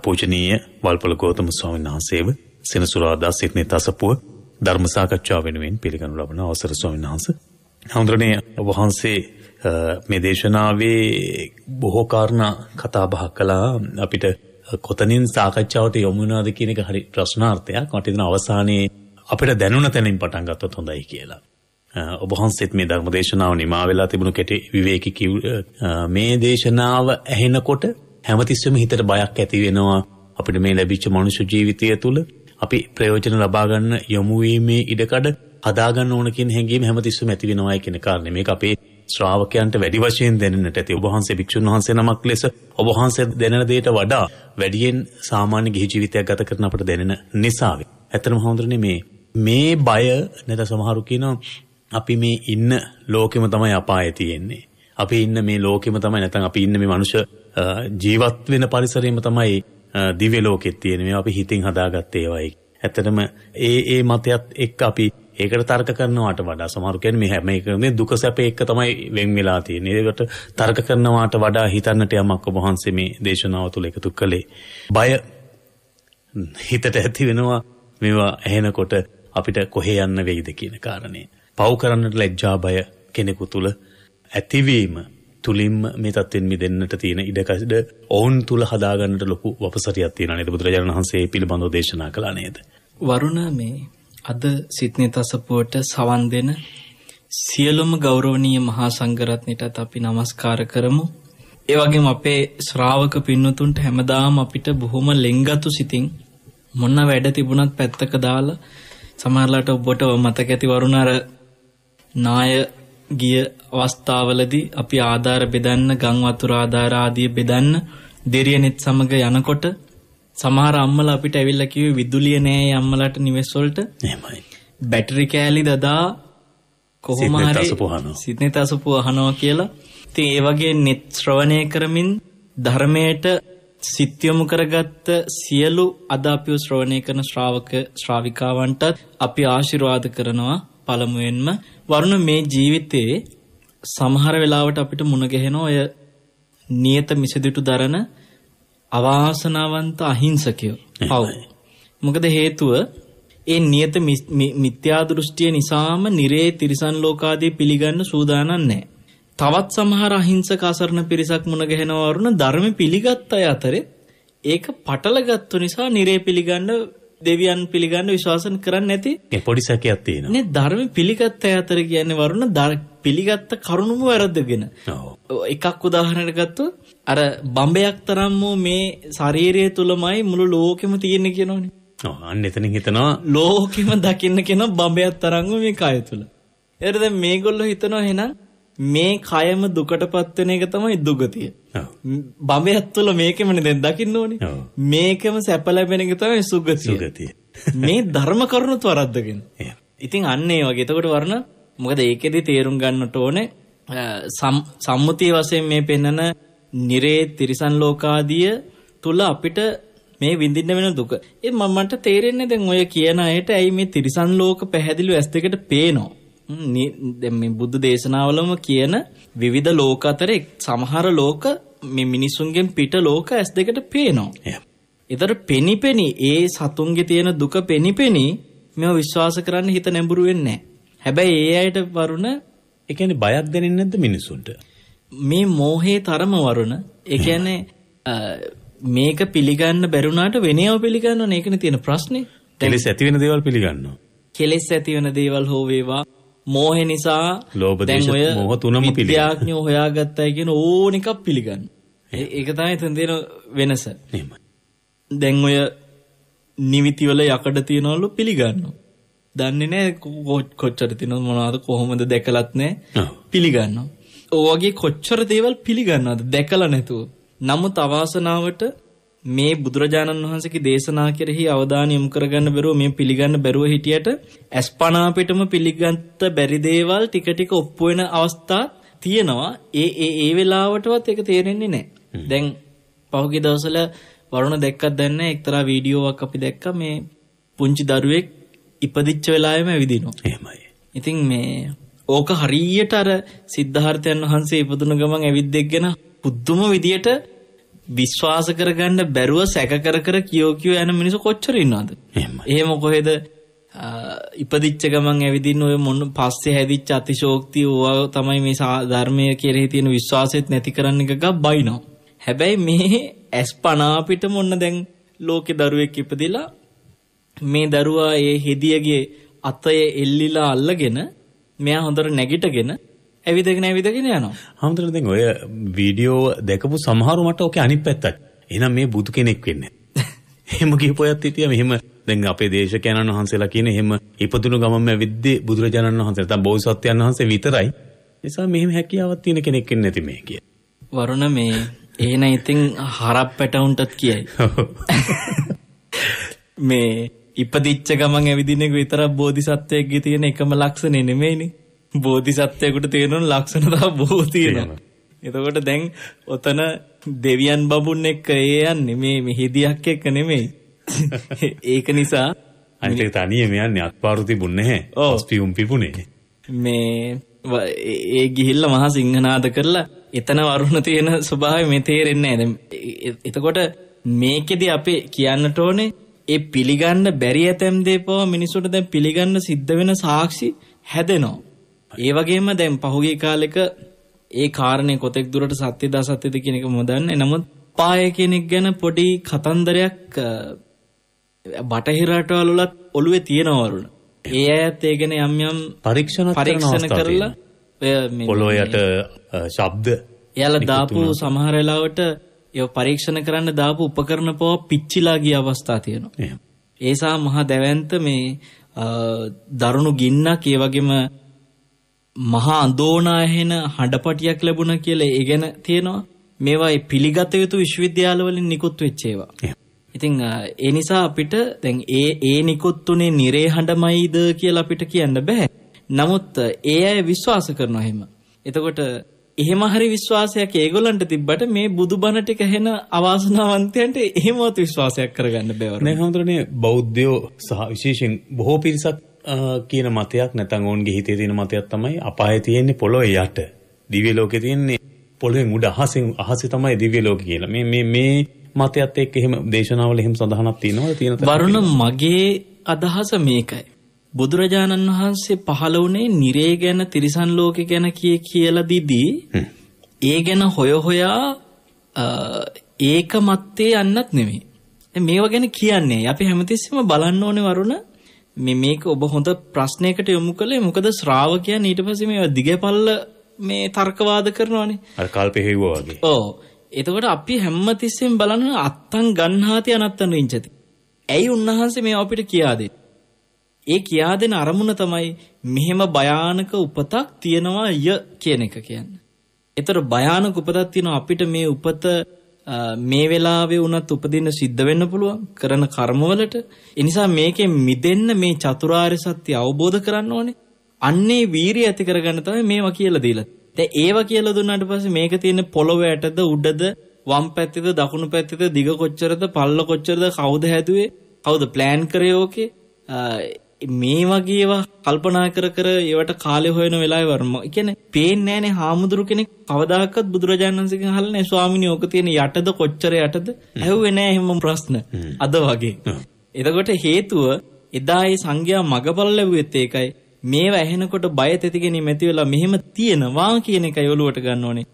පූජනීය වල්පොල ගෞතම ස්වාමීන් වහන්සේව සෙනසුරාදා සිටනේ තසපුව ධර්ම සාකච්ඡාව වෙනුවෙන් පිළිගනු ලබන අවසර ස්වාමීන් වහන්සේ. හඳුරණේ වහන්සේ මේ දේශනාවේ බොහෝ කාරණා කතා බහ කළා අපිට කොතනින් සාකච්ඡාවට යොමු වෙනවද කියන එක හරි ප්‍රශ්නාර්ථයක් මට හිතෙන අවසානයේ අපිට දැනුණ තැනින් පටන් ගත්තොත් හොඳයි කියලා. ඔබ වහන්සේත් මේ ධර්ම දේශනාව නිමා වෙලා තිබුණු කෙටි විවේකී කිව් මේ දේශනාව ඇහෙනකොට හැමතිස්සෙම හිතට බයක් ඇති වෙනවා අපිට මේ ලැබිච්ච මනුෂ්‍ය ජීවිතය තුළ අපි ප්‍රයෝජන ලබා ගන්න යොමු වීමේ ඉඩකඩ හදාගන්න ඕන කියන හැඟීම හැමතිස්සෙම ඇති වෙනවා කියන කාරණේ මේක අපේ ශ්‍රාවකයන්ට වැඩි වශයෙන් දැනෙන්නට ඇති. ඔබ වහන්සේ භික්ෂුන් වහන්සේ නමක් ලෙස ඔබ වහන්සේ දැනෙන දෙයට වඩා වැඩියෙන් සාමාන්‍ය ගිහි ජීවිතයක් ගත කරන අපට දැනෙන නිසා. ඇත්තම හඳුරන්නේ මේ මේ බය නැත සමහරු කියනවා අපි මේ ඉන්න ලෝකෙම තමයි අපායේ තියෙන්නේ. අපි ඉන්න මේ ලෝකෙම තමයි නැත්නම් අපි ඉන්න මේ මනුෂ්‍ය ජීවත් වෙන පරිසරයම තමයි දිව්‍ය ලෝකෙත් තියෙන. මේවා අපි හිතින් හදාගත්තේ ඒවායි. ඇත්තටම ඒ ඒ මතයත් එක්ක අපි ඒකට තර්ක කරනවාට වඩා සමහරු කියන්නේ මේ හැම එකම දුක සැප එක තමයි වෙන් වෙලා තියෙන්නේ. ඒකට තර්ක කරනවාට වඩා හිතන්නට යමක් ඔබ වහන්සේ මේ දේශනාව තුළ එකතු කළේ. බය හිතට ඇති වෙනවා මේවා ඇහෙනකොට අපිට කොහේ යන්න වෙයිද කියන කාරණේ. පව් කරන්නට ලැජ්ජා බය කෙනෙකු තුළ ඇතිවීම තුලින්ම මේ තත්ත්වෙන් මිදෙන්නට තියෙන ඉඩකඩ ඔවුන් තුල හදාගන්නට ලොකු වපසරියක් තියෙනවා නේද බුදුරජාණන් වහන්සේ පිළිබඳව දේශනා කළා නේද වරුණ මේ අද සිත්නේ තසපුවට සවන් දෙන සියලුම ගෞරවනීය මහා සංඝරත්නයටත් අපි নমස්කාර කරමු. ඒ වගේම අපේ ශ්‍රාවක පින්නතුන්ට හැමදාම අපිට බොහොම ලෙන්ගතු සිතින් මොන වැඩ තිබුණත් පැත්තක දාලා සමහරලාට ඔබට මතක ඇති වරුණ අර නාය ගිය අවස්ථාවලදී අපි ආධාර බෙදන්න, ගම් වතුර ආධාර ආදී බෙදන්න දෙරියනෙත් සමග යනකොට සමහර අම්මලා අපිට ඇවිල්ලා කිව්වේ විදුලිය නෑ අම්මලාට නිවෙස් වලට. එහෙමයි. බැටරි කෑලි දදා කොහොම හරි සිත්නේ තසපු අහනවා කියලා. ඉතින් ඒ වගේ net ශ්‍රවණය කරමින් ධර්මයට සිත් යොමු කරගත්ත සියලු අද අපිව ශ්‍රවණය කරන ශ්‍රාවක ශ්‍රාවිකාවන්ටත් අපි ආශිර්වාද කරනවා පළමුවෙන්ම වරුණ මේ ජීවිතේ සමහර වෙලාවට අපිට මුණ ගැහෙන ඔය නියත මිසදිටු දරන අවාසනාවන්ත අහිංසකයෝ. පව්. මොකද හේතුව ඒ නියත මිත්‍යා දෘෂ්ටිය නිසාම නිරේ තිරිසන් ලෝකාදී පිළිගන්න සූදානම් නැහැ. තවත් සමහර අහිංසක අසරණ පිරිසක් මුණ ගැහෙනවරුන ධර්ම පිළිගත් අය අතරේ ඒක පටලගත්තු නිසා නිරේ පිළිගන්න දෙවියන් පිළිගන්න විශ්වාසන කරන්න නැති පොඩි සැකයක් තියෙනවා. නේ ධර්ම පිළිගත් අය අතර කියන්නේ වරුණ පිළිගත්ත කරුණුම වැරද්දගෙන. එකක් උදාහරණයක් ගත්තොත් අර බම්බයක් තරම් මේ ශාරීරිය තුලමයි මුළු ලෝකෙම තියෙන්නේ කියනෝනේ. ඔව් අන්න එතනින් හිතනවා ලෝකෙම දකින්න කියන බම්බයක් තරම් මේ කය තුල. ඒකට දැන් මේගොල්ලෝ හිතනවා එහෙනම් මේ කයම දුකටපත් වෙන එක තමයි දුගතිය. බඹයත් තුළ මේකෙමනේ දැන් දකින්න ඕනේ. මේකම සැප ලැබෙන එක තමයි සුගතිය. (laughs) මේ ධර්ම කරුණත් වරද්දගෙන. ඉතින් අන්න ඒ වගේ. එතකොට වර්ණ මොකද ඒකෙදි තේරුම් ගන්නට ඕනේ සම්මුතිය වශයෙන් මේ පෙන්නන නිරේ තිරිසන් ලෝකාදිය තුල අපිට මේ විඳින්න වෙන දුක. ඒ මමන්ට තේරෙන්නේ දැන් ඔය කියන අයට ඇයි මේ තිරිසන් ලෝක පැහැදිලිව ඇස් දෙකට පේනවා. දැන් මේ බුද්ධ දේශනාවලම කියන විවිධ ලෝක අතරේ සමහර ලෝක මේ මිනිසුන්ගෙන් පිට ලෝක ඇස් දෙකට පේනවා. ඒතර පෙනිපෙනි ඒ සතුන්ගේ තියෙන දුක පෙනිපෙනි මේව විශ්වාස කරන්න හිත නැඹුරු වෙන්නේ හැබැයි ඒ අයට වරුණ ඒ කියන්නේ බයක් දැනෙන්නේ නැද්ද මිනිසුන්ට? මේ මෝහේ තරම වරුණ ඒ කියන්නේ මේක පිළිගන්න බැරුණාට වෙනේව පිළිගන්නවනේ ඒකනේ තියෙන ප්‍රශ්නේ. කෙලෙස් ඇති වෙන දේවල් පිළිගන්නවා. කෙලෙස් ඇති වෙන දේවල් හෝ වේවා මෝහ නිසා ලෝභ දේශ මොහ තුනම පිළිගන්න. විද්‍යාඥයෝ හොයාගත්තයි කියන ඕන එකක් පිළිගන්න. ඒක තමයි එතන දෙන වෙනස. එහෙමයි. දැන් ඔය නිමිති වල යකඩ තියනවලු පිළිගන්නවා. දන්නේ නැහැ කොච්චර තියනවද මොනවද කොහොමද දැකලත් නැහැ. පිළිගන්නවා. ඔය වගේ කොච්චර දේවල් පිළිගන්නවද දැකලා නැතුව. නමුත් අවාසනාවට මේ බුදුරජාණන් වහන්සේගේ දේශනා කෙරෙහි අවධානය යොමු කරගන්න බැරුව මේ පිළිගන්න බැරුව හිටියට ඇස්පනා පිටම පිළිගත්ත බැරි දේවල් ටික ටික ඔප්පු වෙන අවස්ථා තියෙනවා ඒ ඒ ඒ වෙලාවටවත් ඒක තේරෙන්නේ නැහැ දැන් පහුගිය දවස්වල වරුණ දැක්කත් දැන්න එක්තරා වීඩියෝවක් අපි දැක්කා මේ පුංචි දරුවෙක් ඉපදිච්ච වෙලාවෙම ඇවිදිනවා එහෙමයි ඉතින් මේ ඕක හරියට අර සිද්ධාර්ථයන් වහන්සේ ඉපදුන ගමන් ඇවිද්දෙක් ගැන පුදුම විදියට විශ්වාස කරගන්න බැරුව සැක කර කර කියෝ කියෝ යන මිනිසු කොච්චර ඉන්නවද? එහෙම කොහෙද ඉපදිච්ච ගමන් ඇවිදින්න ඔය මොන පස්සේ හැදිච්ච අතිශෝක්තිය ඕවා තමයි මේ ධර්මය කෙරෙහි තියෙන විශ්වාසෙත් නැති කරන්න එකක බයිනවා. හැබැයි මේ ඇස් පනා පිට මොන්න දැන් ලෝකේ දරුවෙක් ඉපදිලා මේ දරුවා ඒ හෙදියගේ අතය එල්ලිලා අල්ලගෙන මෙයා හොඳට නැගිටගෙන ඇවිදගෙන ඇවිදගෙන යනවා. හමුදුනේ දැන් ඔය වීඩියෝ දැකපු සමහරු මට ඔකේ අනිත් පැත්තත්. එහෙනම් මේ බුදු කෙනෙක් වෙන්නේ. (laughs) එහෙම කිහිපයක් හිටියා මෙහෙම දැන් අපේ දේශකයන්න් වහන්සේලා කියන එහෙම ඉපදුණු ගමම ඇවිද්දී බුදුරජාණන් වහන්සේ නැත්නම් බෝසත්යන් වහන්සේ විතරයි. නිසා මෙහෙම හැකියාවක් තියෙන කෙනෙක් ඉන්නේ නැති මේ කිය. වරුණ මේ එහෙනම් ඉතින් හරප් පැටවුන්ටත් කියයි. (laughs) මේ ඉපදිච්ච ගමන් ඇවිදින එක විතරක් බෝධිසත්වයෙක්ගේ තියෙන එකම ලක්ෂණය නෙමෙයිනේ. බෝධිසත්වයකුට තේරුණු ලක්ෂණ තව බොහෝ තියෙනවා. එතකොට දැන් ඔතන දෙවියන් බබුන් එක්ක ඒ යන්නේ මේ මෙහෙදියක් එක්ක නෙමෙයි. (laughs) ඒක නිසා අනිත් එක තනියම යන්නේ අත්පාරු තිබුණ නැහැ. ස්පියුම් පිපුණේ. මේ ඒ ගිහිල්ලා මහා සිංහනාද කරලා එතන වරුණ තියෙන ස්වභාවය මේ තේරෙන්නේ නැහැ. එතකොට මේකෙදි අපි කියන්නට ඕනේ ඒ පිළිගන්න බැරි ඇතැම් දේපව මිනිසුන්ට දැන් පිළිගන්න සිද්ධ වෙන සාක්ෂි හැදෙනවා. ඒ වගේම දැන් පහුගිය කාලෙක ඒ කාරණේ කොතෙක් දුරට සත්‍යද අසත්‍යද කියන එක මොදන්නේ. නමුත් පාය කෙනෙක් ගැන පොඩි කතන්දරයක් බටහිර රටවල උලත් ඔළුවේ තියෙනවලුන. ඒ අයත් ඒ ගැන යම් යම් පරීක්ෂණ පරීක්ෂණ කරලා පොළොයට ශබ්ද එයාලා දාපු සමහර වෙලාවට ඒ පරීක්ෂණ කරන්න දාපු උපකරණ පව පිච්චිලා ගිය අවස්ථා තියෙනවා. ඒසා මහා දැවැන්ත මේ දරුණු ගින්නක් ඒ වගේම මහා අඳෝනා ඇහෙන හඬපටියක් ලැබුණා කියලා ඒ ගැන තියෙනවා. මේවා පිළිගත යුතු විශ්වවිද්‍යාලවලින් නිකුත් වෙච්ච ඒවා. ඉතින් ඒ නිසා අපිට දැන් ඒ ඒ නිකුත් උනේ නිරේ හඬමයිද කියලා අපිට කියන්න බෑ. නමුත් ඒ අය විශ්වාස කරනවා එහෙම. එතකොට එහෙම හරි විශ්වාසයක් ඒගොල්ලන්ට තිබ්බට මේ බුදුබණ ටික හෙන අවාසනාවන්තයන්ට එහෙමවත් විශ්වාසයක් කරගන්න බැවරු. නෑ හඳුරන්නේ බෞද්ධයෝ සහ විශේෂයෙන් බොහෝ පිරිසක් කියන මතයක් නැත්නම් ඕන්ගේ හිතේ තියෙන මතයක් තමයි අපායේ තියෙන්නේ පොළොවේ යට. දිව්‍ය ලෝකේ තියෙන්නේ පොළොවේ උඩ අහසෙන් අහසේ තමයි දිව්‍ය ලෝකේ කියලා. මේ මේ මේ මතයත් එක්ක එහෙම දේශනාවල එහෙම සඳහනක් තියෙනවා තියෙන වරුණ මගේ අදහස මේකයි. බුදුරජාණන් වහන්සේ පහළ වුණේ නිරේ ගැන තිරිසන් ලෝකේ ගැන කිය කියලා දිදී ඒ ගැන හොය හොයා ඒක මත්තේ යන්නත් නෙමෙයි. මේවා ගැන කියන්නේ අපි හැමතිස්සෙම බලන්න ඕනේ වරුණ මේ මේක ඔබ හොඳ ප්‍රශ්නයකට යොමු කළේ මොකද ශ්‍රාවකයන් ඊට පස්සේ මේ දිගපල්ල මේ තර්කවාද කරනවානේ. අර කල්පෙහෙව්වා වගේ. ඔව්. එතකොට අපි හැම තිස්සෙම බලන අත්තං ගන්හාති අනත්තං විඤ්චති. ඇයි උන්වහන්සේ මේ අපිට කියා ඒ කියා දෙන අරමුණ තමයි මෙහෙම භයානක උපතක් තියනවා ය කියන එක කියන්නේ. ඒතර භයානක උපතක් තියෙනවා අපිට මේ උපත මේ වෙලාවේ වුණත් උපදින්න සිද්ධ වෙන්න පුළුවන් කරන කර්මවලට. ඒ නිසා මේකෙන් මිදෙන්න මේ චතුරාර්ය සත්‍ය අවබෝධ කරන්න ඕනේ. අන්නේ වීරිය ඇති කරගන්න තමයි මේවා කියලා දීලා. දැන් ඒවා කියලා දුන්නාට පස්සේ මේක තියෙන පොළොව ඇටද උඩද වම් පැත්තේද දකුණු පැත්තේද දිග කොච්චරද පල්ල කොච්චරද කවුද හැදුවේ කවුද ප්ලෑන් කරේ ඕකේ මේ වගේ ඒවා කල්පනා කර කර ඒවට කාලය හොයන වෙලාවේ වරම. කියන්නේ පේන්නේ නැහනේ හාමුදුරු කෙනෙක් කවදාකවත් බුදුරජාණන් වහන්සේගෙන් අහලා නැහැ ස්වාමිනී ඕක තියෙන යටද කොච්චර යටද? ඇහුවේ නැහැ එහෙම ප්‍රශ්න. අද වගේ. එතකොට හේතුව එදා ඒ සංඝයා මගපල ලැබුවෙත් ඒකයි. මේව ඇහෙනකොට බය තෙති ගැනීම ඇති වෙලා මෙහෙම තියෙනවා කියන එකයි ඔලුවට ගන්න ඕනේ.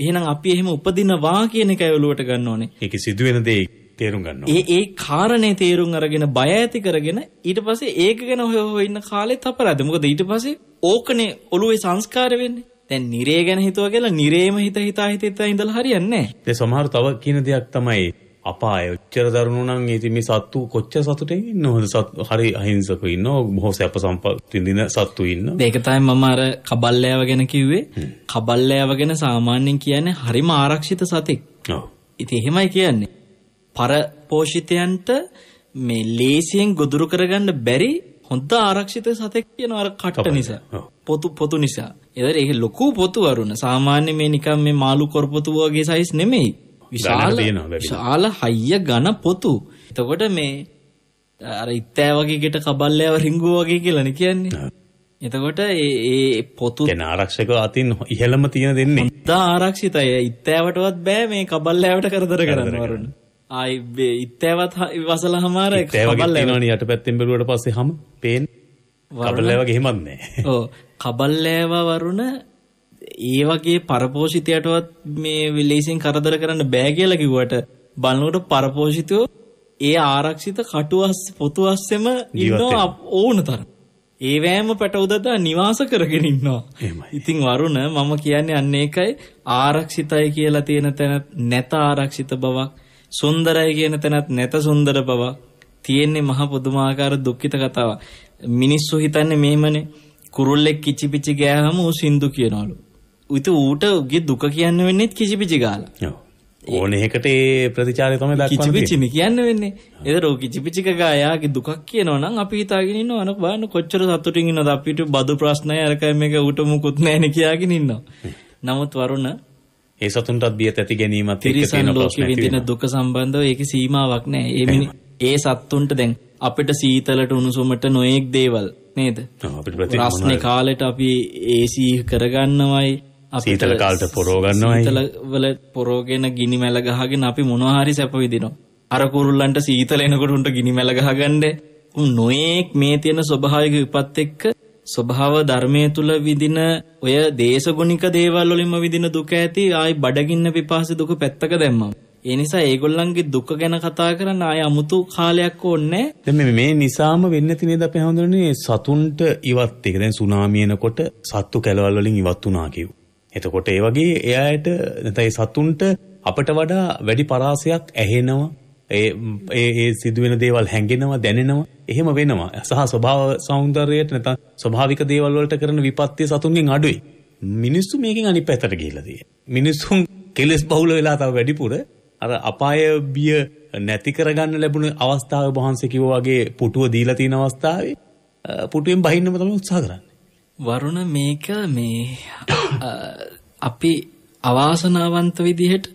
එහෙනම් අපි එහෙම උපදිනවා කියන එකයි ඔලුවට ගන්න ඕනේ. ඒක සිදුවෙන දේ තේරුම් ගන්නවා. ඒ ඒ කාරණේ තේරුම් අරගෙන බය ඇති කරගෙන ඊට පස්සේ ඒක ගැන හොය හොය ඉන්න කාලෙත් අපරාධ. මොකද ඊට පස්සේ ඕකනේ ඔළුවේ සංස්කාර වෙන්නේ. දැන් නිරේ ගැන හිතුවා කියලා නිරේම හිත හිතා හිත හිතා ඉඳලා හරියන්නේ නැහැ. ඒ සමහර තව කියන දෙයක් තමයි අපාය ඔච්චර දරුණු නම් ඉතින් මේ සත්තු කොච්චර සතුටින් ඉන්න හොඳ සත් හරි අහිංසකව ඉන්න බොහෝ සැප සම්පත් විඳින සත්තු ඉන්න. ඒක තමයි මම අර කබල්ලෑව ගැන කිව්වේ. කබල්ලෑව ගැන සාමාන්‍යයෙන් කියන්නේ හරිම ආරක්ෂිත සතෙක්. ඔව්. ඉතින් එහෙමයි කියන්නේ. පරපෝෂිතයන්ට මේ ලේසියෙන් ගොදුරු කරගන්න බැරි හොඳ ආරක්ෂිත සතෙක් කියන අර කට නිසා. පොතු පොතු නිසා. ඒතර ඒක ලොකු පොතු වරුණ. සාමාන්‍ය මේ නිකන් මේ මාළු කොරපොතු වගේ සයිස් නෙමෙයි. විශාල විශාල හයිය ඝන පොතු. එතකොට මේ අර ඉත්තෑ වගේ ගෙට කබල්ලෑව රිංගුව වගේ කියලානේ කියන්නේ. එතකොට ඒ ඒ පොතු ගැන ආරක්ෂකව අතින් ඉහෙළම තියෙන දෙන්නේ. හොඳ ආරක්ෂිතය. ඉත්තෑවටවත් බෑ මේ කබල්ලෑවට කරදර කරන්න වරුණ. ආයි ඉත්තෑවත් වසල හමාර කබල්ලවනි යට පැත්තෙන් බැලුවට පස්සේ හම පේන් කබල්ලෑව ගෙහෙමන්නේ ඕ කබල්ලෑවවරුණ ඒ වගේ පරපෝෂිතයටවත් මේ විලේසින් කරදර කරන්න බෑ කියලා කිව්වට බලනකොට පරපෝෂිතයෝ ඒ ආරක්ෂිත කටුවස් පොතුවස්සෙම ඉන්නවා ඕන තරම් ඒවෑම පැටවුදදා නිවාස කරගෙන ඉන්නවා ඉතිං වරුණ මම කියන්නේ අන්න එකයි ආරක්ෂිතයි කියලා තියෙන තැන නැත ආරක්ෂිත බවක් සුන්දරයි කියන තැනත් නැත සුන්දර බව තියෙන්නේ මහ පුදුමාකාර දුක්ඛිත කතාවක්. මිනිස්සු හිතන්නේ මෙහෙමනේ කුරුල්ලෙක් කිචිපිචි ගෑවම ඌ සින්දු කියනවලු. උිත ඌට ගේ දුක කියන්න වෙන්නේ කිචිපිචි ගාලා. ඕන එකට ඒ ප්‍රතිචාරය තමයි දක්වන්නේ. කිචිපිචිම කියන්න වෙන්නේ. ඒතර ඌ කිචිපිචික ගායාගේ දුකක් කියනවා නම් අපි හිතාගෙන ඉන්නවා අනක බලන්න කොච්චර සතුටින් ඉන්නවද අපිට බදු ප්‍රශ්නය අරක මේක ඌට මුකුත් නැහැ නේ කියාගෙන ඉන්නවා. නමුත් වරුණ ඒ සතුන්ටත් බියත ඇති ගැනීමත් එක්ක තියෙන ප්‍රශ්න ඇති දුක සම්බන්ධව ඒකේ සීමාවක් නැහැ. ඒ ඒ සත්තුන්ට දැන් අපිට සීතලට උණුසුමට නොයෙක් දේවල් නේද? රස්නේ කාලෙට අපි AC කරගන්නවයි සීතල කාලට පොරෝ ගන්නවයි. සීතල වල පොරෝගෙන ගිනි මැල ගහගෙන අපි මොනවා හරි සැප විඳිනවා. අර කුරුල්ලන්ට සීතල එනකොට උන්ට ගිනි මැල ගහගන්නේ. උන් නොයෙක් මේ තියෙන ස්වභාවික විපත් එක්ක ස්වභාව ධර්මයේ තුල විඳින ඔය දේශගුණික දේවල් වලින්ම විඳින දුක ඇති ආයි බඩගින්න පිපාසය දුක පැත්තක දැම්මම. ඒ නිසා ඒගොල්ලන්ගේ දුක ගැන කතා කරන්න ආය අමුතු කාලයක් ඕනේ. දැන් මේ නිසාම වෙන්න තියෙන්නේ අපි හඳුනන්නේ සතුන්ට ඉවත් එක. දැන් සුනාමි එනකොට සත්තු කැලවල් වලින් ඉවත් වුණා කියු. එතකොට ඒ වගේ එයාට නැත්නම් සතුන්ට අපට වඩා වැඩි පරාසයක් ඇහෙනවා ඒ ඒ සිදුවෙන දේවල් හැඟෙනවා දැනෙනවා එහෙම වෙනවා සහ ස්වභාව సౌందර්යයට නැත්නම් ස්වභාවික දේවල් වලට කරන විපත්‍ය සතුන්ගෙන් අඩුයි මිනිස්සු මේකෙන් අනිත් පැත්තට ගිහිලා තියෙන්නේ මිනිස්සුන් කෙලස් බහුල වෙලා තව වැඩිපුර අර අපාය බිය නැති කරගන්න ලැබුණ අවස්ථාව වහන්සේ කිව්වා වගේ පුටුව දීලා තියෙන අවස්ථාවේ පුටුවෙන් බහින්නම තමයි උත්සාහ කරන්නේ වරුණ මේක මේ අපි අවාසනාවන්ත විදිහට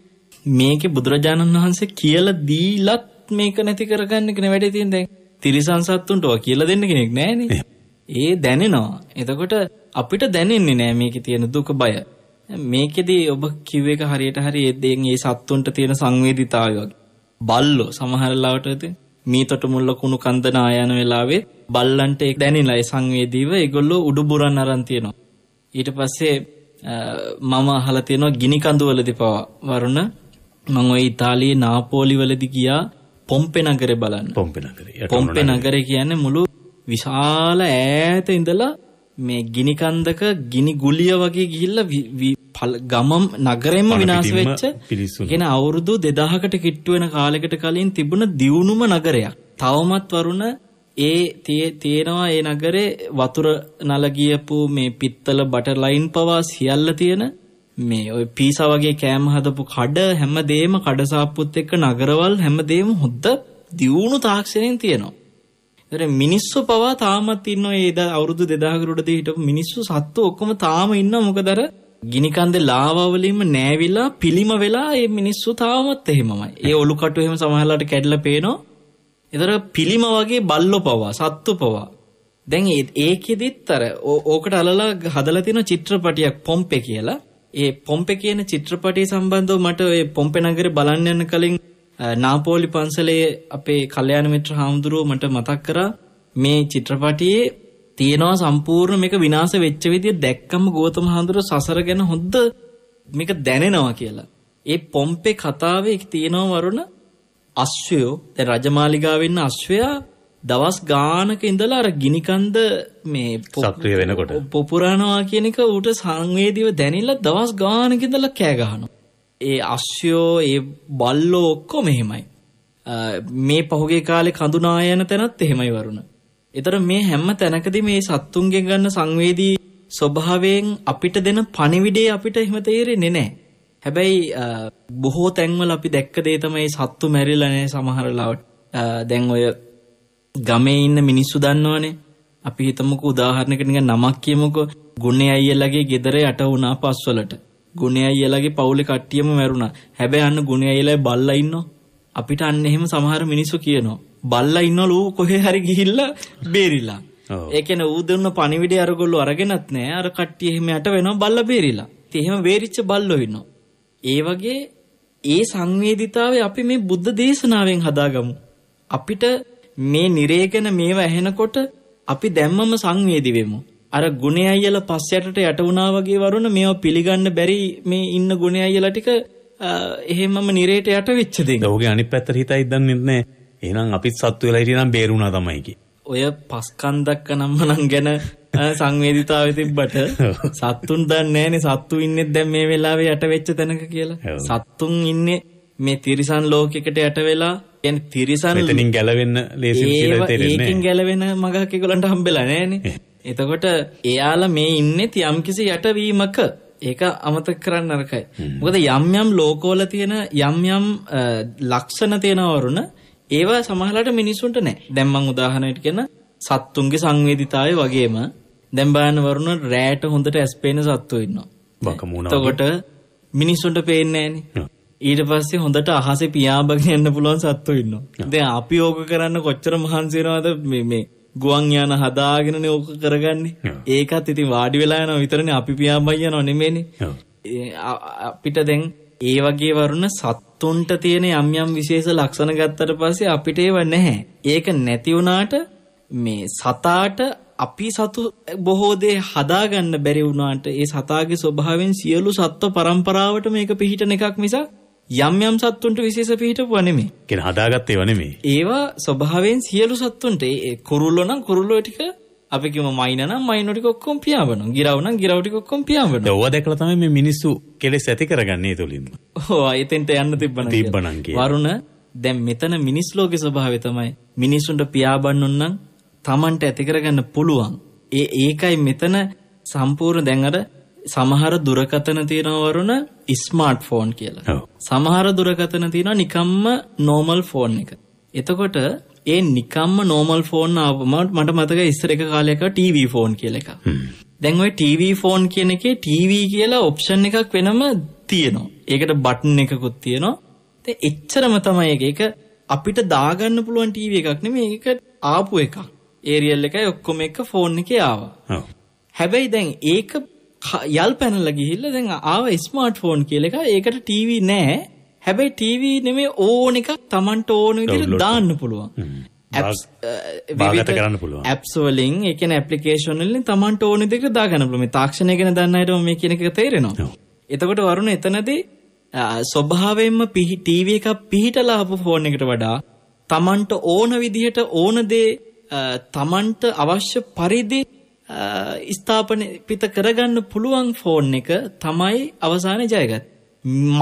මේකේ බුදුරජාණන් වහන්සේ කියලා දීලත් මේක නැති කරගන්න කියන වැඩේ තියෙන දැන් තිරිසන් සත්තුන්ට ඔය කියලා දෙන්න කෙනෙක් නැහනේ. ඒ දැනෙනවා. එතකොට අපිට දැනෙන්නේ නෑ මේකේ තියෙන දුක බය. මේකෙදී ඔබ කිව් එක හරියට හරි එදෙන් ඒ සත්තුන්ට තියෙන සංවේදීතාවය වගේ. බල්ලෝ සමහර ලාවට මේ තොටමුල්ල කුණු කන්දන ආයන වෙලාවේ බල්ලන්ට ඒක දැනෙලා ඒ සංවේදීව ඒගොල්ලෝ උඩු බුරන් අරන් තියෙනවා. ඊට පස්සේ මම අහලා තියෙනවා ගිනි කඳුවලදී පවා වරුණ මං ඔය ඉතාලියේ නාපෝලි වලදි ගියා පොම්පේ නගරේ බලන්න. පොම්පේ නගරේ. පොම්පේ නගරේ කියන්නේ මුළු විශාල ඈත ඉඳලා මේ ගිනි කන්දක ගිනි ගුලිය වගේ ගිහිල්ලා ගමම් නගරෙම විනාශ වෙච්ච කියන අවුරුදු 2000කට කිට්ටු වෙන කාලයකට කලින් තිබුණ දියුණුම නගරයක්. තවමත් වරුණ ඒ තියෙනවා ඒ නගරේ වතුර නල ගියපු මේ පිත්තල බටර් ලයින් පවා සියල්ල තියෙන මේ ඔය පීසා වගේ කෑම හදපු කඩ හැමදේම කඩසාප්පුත් එක්ක නගරවල් හැමදේම හොඳ දියුණු තාක්ෂණයෙන් තියෙනවා. ඒතර මිනිස්සු පවා තාමත් ඉන්න ඒ ද අවුරුදු 2000 කට හිටපු මිනිස්සු සත්තු ඔක්කොම තාම ඉන්න මොකද අර ගිනි කන්දේ ලාවා වලින්ම නෑවිලා පිලිම වෙලා මේ මිනිස්සු තාමත් එහෙමමයි. ඒ ඔලු කටු එහෙම සමහරලාට කැඩලා පේනවා. ඒතර පිලිම වගේ බල්ලෝ පවා සත්තු පවා දැන් ඒකෙදිත් අර ඕකට අලලා හදලා තියෙන චිත්‍රපටියක් පොම්පේ කියලා ඒ පොම්පෙ කියන චිත්‍රපටය සම්බන්ධව මට ඔය පොම්පෙ නගරේ බලන්න යන කලින් නාපෝලි පන්සලේ අපේ කල්යාණ මිත්‍ර හාමුදුරුව මට මතක් කරා මේ චිත්‍රපටියේ තියෙනවා සම්පූර්ණ මේක විනාශ වෙච්ච විදිය දැක්කම ගෝතම හාමුදුරුව සසර ගැන හොද්ද මේක දැනෙනවා කියලා. ඒ පොම්පේ කතාවේ තියෙනවා වරුණ අශ්වයෝ දැන් රජමාලිගාවෙන්න අශ්වයා දවස් ගානක ඉඳලා අර ගිනිකන්ද මේ සක්‍රිය වෙනකොට පොපුරනවා කියන එක ඌට සංවේදීව දැනෙලා දවස් ගානක ඉඳලා කෑ ගහනවා. ඒ අශ්‍යෝ ඒ බල්ලෝ ඔක්කොම එහෙමයි. මේ පහුගේ කාලේ කඳුනා යන තැනත් එහෙමයි වරුණ. ඒතර මේ හැම තැනකදී මේ සත්තුන්ගෙන් ගන්න සංවේදී ස්වභාවයෙන් අපිට දෙන පණිවිඩේ අපිට එහෙම තේරෙන්නේ නැහැ. හැබැයි බොහෝ තැන්වල අපි දැක්ක දේ තමයි සත්තු මැරිලා නැහැ සමහර ලාවට. දැන් ඔය ගමේ ඉන්න මිනිස්සු දන්නවනේ අපි හිතමුකෝ උදාහරණයකට නිකන් නමක් කියමුකෝ ගුණේ අයියලාගේ ගෙදර යට වුණා පස්වලට ගුණේ අයියලාගේ පවුලේ කට්ටියම මැරුණා හැබැයි අන්න ගුණේ අයියලා බල්ලා ඉන්නෝ අපිට අන්න එහෙම සමහර මිනිස්සු කියනවා බල්ලා ඉන්නලු කොහේ හරි ගිහිල්ලා බේරිලා ඒ කියන්නේ ඌ දෙන්න පණිවිඩය අරගොල්ලෝ අරගෙනත් නෑ අර කට්ටිය එහෙම යට වෙනවා බල්ලා බේරිලා ඉතින් එහෙම බේරිච්ච බල්ලෝ ඉන්නවා ඒ වගේ ඒ සංවේදිතාවේ අපි මේ බුද්ධ දේශනාවෙන් හදාගමු අපිට මේ නිරේකන මේව ඇහෙනකොට අපි දැම්මම සංවේදී වෙමු. අර ගුණය අයියලා පස්සයටට යට වුණා වගේ වරුණ මේව පිළිගන්න බැරි මේ ඉන්න ගුණය අයියලා ටික එහෙමම නිරේට යට වෙච්ච දේ. ඔහුගේ අනිත් පැත්තට හිතයි දන්නේ නැහැ. එහෙනම් අපිත් සත්තු වෙලා හිටියනම් බේරුණා තමයි කි. ඔය පස්කන්දක්ක නම්මනම් ගැන සංවේදිතාව තිබ්බට (laughs) සත්තුන් දන්නේ නෑනේ සත්තු ඉන්නෙත් දැන් මේ වෙලාවේ යට වෙච්ච තැනක කියලා. සත්තුන් ඉන්නේ මේ තිරිසන් ලෝකයකට යට වෙලා يعني තිරිසන් මෙතනින් ගැලවෙන්න ලේසි කියලා තේරෙන්නේ. ඒකෙන් ගැලවෙන මගක් ඒගොල්ලන්ට හම්බෙලා නැහනේ. එතකොට එයාලා මේ ඉන්නේ යම්කිසි යටවීමක ඒක අමතක කරන්න අරකයි. මොකද යම් යම් ලෝකවල තියෙන යම් යම් ලක්ෂණ තියෙන වරුණ ඒවා සමහරලාට මිනිසුන්ට නැහැ. දැන් මම උදාහරණයකට කියන සත්තුන්ගේ සංවේදීතාවය වගේම දැන් බලන්න වරුණ රැට හොඳට ඇස් පේන සත්තු ඉන්නවා. බකමුණා. එතකොට මිනිසුන්ට පේන්නේ නැහනේ. ඊට පස්සේ හොඳට අහසේ පියාඹගෙන යන්න පුළුවන් සත්තු ඉන්නවා. දැන් අපි ඕක කරන්න කොච්චර මහන්සි වෙනවද මේ මේ ගුවන් යාන හදාගෙනනේ ඕක කරගන්නේ. ඒකත් ඉතින් වාඩි වෙලා යනවා විතරනේ අපි පියාඹන් යනව නෙමෙයිනේ. අපිට දැන් ඒ වගේ වරුණ සත්තුන්ට තියෙන යම් යම් විශේෂ ලක්ෂණ ගත්තට පස්සේ අපිට ඒව නැහැ. ඒක නැති වුණාට මේ සතාට අපි සතු බොහෝ දේ හදාගන්න බැරි වුණාට ඒ සතාගේ ස්වභාවයෙන් සියලු සත්ව පරම්පරාවට මේක පිහිටන එකක් මිසක් යම් යම් සත්තුන්ට විශේෂ පිහිටපුවා නෙමෙයි. කියන හදාගත් ඒවා නෙමෙයි. ඒවා ස්වභාවයෙන් සියලු සත්තුන්ට ඒ කුරුල්ලෝ නම් කුරුල්ලෝ ටික අපි කිව්ව මයින නම් මයිනෝ ටික ඔක්කොම පියාඹනවා. ගිරව් නම් ගිරව් ටික ඔක්කොම පියාඹනවා. ඔව්වා දැකලා තමයි මේ මිනිස්සු කෙලෙස් ඇති කරගන්නේ ඒ තුලින්ම. ඔව් එතෙන්ට යන්න තිබ්බනම්. තිබ්බනම් කියන. වරුණ දැන් මෙතන මිනිස් ලෝකේ ස්වභාවය තමයි මිනිසුන්ට පියාඹන්න නම් Tamanට ඇති කරගන්න පුළුවන්. ඒ ඒකයි මෙතන සම්පූර්ණ දැන් අර සමහර දුරකතන තියෙනවා වරුණ ස්මාර්ට් ෆෝන් කියලා. සමහර දුරකතන තියෙනවා නිකම්ම නෝමල් ෆෝන් එක. එතකොට ඒ නිකම්ම නෝමල් ෆෝන් ආවම මට මතක ඉස්සර එක කාලයක ටීවී ෆෝන් කියලා එකක්. දැන් ඔය ටීවී ෆෝන් කියන එකේ ටීවී කියලා ඔප්ෂන් එකක් වෙනම තියෙනවා. ඒකට බටන් එකකුත් තියෙනවා. ඉතින් එච්චරම තමයි ඒක. ඒක අපිට දාගන්න පුළුවන් ටීවී එකක් නෙමෙයි. ඒක ආපු එකක්. ඒරියල් එකයි ඔක්කොම එක ෆෝන් එකේ ආවා. හැබැයි දැන් ඒක යල් පැනලා ගිහිල්ලා දැන් ආව ස්මාර්ට්ෆෝන් කියලා එක ඒකට ටීවී නෑ. හැබැයි ටීවී නෙමෙයි ඕන එකක් Tamanට ඕන විදිහට දාන්න පුළුවන්. භාගත කරන්න පුළුවන්. ඇප්ස් වලින් ඒ කියන්නේ ඇප්ලිකේෂන් වලින් Tamanට ඕන විදිහට දාගන්න පුළුවන්. මේ තාක්ෂණය ගැන දන්න අයට මේ කියන එක තේරෙනවා. එතකොට වරුණ එතනදී ස්වභාවයෙන්ම ටීවී එකක් පිහිටලා ආපු ෆෝන් එකට වඩා Tamanට ඕන විදිහට ඕන දේ තමන්ට අවශ්‍ය පරිදි ස්ථාපනිත කරගන්න පුළුවන් ෆෝන් එක තමයි අවසානයේ ජයගත්.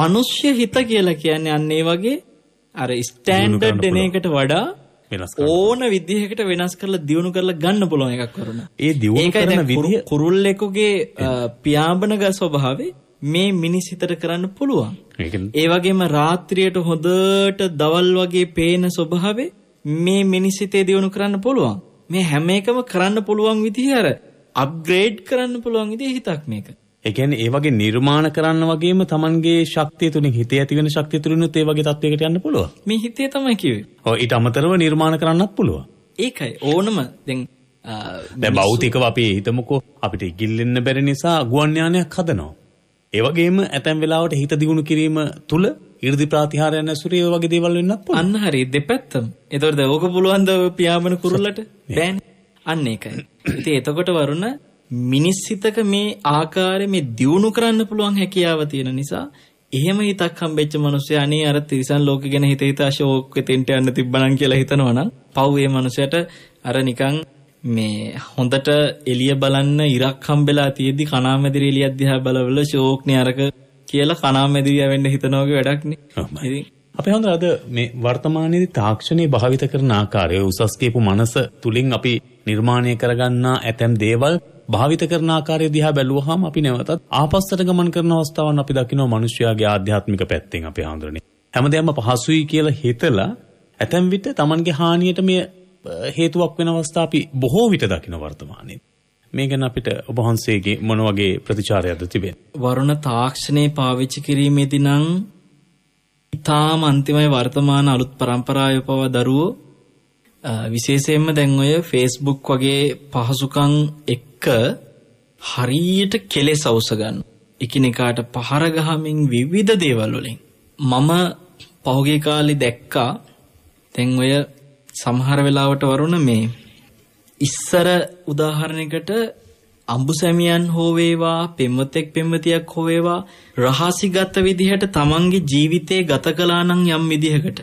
මිනිස්සු හිත කියලා කියන්නේ අන්න ඒ වගේ අර ස්ටෑන්ඩඩ් දෙන එකට වඩා ඕන විදිහකට වෙනස් කරලා දියුණු කරලා ගන්න පුළුවන් එකක් වරුණ. ඒ දියුණු කරන විදිහ කුරුල්ලෙකුගේ පියාඹන ස්වභාවේ මේ මිනිස් හිතට කරන්න පුළුවන්. ඒ වගේම රාත්‍රියට හොඳට දවල් වගේ පේන ස්වභාවේ මේ මිනිස් හිතේ දියුණු කරන්න පුළුවන්. මේ හැම එකම කරන්න පුළුවන් විදිහ අර අප්ග්‍රේඩ් කරන්න පුළුවන් විදිහ හිතක් මේක. ඒ කියන්නේ ඒ වගේ නිර්මාණ කරන්න වගේම Tamanගේ ශක්තිය තුලින් හිතේ ඇති වෙන ශක්තිය තුලිනුත් ඒ වගේ තත්වයකට යන්න පුළුවන්. මේ හිතේ තමයි කිව්වේ. ඔව් ඊට අමතරව නිර්මාණ කරන්නත් පුළුවන්. ඒකයි ඕනම දැන් දැන් භෞතිකව අපි හිතමුකෝ අපිට ඉගිල්ලෙන්න බැරි නිසා ගුවන් යානයක් හදනවා. ඒ වගේම ඇතැම් වෙලාවට හිත දියුණු කිරීම තුල ඉරදි ප්‍රාතිහාරයන් ඇසුරේ වගේ දේවල් වෙන්නත් පුළුවන්. අන්න හරි දෙපැත්තම. එතකොට ඕක පුළුවන් ද පියාඹන කුරුල්ලට? බෑනේ. අන්න ඒකයි. ඉතින් එතකොට වරුණ මිනිස් හිතක මේ ආකාරයේ මේ දියුණු කරන්න පුළුවන් හැකියාව තියෙන නිසා එහෙම හිතක් හම්බෙච්ච මිනිස්සයා අනේ අර තිරිසන් ලෝකෙ ගැන හිත හිතා ෂෝක් වෙතෙන්ට යන්න තිබ්බනම් කියලා හිතනවා නම් පව් ඒ මිනිසයාට අර නිකන් මේ හොඳට එළිය බලන්න ඉරක් හම්බෙලා තියෙද්දි කණාමැදිරි එළියක් දිහා බලවල ෂෝක්නේ අරක කියලා කනාමැදී යවෙන්න හිතනෝගේ වැඩක්නේ. ඉතින් අපේ හොඳ අද මේ වර්තමානයේදී තාක්ෂණය භාවිත කරන ආකාරය උසස් කියපු මනස තුලින් අපි නිර්මාණය කරගන්නා ඇතැම් දේවල් භාවිත කරන ආකාරය දිහා බැලුවහම අපි නැවතත් ආපස්සට ගමන් කරන අවස්ථාවන් අපි දකිනවා මිනිස්යාගේ ආධ්‍යාත්මික පැත්තෙන් අපේ හඳුරන්නේ. හැමදේම පහසුයි කියලා හිතලා ඇතැම් විට Tamanගේ හානියට මේ හේතුවක් වෙන අවස්ථා අපි බොහෝ විට දකින වර්තමානයේ. මේ ගැන අපිට ඔබ වහන්සේගේ මොන වගේ ප්‍රතිචාරයක්ද තිබෙන්නේ? වරුණ තාක්ෂණයේ පාවිච්චි කිරීමේදී නම් ඊටාම අන්තිමයි වර්තමාන අලුත් પરම්පරාවේ පව දරුවෝ විශේෂයෙන්ම දැන් ඔය Facebook වගේ පහසුකම් එක්ක හරියට කෙලෙස් අවස ගන්න. එකිනෙකාට පහර ගහමින් විවිධ දේවල් වලින් මම පහුගිය කාලේ දැක්කා දැන් ඔය සමහර වෙලාවට වරුණ මේ ඉස්සර උදාහරණයකට අඹුසැමියන් හෝ වේවා පෙම්වතෙක් පෙම්වතියක් හෝ වේවා රහසිගත විදිහට තමන්ගේ ජීවිතේ ගත කළා නම් යම් විදිහකට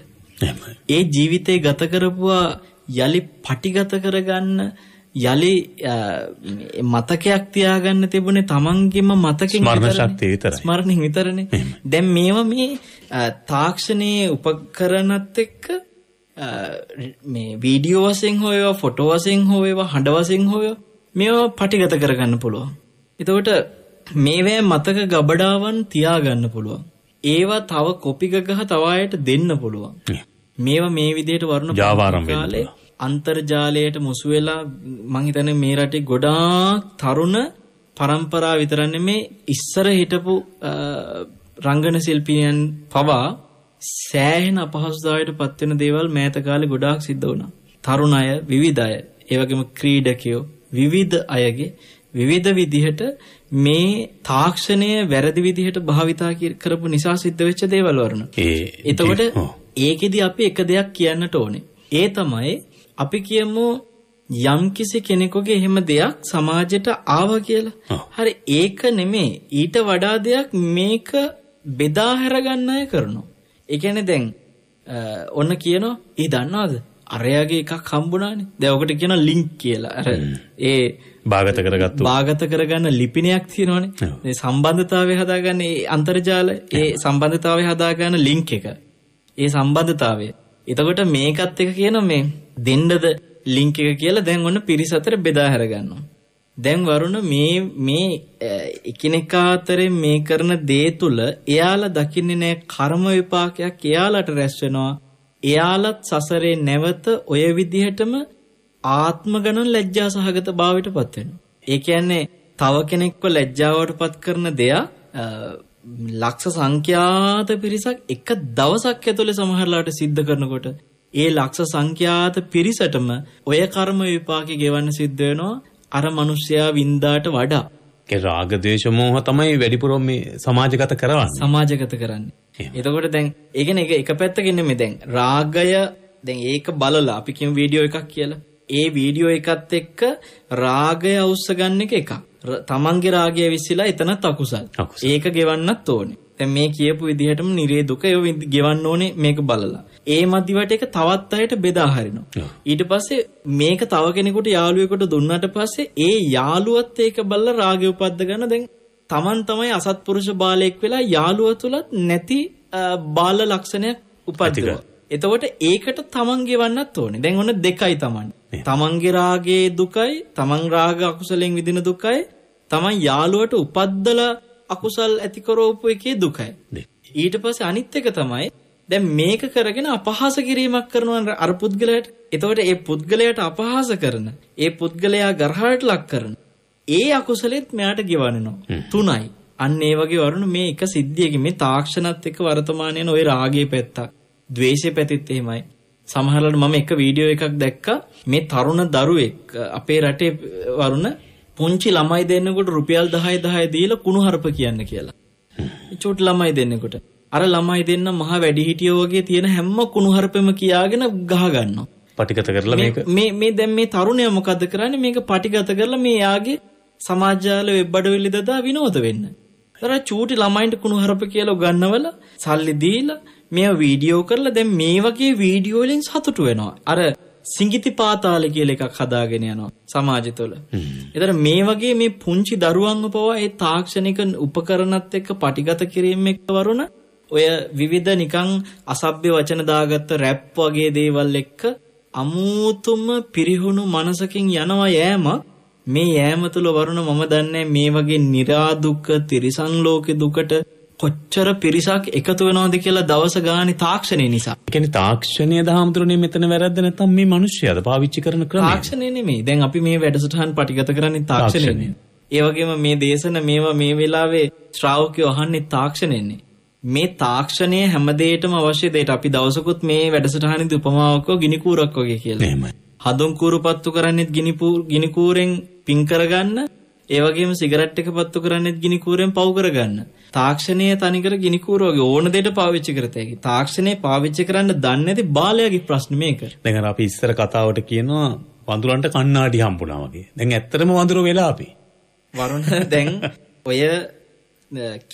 ඒ ජීවිතේ ගත කරපුවා යලි පටිගත කරගන්න යලි මතකයක් තියාගන්න තිබුණේ තමන්ගේම මතකින් ස්මරණ ශක්තිය විතරයි ස්මරණින් විතරනේ දැන් මේවා මේ තාක්ෂණයේ උපකරණත් එක්ක මේ වීඩියෝ වසින් හෝයවා ෆොටෝ වසින් හෝයවා හඬ වසින් හෝය මේවා පටිගත කරගන්න පුළුවන්. එතකොට මේවැ මතක ගබඩාවන් තියාගන්න පුළුවන්. ඒවා තව කොපිග ගහ තවායට දෙන්න පුළුවන්. මේවා මේ විදියට වරුණ ජාවාරම් කාලේ අන්තර්ජාලයට මුසු වෙලා මං හිතන්නේ මේ රටේ ගොඩාක් තරුණ පරම්පරා විතරන්නේ මේ ඉස්සර හිටපු රංගන ශිල්පියන් පවා සෑහෙන අපහසුතාවයට පත්වෙන දේවල් මෑත කාලේ ගොඩාක් සිද්ධ වුණා. තරුණ අය, විවිධ අය, ඒ වගේම ක්‍රීඩකයෝ විවිධ අයගේ විවිධ විදිහට මේ තාක්ෂණය වැරදි විදිහට භාවිතා කරපු නිසා සිද්ධ වෙච්ච දේවල් වරන. එතකොට ඒකෙදි අපි එක දෙයක් කියන්නට ඕනේ. ඒ තමයි අපි කියමු යම්කිසි කෙනෙකුගේ එහෙම දෙයක් සමාජයට ආවා කියලා. හරි ඒක නෙමේ ඊට වඩා දෙයක් මේක බෙදා හැරගන්න අය කරනවා. ඒ කියන්නේ දැන් ඔන්න කියනවා ඒ දන්නවද? අරයාගේ එකක් හම්බුණානේ. දැන් ඔකට කියනවා ලින්ක් කියලා. අර ඒ භාගත කරගත්තු භාගත කරගන්න ලිපිනයක් තියෙනවනේ. මේ සම්බන්ධතාවය හදාගන්න ඒ අන්තර්ජාල ඒ සම්බන්ධතාවය හදාගන්න ලින්ක් එක. ඒ සම්බන්ධතාවය. එතකොට මේකත් එක කියන මේ දෙන්නද ලින්ක් එක කියලා දැන් ඔන්න පිරිස අතර බෙදා හැරගන්නවා. දැන් වරුණ මේ මේ එකිනෙකා අතරේ මේ කරන දේ තුල එයාලා දකින්නේ නැහැ කර්ම විපාකයක් එයාලට රැස් වෙනවා. එයාලත් සසරේ නැවත ඔය විදිහටම ආත්ම ගණන් ලැජ්ජා සහගත භාවයටපත් වෙනවා. ඒ කියන්නේ තව කෙනෙක්ව ලැජ්ජාවටපත් කරන දෙයක් ලක්ෂ සංඛ්‍යාත පිරිසක් එක දවසක් ඇතුලේ සමහරලාට සිද්ධ කරනකොට ඒ ලක්ෂ සංඛ්‍යාත පිරිසටම ඔය කර්ම විපාකේ ගෙවන්න සිද්ධ වෙනවා අර මිනිස්සයා වින්දාට වඩා ඒ රාග ද්වේෂ මෝහ තමයි වැඩිපුර මේ සමාජගත කරවන්නේ. සමාජගත කරන්නේ. එතකොට දැන් ඒ කියන්නේ ඒක එක පැත්තකින් නෙමෙයි දැන් රාගය දැන් ඒක බලලා අපි කියමු වීඩියෝ එකක් කියලා. ඒ වීඩියෝ එකත් එක්ක රාගය අවශ්‍ය ගන්න එක එකක්. තමන්ගේ රාගය විසිලා එතනත් අකුසල්. ඒක ගෙවන්නත් ඕනේ. දැන් මේ කියපු විදිහටම නිරේ දුක ඒව ගෙවන්න ඕනේ මේක බලලා. ඒ මදිවට එක තවත් අයට බෙදා හරිනවා. ඊට පස්සේ මේක තව කෙනෙකුට යාළුවෙකුට දුන්නාට පස්සේ ඒ යාළුවත් ඒක බලලා රාගය උපද්ද ගන්න දැන් Taman තමයි අසත්පුරුෂ බාලයෙක් වෙලා යාළුව තුලත් නැති බාල ලක්ෂණයක් උපදිනවා. එතකොට ඒකට තමන් ගෙවන්නත් ඕනේ. දැන් ඔන්න දෙකයි Taman. තමන්ගේ රාගයේ දුකයි, තමන් රාග අකුසලෙන් විඳින දුකයි, තමන් යාළුවට උපද්දලා අකුසල් ඇති කරවපු එකේ දුකයි. ඊට පස්සේ අනිත් එක තමයි දැන් මේක කරගෙන අපහාස කිරීමක් කරනවා අර පුද්ගලයාට. එතකොට ඒ පුද්ගලයාට අපහාස කරන, ඒ පුද්ගලයා ගරහට ලක් කරන ඒ අකුසලෙත් මෙයාට ගෙවන්නනවා. තුනයි. අන්න ඒ වගේ වරුණු මේ එක සිද්ධියකින් මේ තාක්ෂණත් එක්ක වර්තමානයේ ওই රාගයේ පැත්තක්, ద్వේෂයේ පැතිත් එහෙමයි. සමහරවල් මම එක වීඩියෝ එකක් දැක්කා මේ තරුණ දරුවෙක් අපේ රටේ වරුණ පුංචි ළමයි දෙන්නෙකුට රුපියල් 10 10 දීලා කුණුහරුප කියන්න කියලා. චූටි ළමයි දෙන්නෙකුට. අර ළමයි දෙන්න මහා වැඩිහිටියෝ වගේ තියෙන හැම කුණුහරුපෙම කියාගෙන ගහ ගන්නවා. පටිගත කරලා මේක මේ මේ දැන් මේ තරුණය මොකද කරන්නේ මේක පටිගත කරලා මේ යාගේ සමාජාල වෙබ් අඩවිලි දදා විනෝද වෙන්න. අර චූටි ළමයින්ට කුණුහරුප කියලා ගන්නවල සල්ලි දීලා මේව වීඩියෝ කරලා දැන් මේ වගේ වීඩියෝ වලින් සතුටු වෙනවා. අර සිංගිති පාතාල කියල එකක් හදාගෙන යනවා සමාජ තුළ. එතර මේ වගේ මේ පුංචි දරුවන්ව පවා ඒ තාක්ෂණික උපකරණත් එක්ක පටිගත කිරීම එක්ක වරුණ ඔය විවිධ නිකං අසභ්‍ය වචන දාගත්ත රැප් වගේ දේවල් එක්ක අමූතුම පිරිහුණු මනසකින් යනවා යෑම මේ යෑම තුළ වරුණ මම දන්නේ මේ වගේ નિરાදුක තිරිසන් ලෝකේ දුකට කොච්චර පිරිසක් එකතු වෙනවද කියලා දවස ගානි තාක්ෂණය නිසා. එකනි තාක්ෂණය දහමුදුරනේ මෙතන වැරද්ද නැතම් මේ මනුෂ්‍යයද පාවිච්චි කරන ක්‍රම තාක්ෂණය නෙමේ දැන් අපි මේ වැඩසටහන් පටිගත කරන්නේ තාක්ෂණය. ඒවගේම මේ දේශන මේවා මේ වෙලාවේ ශ්‍රාවකය අහන්නේ තාක්ෂණයන්නේ. මේ තාක්ෂණය හැමදේටම අවශ්‍ය දේට අපි දවසකුත් මේ වැඩසටහනිද උපමාවක්කෝ ගිනිකූරක් වගේ කියලා. හදුම් කූරු පත්තු කරන්නෙත් ගිනිකූරෙන් පින්කරගන්න ඒ වගේම සිගරට් එක පත්තු කරන්නේත් ගිනි කූරෙන් පවු කරගන්න. තාක්ෂණය තනිකර ගිනි කූර වගේ ඕන දෙයට පාවිච්චි කර තැකි. තාක්ෂණය පාවිච්චි කරන්න දන්නේ නැති බාලයාගේ ප්‍රශ්න මේක. දැන් අපි ඉස්සර කතාවට කියනවා වඳුරන්ට කණ්ණාඩි හම්බුණා වගේ. දැන් ඇත්තටම වඳුර වෙලා අපි. වරුණ දැන් ඔය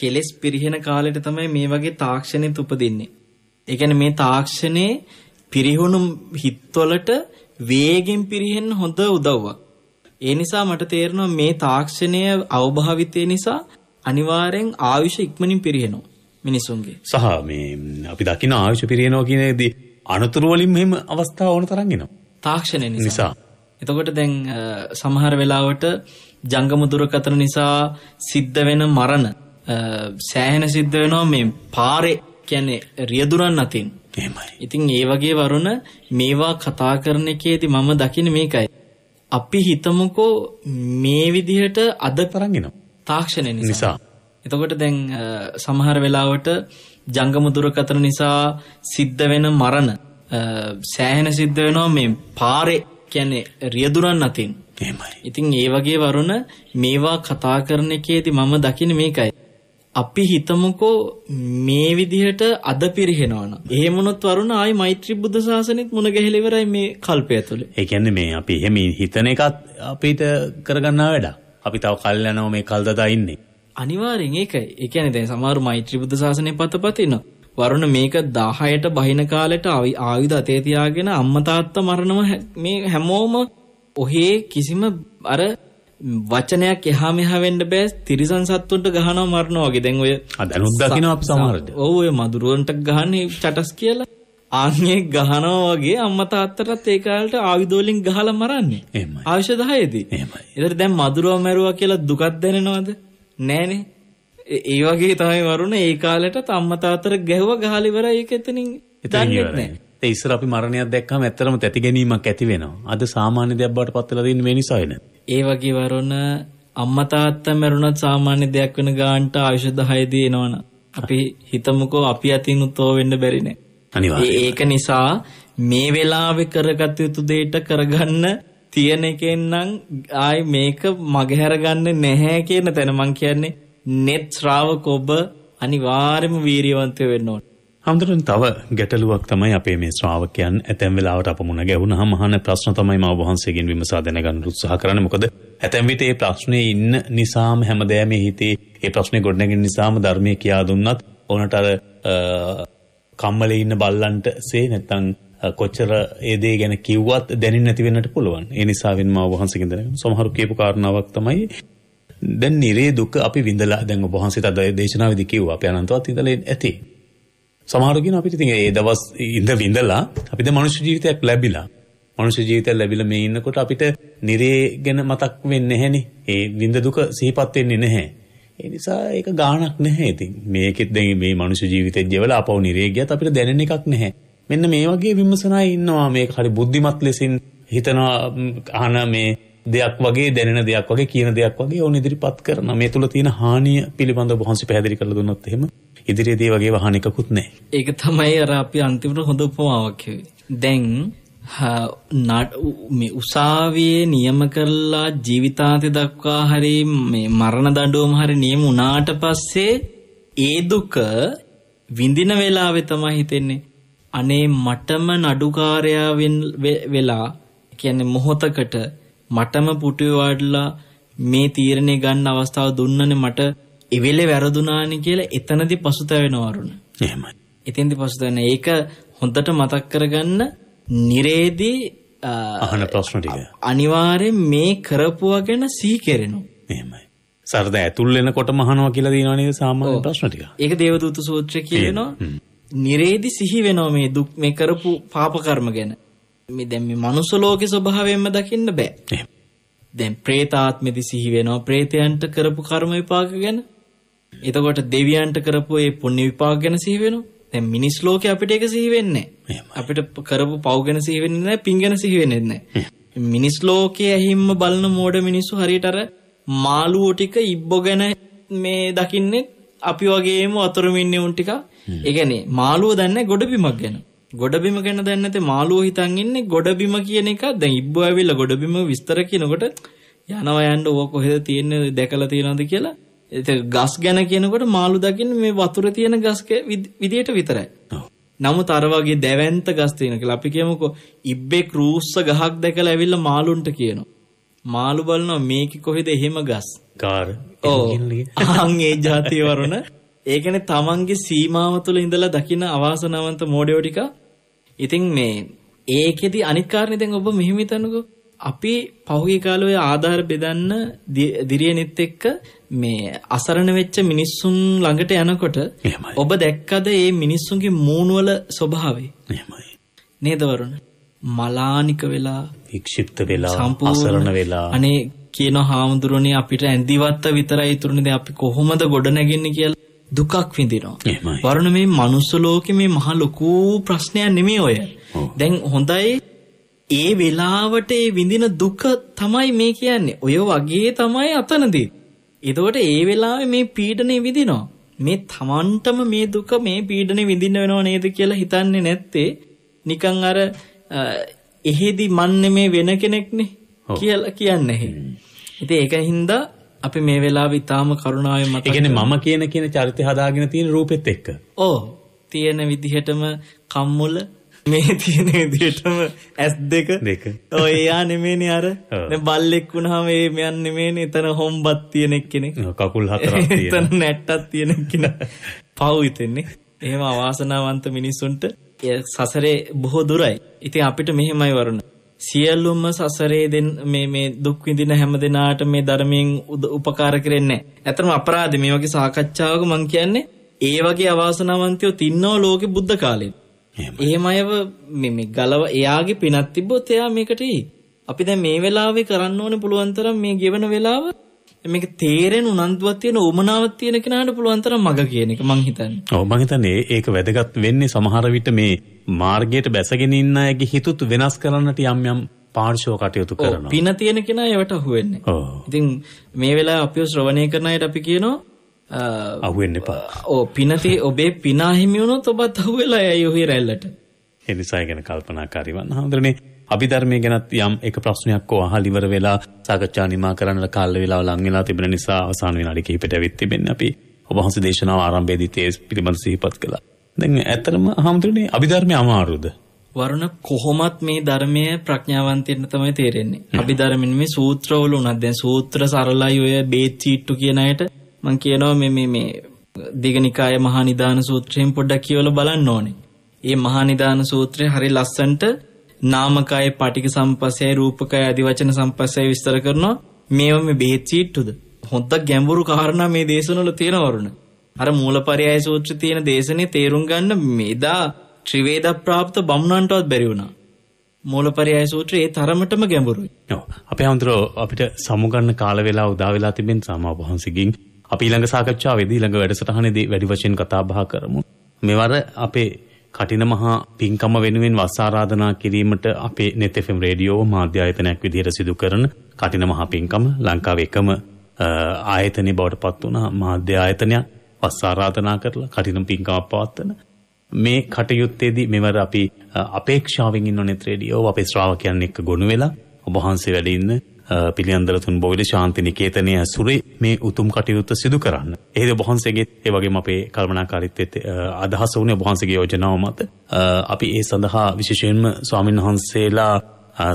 කෙලෙස් පිරිහෙන කාලෙට තමයි මේ වගේ තාක්ෂණෙත් උපදින්නේ. ඒ කියන්නේ මේ තාක්ෂණේ පිරිහුණු හිත්වලට වේගෙන් පිරිහෙන්න හොඳ උදව්වක්. ඒ නිසා මට තේරෙනවා මේ තාක්ෂණය අවභාවිතය නිසා අනිවාර්යෙන් ආයුෂ ඉක්මනින් පිරිහෙනවා මිනිසුන්ගේ. සහ මේ අපි දකින ආයුෂ පිරිහෙනවා කියන දේ අනතුරු වලින් මෙහෙම අවස්ථා ඕන තරම් එනවා. තාක්ෂණය නිසා. එතකොට දැන් සමහර වෙලාවට ජංගම දුරකථන නිසා සිද්ධ වෙන මරණ සෑහෙන සිද්ධ වෙනවා මේ පාරේ කියන්නේ රියදුරන් අතින්. එහෙමයි. ඉතින් ඒ වගේ වරුණ මේවා කතා කරන එකේදී මම දකින්නේ මේකයි. අපි හිතමුකෝ මේ විදිහට අද තරංගෙනවා. තාක්ෂණය නිසා. එතකොට දැන් සමහර වෙලාවට ජංගම දුරකථන නිසා සිද්ධ වෙන මරණ සෑහෙන සිද්ධ වෙනවා මේ පාරේ කියන්නේ රියදුරන් අතින්. එහෙමයි. ඉතින් ඒ වගේ වරුණ මේවා කතා කරන එකේදී මම දකින්නේ මේකයි. අපි හිතමුකෝ මේ විදිහට අද පිරිහෙනවනම් එහෙම වුණොත් වරුණ ආයි මෛත්‍රී බුද්ධ ශාසනෙත් මුණ ගැහිලා ඉවරයි මේ කල්පය තුල. ඒ කියන්නේ මේ අපි එහෙම හිතන එකත් අපිට කරගන්න වැඩක්. අපි තව කල් යනවා මේ කල් දදා ඉන්නේ. අනිවාර්යෙන් ඒකයි. ඒ කියන්නේ දැන් සමහර මෛත්‍රී බුද්ධ ශාසනය පතපතිනවා. වරුණ මේක 10ට බහින කාලෙට ආයුධ අතේ තියාගෙන අම්මා තාත්තා මරණම මේ හැමෝම ඔහේ කිසිම අර වචනයක් එහා මෙහා වෙන්න බෑ තිරිසන් සත්තුන්ට ගහනවා මරනවා වගේ. දැන් ඔය අදනුත් දකින්න අපි සමහරට. ඔව් ඔය මදුරුවන්ට ගහන්නේ චටස් කියලා. ආන්ගේ ගහනවා වගේ අම්මා තාත්තටත් ඒ කාලේට ආයුධ වලින් ගහලා මරන්නේ. එහෙමයි. අවශ්‍ය 10දී. එහෙමයි. ඒතර දැන් මදුරුවා මැරුවා කියලා දුකක් දැනෙනවද? නෑනේ. ඒ වගේ තමයි වරුණ ඒ කාලේටත් අම්මා තාත්තට ගැහුව ගහලා ඉවරයි ඒක එතනින් දන්නේ නැහැ. ඒ ඉස්සර අපි මරණයක් දැක්කම ඇත්තටම තැති ගැනීමක් ඇති වෙනවා. අද සාමාන්‍ය දෙයක් බවට පත් වෙලා තියෙන මේ නිසා වෙන. ඒ වගේ වරුණ අම්මා තාත්තා මරුණත් සාමාන්‍ය දෙයක් වෙන ගානට ආයුෂ 10 දී එනවනම් අපි හිතමුකෝ අපි අතින් උතෝ වෙන්න බැරි නේ. අනිවාර්යයෙන්. ඒක නිසා මේ වෙලාවේ කරගත යුතු දෙයට කරගන්න තියෙන එකෙන් නම් ආයි මේක මගහැරගන්නේ නැහැ කියන තැන මං කියන්නේ net ශ්‍රාවක ඔබ අනිවාර්යයෙන්ම වීරියවන්ත වෙන්න ඕනේ. හඳුරන තව ගැටලුවක් තමයි අපේ මේ ශ්‍රාවකයන් ඇතැම් වෙලාවට අප මුණ ගැහුනහම අහන ප්‍රශ්න තමයි මම වහන්සේගෙන් විමසා දැනගන්න උත්සාහ කරන්නේ. මොකද ඇතැම් විට මේ ප්‍රශ්නේ ඉන්න නිසාම හැමදේම හිතේ මේ ප්‍රශ්නේ ගොඩනැගෙන නිසාම ධර්මයේ කියා දුන්නත් ඕනට අර කම්මලේ ඉන්න බල්ලන්ට සේ නැත්තම් කොච්චර ඒ දේ ගැන කිව්වත් දැනෙන්නේ නැති වෙන්නට පුළුවන්. ඒ නිසාවෙන් මම වහන්සේගෙන් දැනගන්න සමහරු කියපු කාරණාවක් තමයි දැන් නිරේ දුක අපි විඳලා දැන් ඔබ වහන්සේ තද දේශනාවේදී කිව්වා අපි අනන්තවත් ඉඳලා ඇති. සමහරව කියන අපිට ඉතින් ඒ දවස් ඉඳ විඳලා අපිට මනුෂ්‍ය ජීවිතයක් ලැබිලා මනුෂ්‍ය ජීවිතයක් ලැබිලා මේ ඉන්නකොට අපිට නිරේ ගැන මතක් වෙන්නේ නැහෙනේ. ඒ විඳ දුක සිහිපත් වෙන්නේ නැහැ. ඒ නිසා ඒක ගාණක් නැහැ ඉතින්. මේකෙත් දැන් මේ මනුෂ්‍ය ජීවිතේ ජීවලා අපව නිරේ ගියත් අපිට දැනෙන එකක් නැහැ. මෙන්න මේ වගේ විමසනා ඉන්නවා මේක හරි බුද්ධිමත් ලෙසින් හිතනවා අහන මේ දෙයක් වගේ දැනෙන දෙයක් වගේ කියන දෙයක් වගේ ඕන ඉදිරිපත් කරන මේ තුල තියෙන හානිය පිළිබඳව වහන්සේ පැහැදිලි කරලා දුන්නොත් එහෙම ඉදිරියේදී වගේ වහනිකකුත් නැහැ. ඒක තමයි අර අපි අන්තිමට හොඳ උපමාවක් දැන් මේ උසාවියේ නියම කරලා ජීවිතාන්තය දක්වා හරි මේ මරණ දඬුවම හරි නියම වුණාට පස්සේ ඒ දුක විඳින වෙලාවේ තමයි හිතෙන්නේ අනේ මටම නඩුකාරයා වෙලා කියන්නේ මොහොතකට මටම පුටුවේ වඩලා මේ තීරණේ ගන්න අවස්ථාව දුන්නනේ මට ඒ වෙලේ වැරදුනානි කියලා එතනදි පසුතැවෙනවා අරුණ. එහෙමයි. එතෙන්දි පසුතැවෙන. ඒක හොඳට මතක් කරගන්න නිරේදී අහන ප්‍රශ්න ටික. අනිවාර්යෙන් මේ කරපුවා ගැන සිහි කෙරෙනවා. එහෙමයි. සරද ඇතුල් වෙනකොටම අහනවා කියලා දිනව නේද සාමාන්‍ය ප්‍රශ්න ටික. ඒක දේවදූත සූත්‍රය කියනවා. නිරේදි සිහි වෙනවා මේ දුක් මේ කරපු පාප කර්ම ගැන. මේ දැන් මේ මනුස්ස ලෝකේ ස්වභාවයෙන්ම දකින්න බෑ. එහෙමයි. දැන් പ്രേතාත්මෙදි සිහි වෙනවා പ്രേතයන්ට කරපු කර්ම විපාක ගැන එතකොට දෙවියන්ට කරපු ඒ පුණ්‍ය විපාක ගැන සිහි වෙනවා. දැන් මිනිස් ලෝකේ අපිට ඒක සිහි වෙන්නේ අපිට කරපු පව් ගැන සිහි වෙන්නේ නැහැ, පින් ගැන සිහි වෙන්නේ නැහැ. මිනිස් ලෝකයේ ඇහිම්ම බලන මෝඩ මිනිස්සු හරියට අර මාළුවෝ ටික ඉබ්බෝ ගැන මේ දකින්නේ අපි වගේම වතුරමින් ඉන්නේ උන් ටික. ඒ කියන්නේ මාළුව දන්නේ ගොඩබිමක් ගැන. ගොඩබිම ගැන දන්නේ නැති මාළුව හිතන් ඉන්නේ ගොඩබිම කියන එක දැන් ඉබ්බෝ ඇවිල්ලා ගොඩබිම විස්තර කියනකොට යනවා යන්න ඕක කොහෙද තියෙන්නේ දැකලා තියනවද කියලා ගස් ගැන කියනකොට මාළු දකින්න මේ වතුර තියෙන ගස් විදියට විතරයි. නමුත් අර වගේ දැවැන්ත ගස් තියෙන කියලා අපි කියමුකෝ ඉබ්බේ ක්‍රූස්ස ගහක් දැකලා ඇවිල්ලා මාළුන්ට කියනවා. මාළු බලනවා මේක කොහෙද එහෙම ගස්. කාර්. ඔව්. අහන් ඒ જાතිය වරුණ. ඒ කියන්නේ තමන්ගේ සීමාව තුළ ඉඳලා දකින්න අවාසනාවන්ත මෝඩයෝ ටික. ඉතින් මේ ඒකෙදි අනිත් කාරණේ දැන් ඔබ මෙහෙම හිතන්නකෝ අපි පහුගිය කාලේ ආධාර බෙදන්න දිරියනෙත් එක්ක මේ අසරණ වෙච්ච මිනිස්සුන් ළඟට යනකොට ඔබ දැක්කද මේ මිනිස්සුන්ගේ මූණ වල ස්වභාවය? එහෙමයි. නේද වරුණ? මලානික වෙලා, වික්ෂිප්ත වෙලා, අසරණ වෙලා. අනේ කියන හාමුදුරනේ අපිට ඇඳිවත්ත විතරයි ඉතුරුනේ. දැන් අපි කොහොමද ගොඩ නැගෙන්නේ කියලා දුකක් විඳිනවා. එහෙමයි. වරුණ මේ මනුස්ස ලෝකේ මේ මහ ලොකු ප්‍රශ්නයක් නෙමෙයි ඔය. දැන් හොඳයි ඒ වෙලාවට ඒ විඳින දුක තමයි මේ කියන්නේ. ඔය වගේ තමයි අතනදී. එතකොට ඒ වෙලාවේ මේ පීඩනේ විඳිනවා. මේ තමන්ටම මේ දුක මේ පීඩනේ විඳින්න වෙනව නේද කියලා හිතන්නේ නැත්තේ නිකන් අර එහෙදි මන්නේ මේ වෙන කෙනෙක්නේ කියලා කියන්නේ. ඉතින් ඒකින් ද අපි මේ වෙලාවේ ඊටාම කරුණාවෙන් මතක. ඒ කියන්නේ මම කියන කියන චරිතය හදාගෙන තියෙන රූපෙත් එක්ක. ඕ තියෙන විදිහටම කම්මුල මේ තියෙන විදිහටම ඇස් දෙක දෙක ඔය එයා නෙමෙයිනේ අර දැන් බල්ලෙක් වුණාම ඒ මෙයන් නෙමෙයිනේ එතන හොම්බත් තියෙන එක්කෙනෙක් කකුල් හතරක් තියෙන එතන නැට්ටක් තියෙන එක්කෙනෙක් පව් හිතෙන්නේ එහෙම අවාසනාවන්ත මිනිසුන්ට සසරේ බොහෝ දුරයි ඉතින් අපිට මෙහෙමයි වරුණ සියලුම සසරේ දෙන් මේ මේ දුක් විඳින හැම දිනාට මේ ධර්මයෙන් උපකාර කරන්නේ නැහැ. ඇත්තම අපරාධ මේ වගේ සාකච්ඡාවක මම කියන්නේ ඒ වගේ අවාසනාවන්තයෝ තින්නෝ ලෝකේ බුද්ධ කාලේ. එහෙම අයව මේ ගලව එයාගේ පිනක් තිබ්බොත් එයා මේකටයි. අපි දැන් මේ වෙලාවේ කරන්න ඕනේ පුළුවන් තරම් මේ ගෙවන වෙලාව මේක තේරෙන උනන්දුවක් තියෙන උමනාවක් තියෙන කෙනාට පුළුවන් තරම් මග කියන එක මං හිතන්නේ. ඔව් මං හිතන්නේ ඒක වැදගත් වෙන්නේ සමහර විට මේ මාර්ගයට බැසගෙන ඉන්න අයගේ හිතුත් වෙනස් කරන්නට යම් යම් පාර්ශව කටයුතු කරනවා. පින තියෙන කෙනා ඒවට අහු වෙන්නේ. ඉතින් මේ වෙලාව අපිව ශ්‍රවණය කරන අයට අපි කියනවා Uh, අහුවෙන්න එපා. ඔව් පිනති ඔබේ පින අහිමි වුණොත් ඔබත් අහුවෙලා යයි ඔහි රැල්ලට. ඒ නිසා ගැන කල්පනාකාරී වන්න. හඳුරනේ අභිධර්මයේ ගැනත් යම් එක ප්‍රශ්නයක් අහලා ඉවර වෙලා සාකච්ඡා නිමා කරන්න කාල වේලාව ලඟ වෙලා තිබෙන නිසා අවසාන විනාඩි කිහිපෙට ඇවිත් තිබෙන්නේ අපි ඔබ වහන්සේ දේශනාව ආරම්භයේදී තේ පිළිබඳ සිහිපත් කළා. දැන් ඇත්තටම හඳුරනේ අභිධර්මයේ අමාරුද? වරුණ කොහොමත් මේ ධර්මය ප්‍රඥාවන්තයන්න තමයි තේරෙන්නේ. අභිධර්මයේ සූත්‍රවල උනත් දැන් සූත්‍ර සරලයි ඔය බේත් චීට්ටු කියන අයට මං කියනවා මේ මේ මේ දිගනිකාය මහා නිදාන සූත්‍රයෙන් පොඩ්ඩක් කියවලා බලන්න ඕනේ. ඒ මහා නිදාන සූත්‍රය හරි ලස්සනට නාමකය පටික සම්පස්සය රූපකය আদি වචන සම්පස්සය විස්තර කරනවා. මේවා මේ බෙහෙත් සීට්ටුද? හොඳ ගැඹුරු කාරණා මේ දේශනවල තියෙනවරුණ. අර මූලපරයය සූත්‍ර තියෙන දේශනේ තේරුම් ගන්න මේදා ත්‍රිවේද ප්‍රාප්ත බමුණන්ටවත් බැරි වුණා. මූලපරයය සූත්‍රය ඒ තරමටම ගැඹුරුයි. ඔව්. අපේ අඳුර අපිට සමුගන්න කාල වේලා උදා වෙලා තිබෙන සමාවහන්සේගෙන් අපි ඊළඟ සාකච්ඡාවේදී ඊළඟ වැඩසටහනේදී වැඩි වශයෙන් කතා බහ කරමු. මෙවර අපේ කටින මහා පින්කම වෙනුවෙන් වස් ආරාධනා කිරීමට අපේ net fm රේඩියෝ මාධ්‍ය ආයතනයක් විදිහට සිදු කරන කටින මහා පින්කම ලංකාවේ එකම ආයතනය බවට පත් වුණා මාධ්‍ය ආයතනයක් වස් ආරාධනා කරලා කටින පින්කමක් පවත්වන මේ කටයුත්තේදී මෙවර අපි අපේක්ෂාවෙන් ඉන්න net රේඩියෝ අපේ ශ්‍රාවකයන් එක්ක ගොනු වෙලා ඔබ වහන්සේ වැඩ ඉන්න පිළියන්දල තුන් බෝවිල ශාන්ති නිකේතනය ඇසුරේ මේ උතුම් කටයුත්ත සිදු කරන්න. ඒද බොහන්සේගේ ඒ වගේ අපේ කල්මනාකාරීත්වයට අදහස වුණේ බොහන්සගේ යෝජනාව මත අපි ඒ සඳහා විශේෂයෙන්ම ස්වාමීන් වහන්සේලා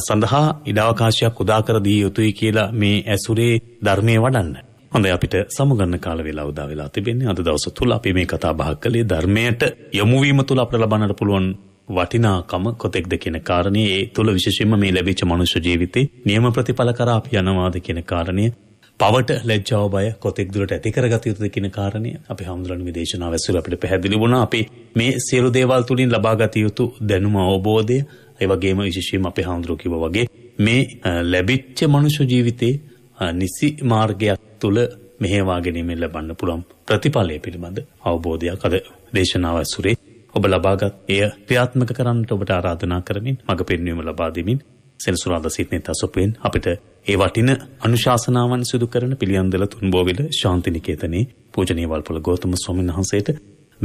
සඳහා ඉඩාවකාශයක් උදාකර දී යුතුයි කියලා මේ ඇසුරේ ධර්මය වඩන්න. හොඳ අපිට සමුගන්න කාල වෙලා උදා වෙලා තිබෙන්නේ අද දවස තුල අපි මේ කතා බහ කළේ ධර්මයට යොමු වීම තුල අපට ලබන්නට පුළුවන් වටිනාකම කොතෙක්ද කියන කාරණය ඒ තුළ විශෂයෙන්ම මේ ලැබිච්ච මනුෂ්‍ය ජීවිතේ නියම ප්‍රතිඵල කරා අපි යනවාද කියන කාරණය පවට ලැජ්ජාව බය කොතෙක් දුරට ඇති කරගත යුතුද කියන කාරණය අපි හාමුදුරන්ගේ දේශනාව ඇසුර අපිට පැහැදිලි වුණා. අපි මේ සියලු දේවල් තුලින් ලබාගත යුතු දැනුම අවබෝධය ඒ වගේම විශේෂයෙන්ම අපේ හාමුදුරුවෝ කිව්වා වගේ මේ ලැබිච්ච මනුෂ්‍ය ජීවිතේ නිසි මාර්ගයක් තුල මෙහෙවා ගැනීමෙන් ලබන්න පුළුවන් ප්‍රතිඵලය පිළිබඳ අවබෝධයක් අද දේශනාව ඇසුරේ ඔබ ලබාගත් එය ක්‍රියාත්මක කරන්නට ඔබට ආරාධනා කරමින් මඟ පෙන්වීම ලබා දෙමින් සෙනසුරාදා සිටින තසොපෙන් අපිට ඒ වටින අනුශාසනාවන් සිදු කරන පිළියන්දල තුන්බෝවිල ශාන්ති නිකේතනයේ පූජනීය වල්පොල ගෞතම ස්වාමීන් වහන්සේට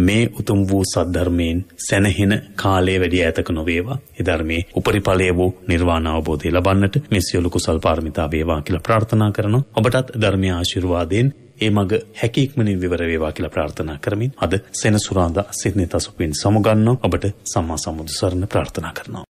මේ උතුම් වූ සද්ධර්මයෙන් සැනහෙන කාලය වැඩි ඈතක නොවේවා. ඒ ධර්මයේ උපරිඵලය වූ නිර්වාණ අවබෝධය ලබන්නට මේ සියලු කුසල් පාරමිතා වේවා කියලා ප්‍රාර්ථනා කරනවා. ඔබටත් ධර්මයේ ආශිර්වාදයෙන් ඒ මඟ හැකි ඉක්මනින් විවර වේවා කියලා ප්‍රාර්ථනා කරමින් අද සෙනසුරාදා සිරිනේත සුපින් සමුගන්නවා ඔබට සම්මා සම්බුදු සරණ ප්‍රාර්ථනා කරනවා